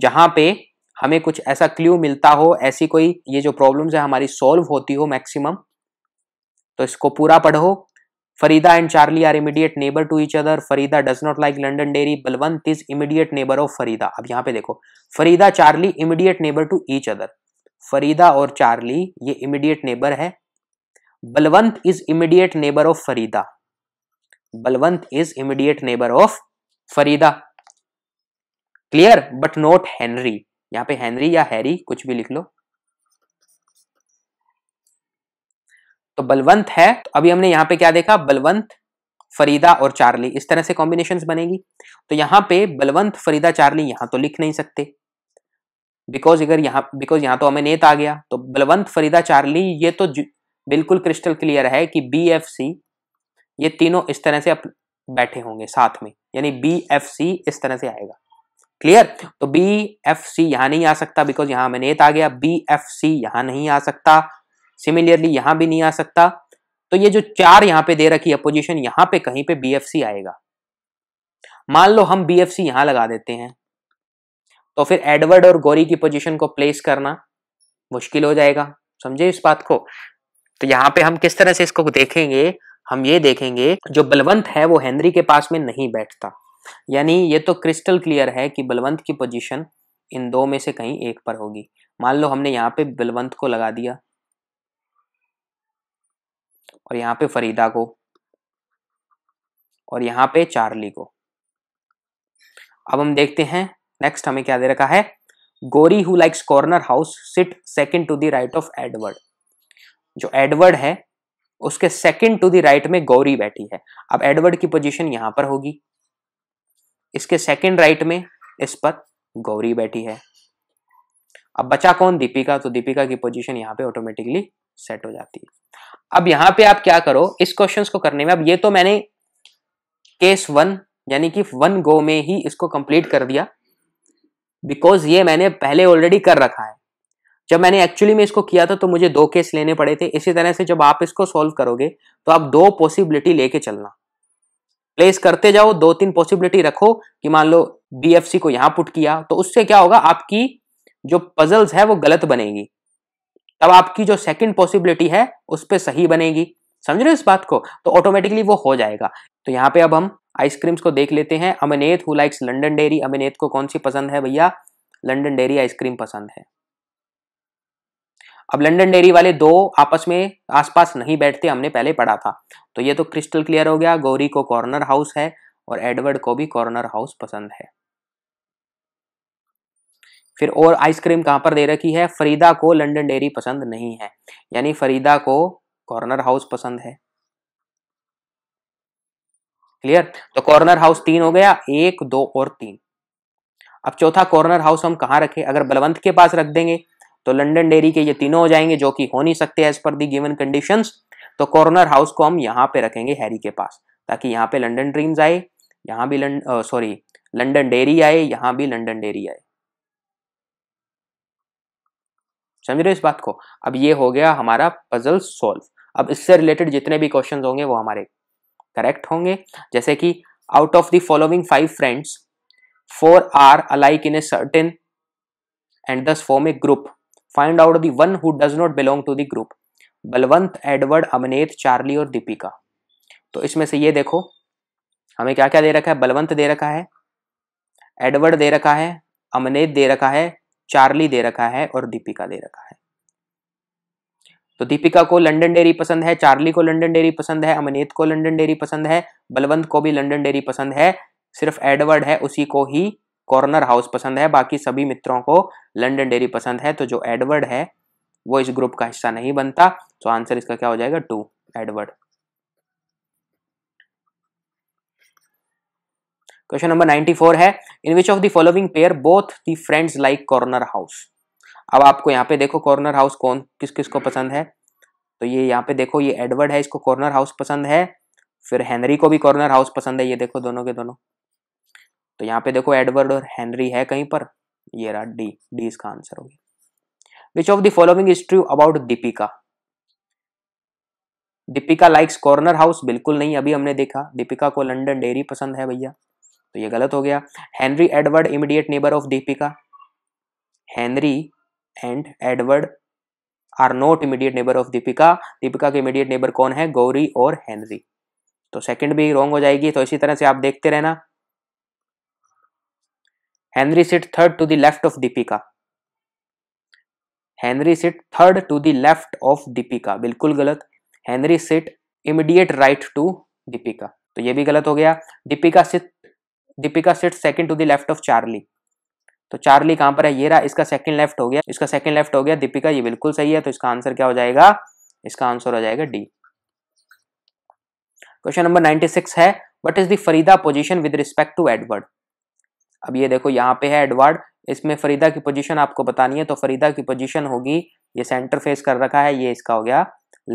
जहां पे हमें कुछ ऐसा क्ल्यू मिलता हो ऐसी कोई ये जो प्रॉब्लम्स है हमारी सॉल्व होती हो मैक्सिमम तो इसको पूरा पढ़ो Farida and Charlie are immediate neighbour to each other Farida does not like London dairy Balwant is immediate neighbour of Farida अब यहाँ पे देखो Farida Charlie immediate neighbour to each other Farida और चार्ली ये इमीडिएट नेबर है Balwant is immediate neighbour of Farida Balwant is immediate neighbour of Farida clear but not Henry यहां पे Henry या हैरी कुछ भी लिख लो तो बलवंत है तो अभी हमने यहां पे क्या देखा बलवंत फरीदा और चार्ली इस तरह से कॉम्बिनेशन बनेगी तो यहां पे बलवंत फरीदा चार्ली यहां तो लिख नहीं सकते बिकॉज अगर यहां बिकॉज यहां तो हमें नेत आ गया तो बलवंत फरीदा चार्ली ये तो बिल्कुल क्रिस्टल क्लियर है कि बी एफ सी ये तीनों इस तरह से बैठे होंगे साथ में यानी बी एफ सी इस तरह से आएगा क्लियर तो बी एफ सी यहां नहीं आ सकता बिकॉज यहां मैंने नेत आ गया बी एफ सी यहां नहीं आ सकता सिमिलरली यहां भी नहीं आ सकता तो ये जो चार यहाँ पे दे रखी है पोजिशन यहां पे कहीं पे बी एफ सी आएगा मान लो हम बी एफ सी यहां लगा देते हैं तो फिर एडवर्ड और गोरी की पोजिशन को प्लेस करना मुश्किल हो जाएगा समझे इस बात को तो यहाँ पे हम किस तरह से इसको देखेंगे हम ये देखेंगे जो बलवंत है वो हेनरी के पास में नहीं बैठता यानी ये तो क्रिस्टल क्लियर है कि बलवंत की पोजीशन इन दो में से कहीं एक पर होगी मान लो हमने यहाँ पे बलवंत को लगा दिया और यहाँ पे फरीदा को और यहाँ पे चार्ली को अब हम देखते हैं नेक्स्ट हमें क्या दे रखा है Gori who likes corner house sit second to the right of Edward जो एडवर्ड है उसके सेकंड टू द राइट में गौरी बैठी है अब एडवर्ड की पोजीशन यहां पर होगी इसके सेकंड राइट में इस पर गौरी बैठी है अब बचा कौन दीपिका तो दीपिका की पोजीशन यहाँ पे ऑटोमेटिकली सेट हो जाती है अब यहां पे आप क्या करो इस क्वेश्चंस को करने में अब ये तो मैंने केस वन यानी कि वन गो में ही इसको कंप्लीट कर दिया बिकॉज ये मैंने पहले ऑलरेडी कर रखा है जब मैंने एक्चुअली में इसको किया था तो मुझे दो केस लेने पड़े थे इसी तरह से जब आप इसको सॉल्व करोगे तो आप दो पॉसिबिलिटी लेके चलना प्लेस करते जाओ दो तीन पॉसिबिलिटी रखो कि मान लो बी को यहाँ पुट किया तो उससे क्या होगा आपकी जो पजल्स है वो गलत बनेगी तब आपकी जो सेकंड पॉसिबिलिटी है उस पर सही बनेगी समझ रहे हो इस बात को तो ऑटोमेटिकली वो हो जाएगा तो यहाँ पे अब हम आइसक्रीम्स को देख लेते हैं Amneet who likes London dairy Amneet को कौन सी पसंद है भैया लंडन डेयरी आइसक्रीम पसंद है अब लंडन डेयरी वाले दो आपस में आसपास नहीं बैठते हमने पहले पढ़ा था तो ये तो क्रिस्टल क्लियर हो गया गौरी को कॉर्नर हाउस है और एडवर्ड को भी कॉर्नर हाउस पसंद है फिर और आइसक्रीम कहां पर दे रखी है फरीदा को लंडन डेयरी पसंद नहीं है यानी फरीदा को कॉर्नर हाउस पसंद है क्लियर तो कॉर्नर हाउस तीन हो गया एक दो और तीन अब चौथा कॉर्नर हाउस हम कहां रखें अगर बलवंत के पास रख देंगे तो लंडन डेरी के ये तीनों हो जाएंगे जो कि हो नहीं सकते as per the given condition तो कॉर्नर हाउस को हम यहाँ पे रखेंगे हैरी के पास ताकि यहाँ पे लंडन ड्रीम्स आए यहाँ भी लंड सॉरी लंडन डेरी आए यहाँ भी लंडन डेरी आए समझ रहे इस बात को अब ये हो गया हमारा पजल सॉल्व अब इससे रिलेटेड जितने भी क्वेश्चन होंगे वो हमारे करेक्ट होंगे जैसे कि out of the following five friends four are alike in a certain and thus form a group find out the one who does not belong to the group Balwant Edward Amneet Charlie और दीपिका तो इसमें से ये देखो हमें क्या क्या दे रखा है बलवंत दे रखा है एडवर्ड दे रखा है अमनेत दे रखा है चार्ली दे रखा है और दीपिका दे रखा है तो दीपिका को लंडन डेरी पसंद है चार्ली को लंडन डेरी पसंद है अमनेत को लंडन डेरी पसंद है बलवंत को भी लंडन डेरी पसंद है सिर्फ एडवर्ड है उसी को ही कॉर्नर हाउस पसंद है बाकी सभी मित्रों को लंडन डेरी पसंद है तो जो एडवर्ड है वो इस ग्रुप का हिस्सा नहीं बनता तो आंसर इसका क्या हो जाएगा टू एडवर्ड क्वेश्चन नंबर 94 है in which of the following pair both the friends like corner house अब आपको यहाँ पे देखो कॉर्नर हाउस कौन किस किस को पसंद है तो ये यहाँ पे देखो ये एडवर्ड है इसको कॉर्नर हाउस पसंद है फिर हेनरी को भी कॉर्नर हाउस पसंद है ये देखो दोनों के दोनों तो यहाँ पे देखो एडवर्ड और हेनरी है कहीं पर ये रहा डी डी इसका आंसर हो गया which of the following is true about Deepika Deepika likes corner house बिल्कुल नहीं अभी हमने देखा दीपिका को लंडन डेयरी पसंद है भैया तो ये गलत हो गया Henry Edward immediate neighbour of Deepika Henry and Edward are not immediate neighbour of Deepika Deepika के इमीडिएट नेबर कौन है गौरी और हेनरी तो सेकंड भी रॉन्ग हो जाएगी तो इसी तरह से आप देखते रहना Henry sit third to the left of Deepika Henry sit third to the left बिल्कुल गलत Henry sit immediate right to Deepika तो ये भी गलत हो गया Deepika sit Deepika sit second to the left of Charlie तो चार्ली कहां पर है ये रहा इसका सेकंड लेफ्ट हो गया इसका सेकंड लेफ्ट हो गया दीपिका ये बिल्कुल सही है तो इसका आंसर क्या हो जाएगा इसका आंसर हो जाएगा डी क्वेश्चन नंबर 96 है what is the Farida position with respect to Edward अब ये देखो यहाँ पे है एडवर्ड इसमें फरीदा की पोजीशन आपको बतानी है तो फरीदा की पोजीशन होगी ये सेंटर फेस कर रखा है ये इसका हो गया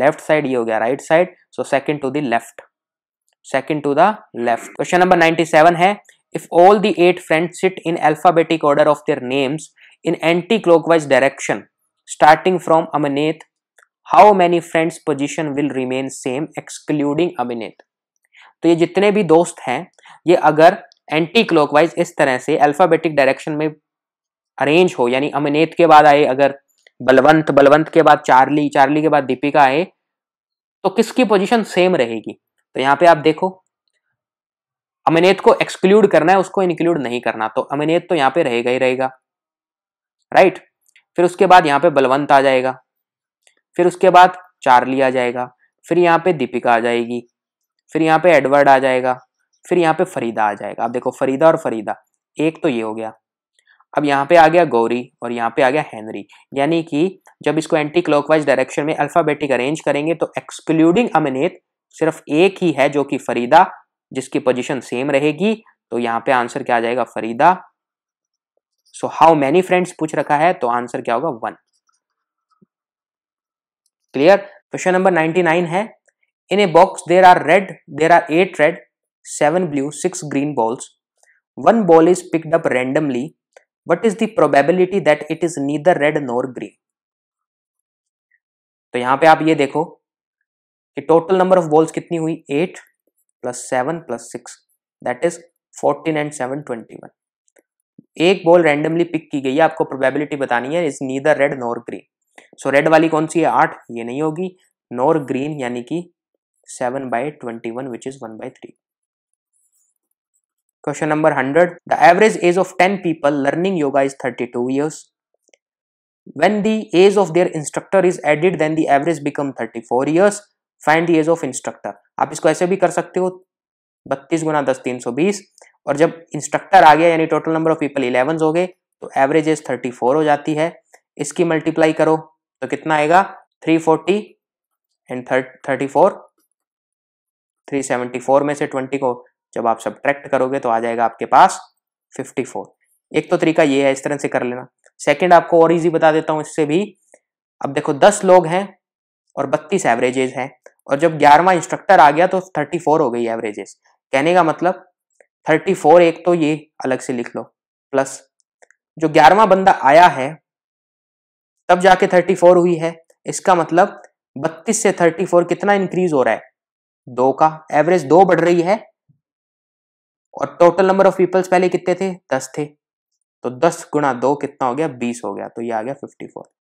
लेफ्ट साइड ये हो गया right side so second to the left second to the left question number 97 है if all the eight friends sit in alphabetic order of their names in anti clockwise direction starting from Amneet how many friends position will remain same excluding Amneet तो ये जितने भी दोस्त हैं ये अगर anti clockwise इस तरह से अल्फ़ाबेटिक डायरेक्शन में अरेंज हो यानी अमिनेत के बाद आए अगर बलवंत बलवंत के बाद चार्ली चार्ली के बाद दीपिका आए तो किसकी पोजीशन सेम रहेगी तो यहाँ पे आप देखो अमिनेत को एक्सक्लूड करना है उसको इंक्लूड नहीं करना तो अमिनेत तो यहाँ पे रहेगा ही रहेगा राइट फिर उसके बाद यहाँ पे बलवंत आ जाएगा फिर उसके बाद चार्ली आ जाएगा फिर यहाँ पे दीपिका आ जाएगी फिर यहाँ पे एडवर्ड आ जाएगा फिर यहाँ पे फरीदा आ जाएगा आप देखो फरीदा और फरीदा एक तो ये हो गया अब यहाँ पे आ गया गौरी और यहाँ पे आ गया हैनरी यानी कि जब इसको एंटी क्लॉकवाइज डायरेक्शन में अल्फ़ाबेटिक अरेंज करेंगे तो एक्सक्लूडिंग अमिनेत सिर्फ एक ही है जो कि फरीदा जिसकी पोजिशन सेम रहेगी तो यहाँ पे आंसर क्या आ जाएगा Farida so how many friends पूछ रखा है तो आंसर क्या होगा वन क्लियर क्वेश्चन नंबर 99 है in a box there are red there are eight red seven blue, six green balls. One ball is picked up randomly. What is the probability that it is neither red nor green? तो यहां पे आप ये देखो कि total number of balls कितनी हुई eight plus seven plus six that is fourteen and seven twenty one एक बॉल रैंडमली पिक की गई है आपको प्रोबेबिलिटी बतानी है is neither red nor green so red वाली कौन सी है आठ ये नहीं होगी नॉर ग्रीन यानी कि seven by twenty one which is one by three question number hundred the average age of ten people learning yoga is thirty two years when the age of their instructor is added then the average become thirty four years find the age of instructor आप इसको ऐसे भी कर सकते हो बत्तीस गुना दस तीन सौ बीस और जब इंस्ट्रक्टर आ गया यानी total number of people eleven हो गए तो एवरेज एज थर्टी फोर हो जाती है इसकी मल्टीप्लाई करो तो कितना आएगा three forty and thirty four three seventy four में से ट्वेंटी को जब आप सब करोगे तो आ जाएगा आपके पास 54 एक तो तरीका ये है इस तरह से कर लेना सेकंड आपको और इजी बता देता हूं इससे भी अब देखो 10 लोग हैं और 32 एवरेजेस हैं और जब ग्यारहवा इंस्ट्रक्टर आ गया तो 34 हो गई एवरेजेस कहने का मतलब 34 एक तो ये अलग से लिख लो प्लस जो ग्यारहवा बंदा आया है तब जाके थर्टी हुई है इसका मतलब बत्तीस से थर्टी कितना इंक्रीज हो रहा है दो का एवरेज दो बढ़ रही है और टोटल नंबर ऑफ पीपल्स पहले कितने थे दस थे तो दस गुणा दो कितना हो गया बीस हो गया तो ये आ गया फिफ्टी फोर